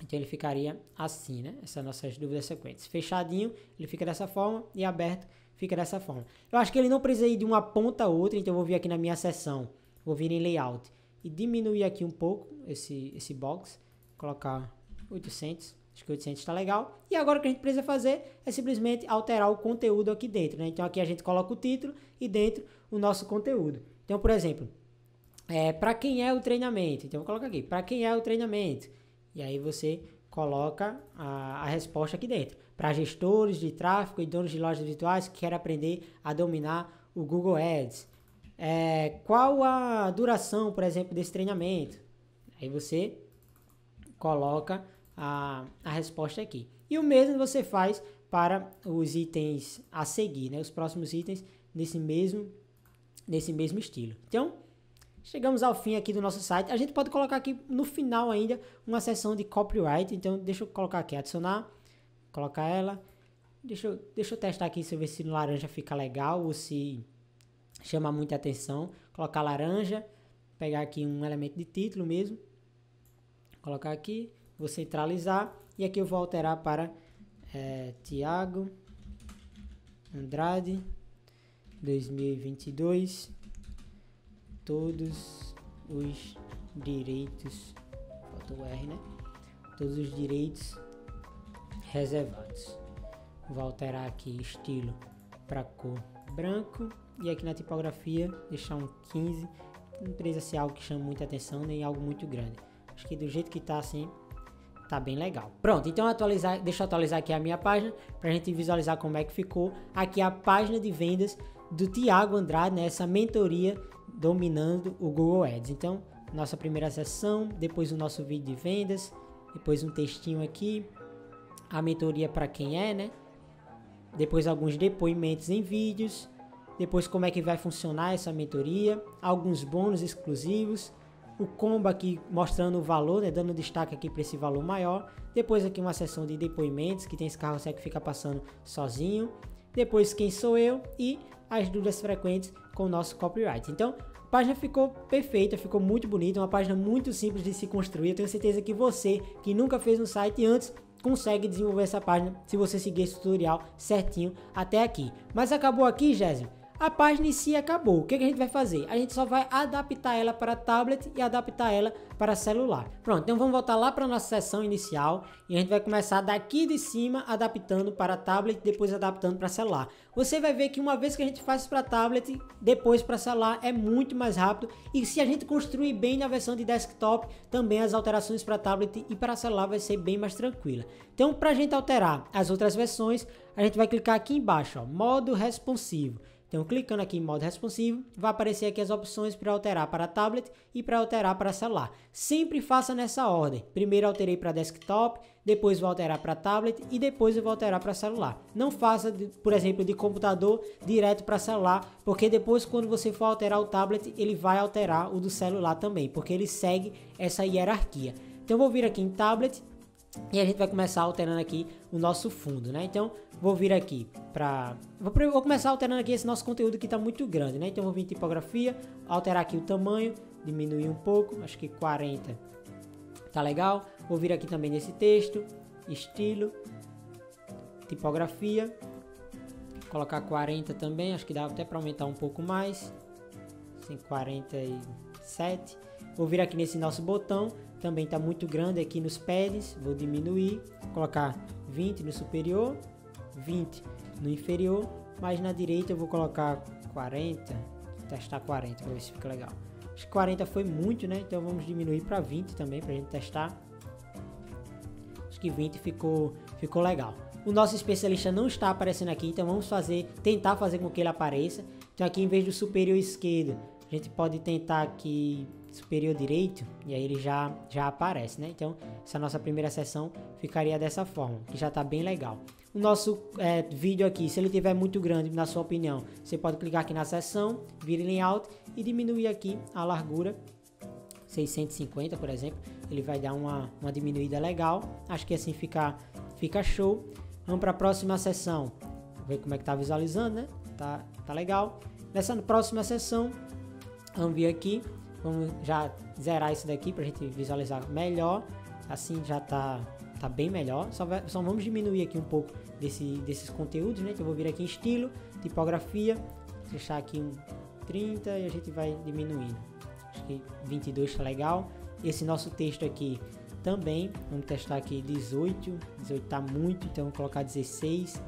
Speaker 1: Então ele ficaria assim, né? Essas é nossas dúvidas sequentes. Fechadinho, ele fica dessa forma e aberto fica dessa forma. Eu acho que ele não precisa ir de uma ponta a outra, então eu vou vir aqui na minha seção, vou vir em layout e diminuir aqui um pouco esse, esse box, colocar 800. Acho que 800 está legal. E agora o que a gente precisa fazer é simplesmente alterar o conteúdo aqui dentro. Né? Então aqui a gente coloca o título e dentro o nosso conteúdo. Então, por exemplo, é, para quem é o treinamento? Então, eu coloco aqui, para quem é o treinamento? E aí você coloca a, a resposta aqui dentro. Para gestores de tráfego e donos de lojas virtuais que querem aprender a dominar o Google Ads. É, qual a duração, por exemplo, desse treinamento? Aí você coloca a, a resposta aqui. E o mesmo você faz para os itens a seguir, né? os próximos itens nesse mesmo, nesse mesmo estilo. Então, chegamos ao fim aqui do nosso site. A gente pode colocar aqui no final ainda uma seção de copyright. Então, deixa eu colocar aqui, adicionar, colocar ela. Deixa eu, deixa eu testar aqui se eu ver se no laranja fica legal ou se chama muita atenção. Colocar laranja, pegar aqui um elemento de título mesmo, colocar aqui vou centralizar e aqui eu vou alterar para é, Tiago Andrade 2022 todos os direitos faltou o R né todos os direitos reservados vou alterar aqui estilo para cor branco e aqui na tipografia deixar um 15 não precisa ser algo que chame muita atenção nem algo muito grande acho que do jeito que está assim Tá bem legal. Pronto, então atualizar, deixa eu atualizar aqui a minha página para a gente visualizar como é que ficou. Aqui é a página de vendas do Tiago Andrade, né, essa mentoria dominando o Google Ads. Então, nossa primeira sessão, depois o nosso vídeo de vendas, depois um textinho aqui, a mentoria para quem é, né? Depois alguns depoimentos em vídeos, depois como é que vai funcionar essa mentoria, alguns bônus exclusivos, o combo aqui mostrando o valor, né, dando destaque aqui para esse valor maior. Depois aqui uma seção de depoimentos, que tem esse carrossel que fica passando sozinho. Depois quem sou eu e as dúvidas frequentes com o nosso copyright. Então, a página ficou perfeita, ficou muito bonita, uma página muito simples de se construir. Eu tenho certeza que você que nunca fez um site antes consegue desenvolver essa página se você seguir esse tutorial certinho até aqui. Mas acabou aqui, Jéssica a página em si acabou. O é que, a gente vai fazer? A gente só vai adaptar ela para tablet e adaptar ela para celular. Pronto, então vamos voltar lá para nossa sessão inicial e a gente vai começar daqui de cima adaptando para tablet, depois adaptando para celular. Você vai ver que uma vez que a gente faz para tablet, depois para celular é muito mais rápido e se a gente construir bem na versão de desktop, também as alterações para tablet e para celular vai ser bem mais tranquila. Então, para a gente alterar as outras versões, a gente vai clicar aqui embaixo, ó, modo responsivo. Então, clicando aqui em modo responsivo, vai aparecer aqui as opções para alterar para tablet e para alterar para celular. Sempre faça nessa ordem. Primeiro alterei para desktop, depois vou alterar para tablet e depois eu vou alterar para celular. Não faça, por exemplo, de computador direto para celular, porque depois quando você for alterar o tablet, ele vai alterar o do celular também, porque ele segue essa hierarquia. Então vou vir aqui em tablet e a gente vai começar alterando aqui o nosso fundo, né? Então vou vir aqui para vou, começar alterando aqui esse nosso conteúdo que está muito grande, né? Então vou vir em tipografia, alterar aqui o tamanho, diminuir um pouco, acho que 40 tá legal. Vou vir aqui também nesse texto, estilo, tipografia, colocar 40 também, acho que dá até para aumentar um pouco mais, assim, 47. Vou vir aqui nesse nosso botão, também está muito grande aqui nos pads, vou diminuir, colocar 20 no superior 20 no inferior, mas na direita eu vou colocar 40, testar 40 para ver se fica legal. Acho que 40 foi muito, né? Então vamos diminuir para 20 também para a gente testar. Acho que 20 ficou, ficou legal. O nosso especialista não está aparecendo aqui, então vamos fazer, tentar fazer com que ele apareça. Então aqui em vez do superior esquerdo, a gente pode tentar aqui superior direito e aí ele já já aparece, né? Então essa nossa primeira sessão ficaria dessa forma, que já está bem legal o nosso é, vídeo aqui, se ele tiver muito grande, na sua opinião, você pode clicar aqui na seção, vir em alto e diminuir aqui a largura 650, por exemplo, ele vai dar uma, uma diminuída legal. Acho que assim fica, fica show. Vamos para a próxima sessão. Ver como é que tá visualizando, né? Tá, tá legal. Nessa próxima sessão, vamos vir aqui. Vamos já zerar isso daqui para a gente visualizar melhor. Assim já tá, tá bem melhor. Só, vai, só vamos diminuir aqui um pouco desse, desses conteúdos, né? Que então, eu vou vir aqui em estilo, tipografia, deixar aqui um 30 e a gente vai diminuindo. Acho que 22 tá legal. Esse nosso texto aqui também, vamos testar aqui 18, 18 tá muito, então vou colocar 16.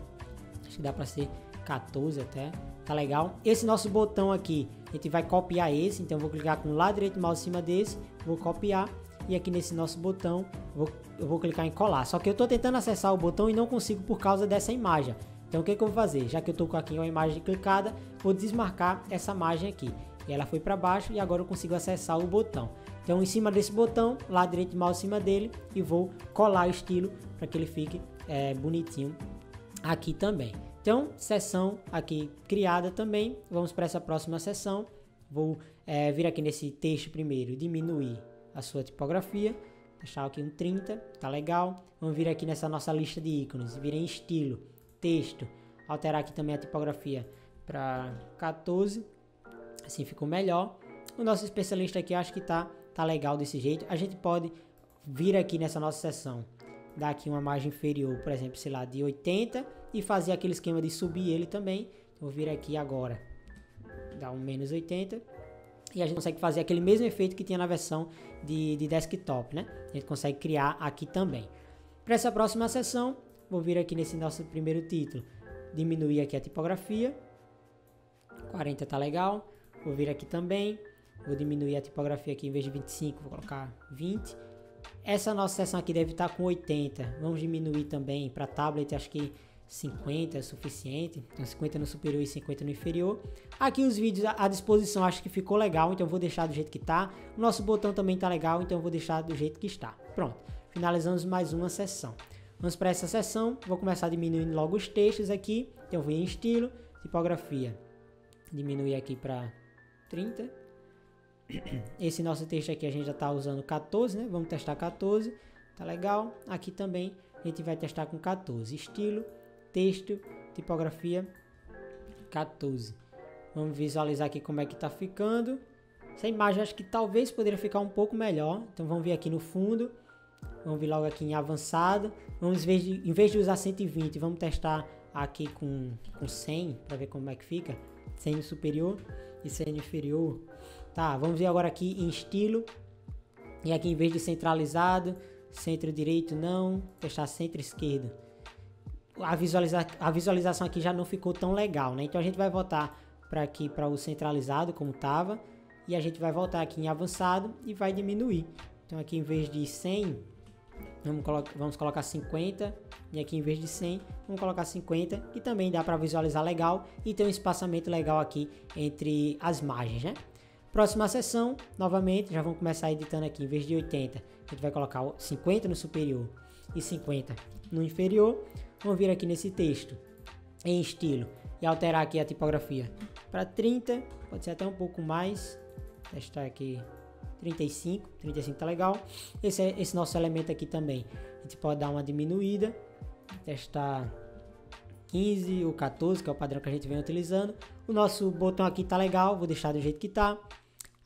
Speaker 1: Acho que dá para ser 14 até. Tá legal? Esse nosso botão aqui, a gente vai copiar esse, então vou clicar com o lado direito mouse em cima desse, vou copiar e aqui nesse nosso botão eu vou, eu vou clicar em colar. Só que eu estou tentando acessar o botão e não consigo por causa dessa imagem. Então o que, que eu vou fazer? Já que eu estou com aqui uma imagem clicada, vou desmarcar essa margem aqui. E ela foi para baixo e agora eu consigo acessar o botão. Então em cima desse botão, lá direito mouse em cima dele e vou colar o estilo para que ele fique é, bonitinho aqui também. Então, sessão aqui criada também. Vamos para essa próxima sessão. Vou é, vir aqui nesse texto primeiro, diminuir a sua tipografia, deixar aqui um 30, tá legal. Vamos vir aqui nessa nossa lista de ícones, vir em estilo, texto, alterar aqui também a tipografia para 14, assim ficou melhor. O nosso especialista aqui acho que tá, tá legal desse jeito. A gente pode vir aqui nessa nossa seção, dar aqui uma margem inferior, por exemplo, sei lá, de 80 e fazer aquele esquema de subir ele também. Vou vir aqui agora, dar um menos 80 e a gente consegue fazer aquele mesmo efeito que tinha na versão de, de desktop, né? A gente consegue criar aqui também. Para essa próxima sessão, vou vir aqui nesse nosso primeiro título, diminuir aqui a tipografia. 40 tá legal. Vou vir aqui também, vou diminuir a tipografia aqui em vez de 25, vou colocar 20. Essa nossa sessão aqui deve estar tá com 80. Vamos diminuir também para tablet, acho que 50 é suficiente, então 50 no superior e 50 no inferior. Aqui os vídeos à disposição, acho que ficou legal, então vou deixar do jeito que está O nosso botão também está legal, então vou deixar do jeito que está. Pronto, finalizamos mais uma sessão. Vamos para essa sessão, vou começar diminuindo logo os textos aqui, então vou em estilo, tipografia, diminuir aqui para 30. Esse nosso texto aqui a gente já está usando 14, né? Vamos testar 14, tá legal. Aqui também a gente vai testar com 14, estilo, texto, tipografia 14. Vamos visualizar aqui como é que está ficando. Essa imagem acho que talvez poderia ficar um pouco melhor. Então vamos vir aqui no fundo. Vamos vir logo aqui em avançado. Vamos, em vez de, usar 120, vamos testar aqui com, com 100 para ver como é que fica. 100 no superior e 100 no inferior. Tá, vamos ver agora aqui em estilo. E aqui em vez de centralizado, centro direito não, testar centro esquerdo a, visualiza a visualização aqui já não ficou tão legal, né? Então a gente vai voltar para aqui para o centralizado como estava e a gente vai voltar aqui em avançado e vai diminuir. Então aqui em vez de 100, vamos, colo vamos colocar 50 e aqui em vez de 100, vamos colocar 50 e também dá para visualizar legal e tem um espaçamento legal aqui entre as margens, né? Próxima sessão, novamente, já vamos começar editando aqui, em vez de 80, a gente vai colocar 50 no superior e 50 no inferior vamos vir aqui nesse texto, em estilo, e alterar aqui a tipografia para 30, pode ser até um pouco mais, testar aqui 35, 35 tá legal. Esse, é, esse nosso elemento aqui também, a gente pode dar uma diminuída, testar 15 ou 14, que é o padrão que a gente vem utilizando. O nosso botão aqui tá legal, vou deixar do jeito que tá.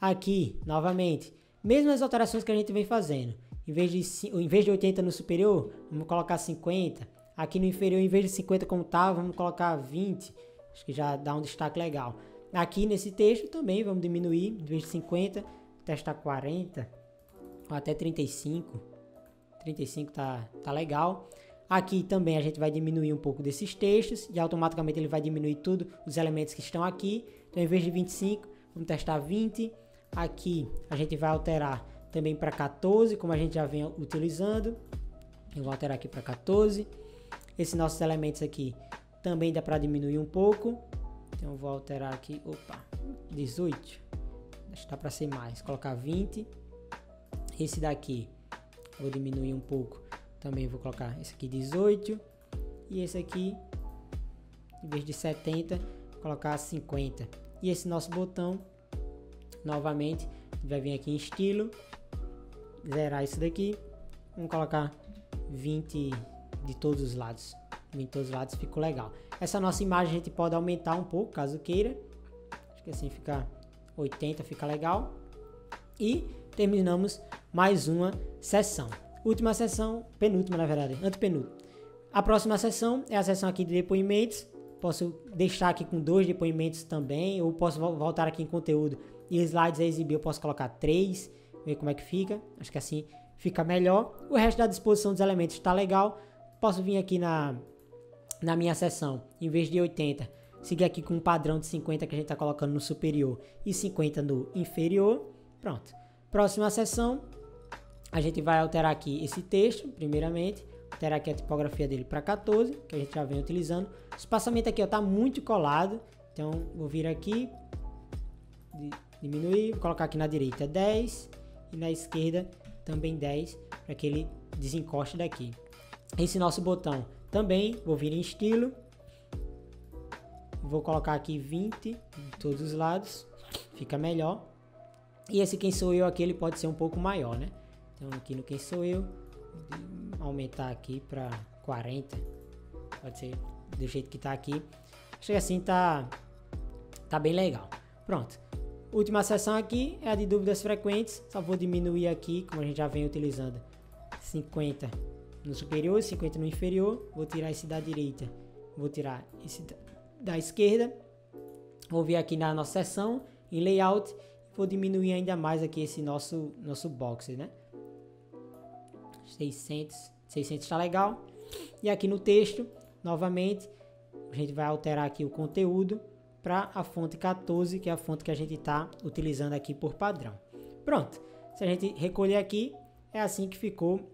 Speaker 1: Aqui, novamente, mesmas alterações que a gente vem fazendo. Em vez de, em vez de 80 no superior, vamos colocar 50. Aqui no inferior, em vez de 50 como estava tá, vamos colocar 20. Acho que já dá um destaque legal. Aqui nesse texto também vamos diminuir, em vez de 50, testar 40 ou até 35. 35 tá, tá legal. Aqui também a gente vai diminuir um pouco desses textos e automaticamente ele vai diminuir tudo os elementos que estão aqui. Então, em vez de 25, vamos testar 20. Aqui a gente vai alterar também para 14, como a gente já vem utilizando. Eu vou alterar aqui para 14. Esses nossos elementos aqui também dá para diminuir um pouco. Então vou alterar aqui, opa, 18. Acho que dá para ser mais. Colocar 20. Esse daqui vou diminuir um pouco. Também vou colocar esse aqui 18 e esse aqui em vez de 70, colocar 50. E esse nosso botão novamente vai vir aqui em estilo, zerar isso daqui. Vamos colocar 20 de todos os lados. De todos os lados ficou legal. Essa nossa imagem a gente pode aumentar um pouco, caso queira. Acho que assim fica 80, fica legal. E terminamos mais uma sessão. Última sessão, penúltima na verdade, antepenúltima. A próxima sessão é a sessão aqui de depoimentos. Posso deixar aqui com dois depoimentos também, ou posso voltar aqui em conteúdo e slides a exibir, eu posso colocar três, ver como é que fica. Acho que assim fica melhor. O resto da disposição dos elementos está legal. Posso vir aqui na, na minha seção, em vez de 80, seguir aqui com um padrão de 50 que a gente está colocando no superior e 50 no inferior. Pronto. Próxima seção, a gente vai alterar aqui esse texto, primeiramente. Alterar aqui a tipografia dele para 14, que a gente já vem utilizando. O espaçamento aqui está muito colado, então vou vir aqui, diminuir, vou colocar aqui na direita 10 e na esquerda também 10, para que ele desencoste daqui esse nosso botão. Também vou vir em estilo, vou colocar aqui 20 em todos os lados, fica melhor. E esse quem sou eu aqui, ele pode ser um pouco maior, né? Então aqui no quem sou eu, aumentar aqui para 40, pode ser do jeito que tá aqui. Acho que assim tá, tá bem legal. Pronto. Última seção aqui é a de dúvidas frequentes. Só vou diminuir aqui, como a gente já vem utilizando 50 no superior, 50 no inferior, vou tirar esse da direita, vou tirar esse da esquerda, vou vir aqui na nossa seção, em layout, vou diminuir ainda mais aqui esse nosso, nosso box, né? 600, 600 está legal. E aqui no texto, novamente, a gente vai alterar aqui o conteúdo para a fonte 14, que é a fonte que a gente está utilizando aqui por padrão. Pronto, se a gente recolher aqui, é assim que ficou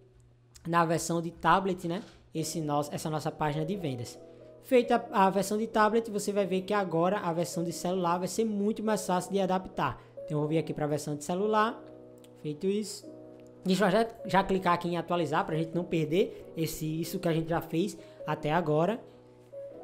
Speaker 1: na versão de tablet, né? Esse nosso, essa nossa página de vendas. Feita a versão de tablet, você vai ver que agora a versão de celular vai ser muito mais fácil de adaptar. Então eu vou vir aqui para a versão de celular. Feito isso, deixa eu já, já clicar aqui em atualizar para a gente não perder esse isso que a gente já fez até agora.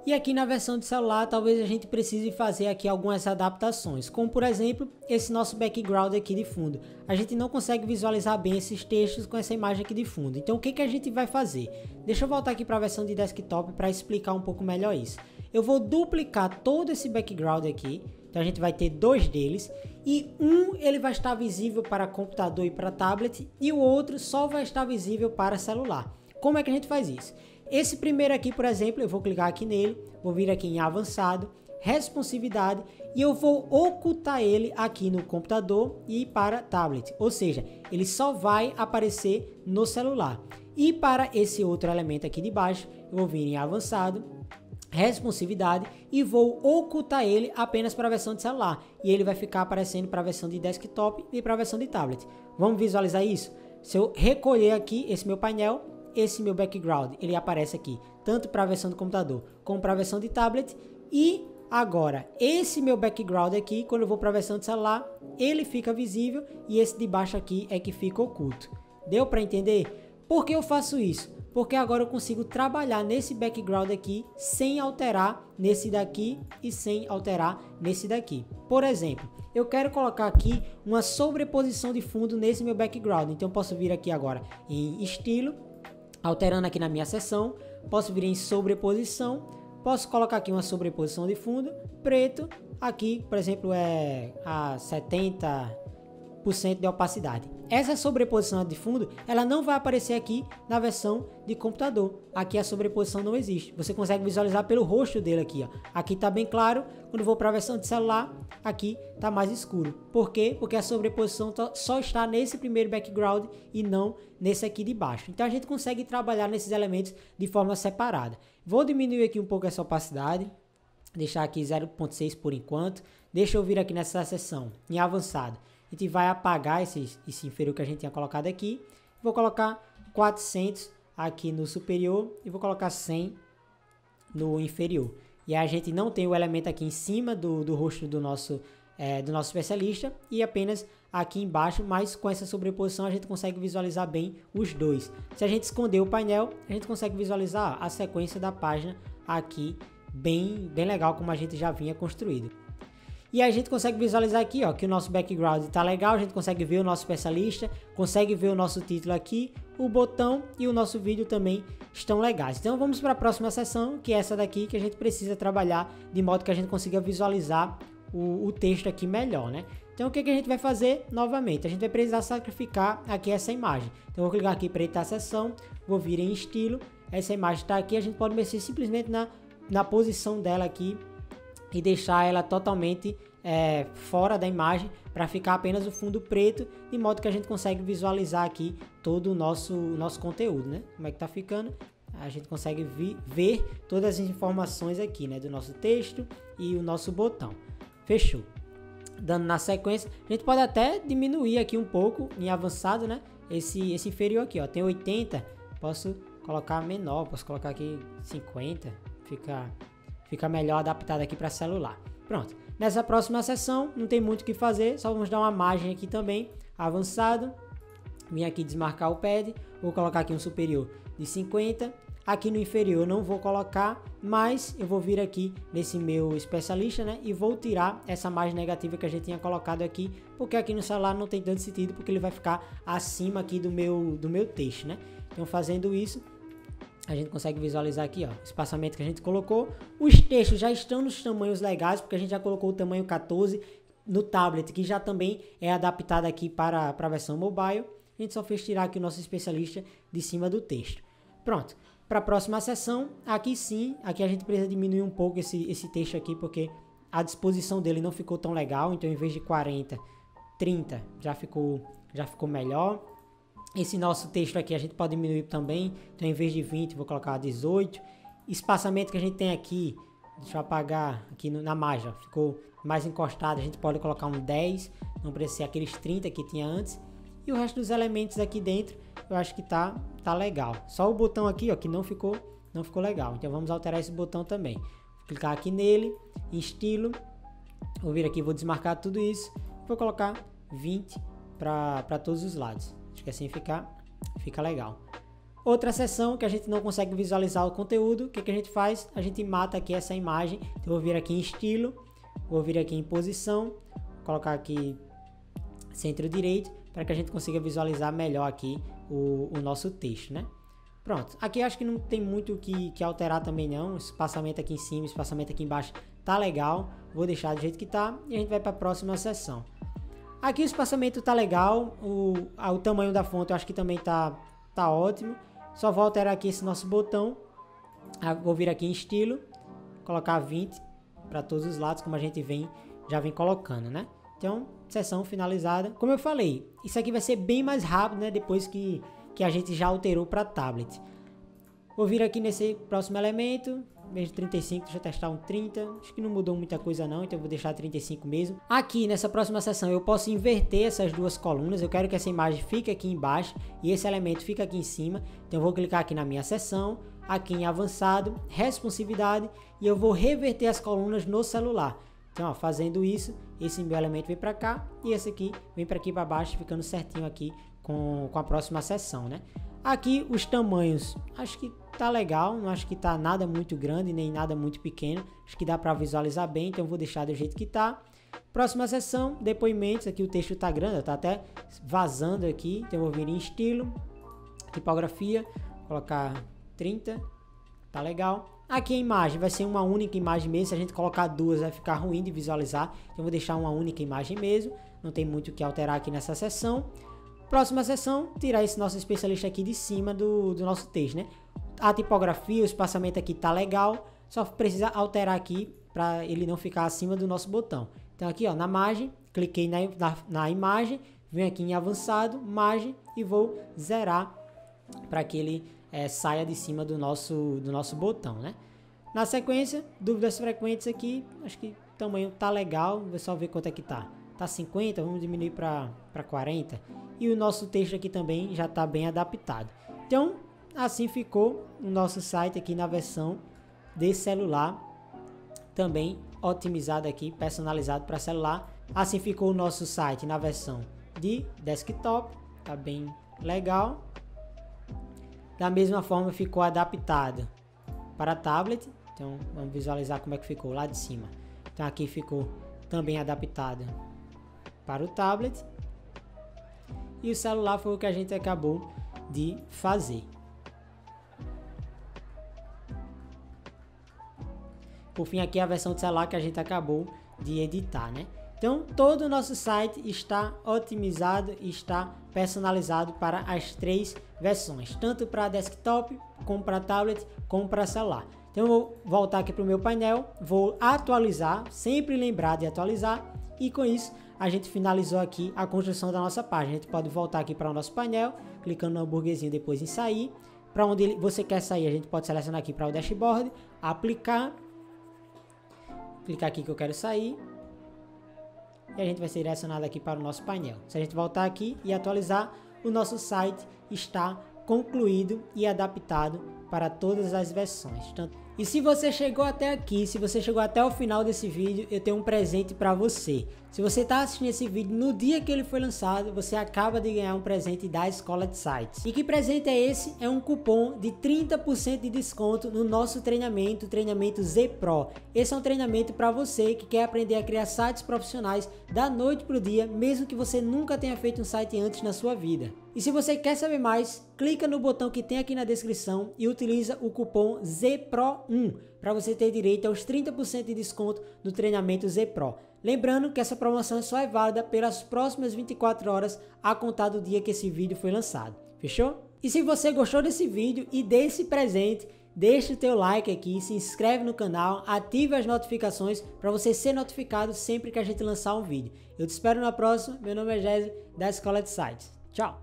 Speaker 1: E aqui na versão de celular, talvez a gente precise fazer aqui algumas adaptações, como por exemplo, esse nosso background aqui de fundo. A gente não consegue visualizar bem esses textos com essa imagem aqui de fundo. Então o que, que a gente vai fazer? Deixa eu voltar aqui para a versão de desktop para explicar um pouco melhor isso. Eu vou duplicar todo esse background aqui, então a gente vai ter dois deles e um ele vai estar visível para computador e para tablet e o outro só vai estar visível para celular. Como é que a gente faz isso? Esse primeiro aqui, por exemplo, eu vou clicar aqui nele, vou vir aqui em avançado, responsividade e eu vou ocultar ele aqui no computador e para tablet, ou seja, ele só vai aparecer no celular. E para esse outro elemento aqui de baixo, eu vou vir em avançado, responsividade e vou ocultar ele apenas para a versão de celular e ele vai ficar aparecendo para a versão de desktop e para a versão de tablet. Vamos visualizar isso? Se eu recolher aqui esse meu painel, esse meu background, ele aparece aqui, tanto para a versão do computador como para a versão de tablet e agora esse meu background aqui, quando eu vou para a versão de celular, ele fica visível e esse de baixo aqui é que fica oculto. Deu para entender? Por que eu faço isso? Porque agora eu consigo trabalhar nesse background aqui sem alterar nesse daqui e sem alterar nesse daqui. Por exemplo, eu quero colocar aqui uma sobreposição de fundo nesse meu background. Então eu posso vir aqui agora em estilo Alterando aqui na minha seção, posso vir em sobreposição, posso colocar aqui uma sobreposição de fundo, preto, aqui, por exemplo, é a 70% de opacidade. Essa sobreposição de fundo, ela não vai aparecer aqui na versão de computador. Aqui a sobreposição não existe. Você consegue visualizar pelo rosto dele aqui, ó. Aqui está bem claro, quando vou para a versão de celular, aqui está mais escuro. Por quê? Porque a sobreposição tá, só está nesse primeiro background e não nesse aqui de baixo. Então a gente consegue trabalhar nesses elementos de forma separada. Vou diminuir aqui um pouco essa opacidade, deixar aqui 0.6 por enquanto. Deixa eu vir aqui nessa seção em avançado a gente vai apagar esse, esse inferior que a gente tinha colocado aqui. Vou colocar 400 aqui no superior e vou colocar 100 no inferior. E a gente não tem o elemento aqui em cima do, do rosto do nosso, é, do nosso especialista e apenas aqui embaixo, mas com essa sobreposição a gente consegue visualizar bem os dois. Se a gente esconder o painel, a gente consegue visualizar a sequência da página aqui bem, bem legal como a gente já vinha construído. E a gente consegue visualizar aqui, ó, que o nosso background está legal, a gente consegue ver o nosso especialista, consegue ver o nosso título aqui, o botão e o nosso vídeo também estão legais. Então vamos para a próxima sessão, que é essa daqui que a gente precisa trabalhar de modo que a gente consiga visualizar o, o texto aqui melhor, né? Então o que, que a gente vai fazer novamente? A gente vai precisar sacrificar aqui essa imagem. Então eu vou clicar aqui para editar a sessão, vou vir em estilo, essa imagem está aqui, a gente pode mexer simplesmente na, na posição dela aqui e deixar ela totalmente é, fora da imagem para ficar apenas o fundo preto, de modo que a gente consegue visualizar aqui todo o nosso, nosso conteúdo, né? Como é que tá ficando? A gente consegue vi, ver todas as informações aqui, né? Do nosso texto e o nosso botão. Fechou. Dando na sequência, a gente pode até diminuir aqui um pouco em avançado, né? Esse, esse inferior aqui, ó, tem 80, posso colocar menor, posso colocar aqui 50, fica fica melhor adaptado aqui para celular. Pronto. Nessa próxima sessão, não tem muito o que fazer, só vamos dar uma margem aqui também, avançado. Vim aqui desmarcar o pad, vou colocar aqui um superior de 50. Aqui no inferior não vou colocar, mas eu vou vir aqui nesse meu especialista, né? E vou tirar essa margem negativa que a gente tinha colocado aqui, porque aqui no celular não tem tanto sentido, porque ele vai ficar acima aqui do meu, do meu texto, né? Então fazendo isso, a gente consegue visualizar aqui, ó, o espaçamento que a gente colocou. Os textos já estão nos tamanhos legais, porque a gente já colocou o tamanho 14 no tablet, que já também é adaptado aqui para, para a versão mobile. A gente só fez tirar aqui o nosso especialista de cima do texto. Pronto. Para a próxima sessão, aqui sim, aqui a gente precisa diminuir um pouco esse, esse texto aqui, porque a disposição dele não ficou tão legal, então em vez de 40, 30 já ficou, já ficou melhor. Esse nosso texto aqui a gente pode diminuir também, então em vez de 20 vou colocar 18. Espaçamento que a gente tem aqui, deixa eu apagar aqui no, na margem, ficou mais encostado, a gente pode colocar um 10, não precisa ser aqueles 30 que tinha antes. E o resto dos elementos aqui dentro, eu acho que tá, tá legal. Só o botão aqui, ó, que não ficou, não ficou legal. Então vamos alterar esse botão também. Vou clicar aqui nele, em estilo, vou vir aqui, vou desmarcar tudo isso, vou colocar 20 para todos os lados. Acho que assim fica, fica legal. Outra seção que a gente não consegue visualizar o conteúdo, o que, que a gente faz? A gente mata aqui essa imagem. Então, eu vou vir aqui em estilo, vou vir aqui em posição, colocar aqui centro-direito, para que a gente consiga visualizar melhor aqui o, o, nosso texto, né? Pronto, aqui acho que não tem muito o que, que alterar também não, espaçamento aqui em cima, espaçamento aqui embaixo tá legal, vou deixar do jeito que tá e a gente vai para a próxima seção. Aqui o espaçamento tá legal, o, o tamanho da fonte eu acho que também tá, tá ótimo. Só vou alterar aqui esse nosso botão. Ah, vou vir aqui em estilo, colocar 20 para todos os lados, como a gente vem já vem colocando, né? Então, sessão finalizada. Como eu falei, isso aqui vai ser bem mais rápido, né? Depois que, que a gente já alterou para tablet. Vou vir aqui nesse próximo elemento, mesmo 35, deixa eu testar um 30. Acho que não mudou muita coisa não, então eu vou deixar 35 mesmo. Aqui nessa próxima seção eu posso inverter essas duas colunas. Eu quero que essa imagem fique aqui embaixo e esse elemento fica aqui em cima. Então eu vou clicar aqui na minha seção, aqui em avançado, responsividade e eu vou reverter as colunas no celular. Então, ó, fazendo isso, esse meu elemento vem para cá e esse aqui vem para aqui para baixo, ficando certinho aqui com, com a próxima seção, né? Aqui os tamanhos, acho que tá legal, não acho que tá nada muito grande nem nada muito pequeno, acho que dá para visualizar bem, então vou deixar do jeito que tá. Próxima seção, depoimentos, aqui o texto tá grande, tá até vazando aqui, então vou vir em estilo, tipografia, colocar 30, tá legal. Aqui a imagem vai ser uma única imagem mesmo. Se a gente colocar duas, vai ficar ruim de visualizar. Então, vou deixar uma única imagem mesmo. Não tem muito o que alterar aqui nessa seção. Próxima sessão, tirar esse nosso especialista aqui de cima do, do nosso texto, né? A tipografia, o espaçamento aqui tá legal, só precisa alterar aqui para ele não ficar acima do nosso botão. Então aqui, ó, na margem, cliquei na, na, na imagem, venho aqui em avançado, margem e vou zerar para que ele é, saia de cima do nosso, do nosso botão, né? Na sequência, dúvidas frequentes aqui, acho que o tamanho tá legal, vou só ver quanto é que tá tá 50, vamos diminuir para 40. E o nosso texto aqui também já está bem adaptado. Então, assim ficou o nosso site aqui na versão de celular, também otimizado aqui, personalizado para celular. Assim ficou o nosso site na versão de desktop, tá bem legal. Da mesma forma ficou adaptado para tablet, então vamos visualizar como é que ficou lá de cima. Então aqui ficou também adaptado para o tablet. E o celular foi o que a gente acabou de fazer. Por fim, aqui é a versão do celular que a gente acabou de editar, né? Então, todo o nosso site está otimizado e está personalizado para as três versões, tanto para desktop, como para tablet, como para celular. Então, eu vou voltar aqui para o meu painel, vou atualizar, sempre lembrar de atualizar, e com isso a gente finalizou aqui a construção da nossa página. A gente pode voltar aqui para o nosso painel, clicando no hamburguesinho depois em sair. Para onde você quer sair, a gente pode selecionar aqui para o dashboard, aplicar, clicar aqui que eu quero sair, e a gente vai ser direcionado aqui para o nosso painel. Se a gente voltar aqui e atualizar, o nosso site está concluído e adaptado para todas as versões. E se você chegou até aqui, se você chegou até o final desse vídeo, eu tenho um presente para você. Se você está assistindo esse vídeo no dia que ele foi lançado, você acaba de ganhar um presente da Escola de Sites. E que presente é esse? É um cupom de 30% de desconto no nosso treinamento, treinamento Z Pro. Esse é um treinamento para você que quer aprender a criar sites profissionais da noite para o dia, mesmo que você nunca tenha feito um site antes na sua vida. E se você quer saber mais, clica no botão que tem aqui na descrição e utiliza o cupom ZPRO1 para você ter direito aos 30% de desconto no treinamento Z Pro. Lembrando que essa promoção só é válida pelas próximas 24 horas a contar do dia que esse vídeo foi lançado. Fechou? E se você gostou desse vídeo e desse presente, deixa o teu like aqui, se inscreve no canal, ative as notificações para você ser notificado sempre que a gente lançar um vídeo. Eu te espero na próxima. Meu nome é Jéssica da Escola de Sites. Tchau!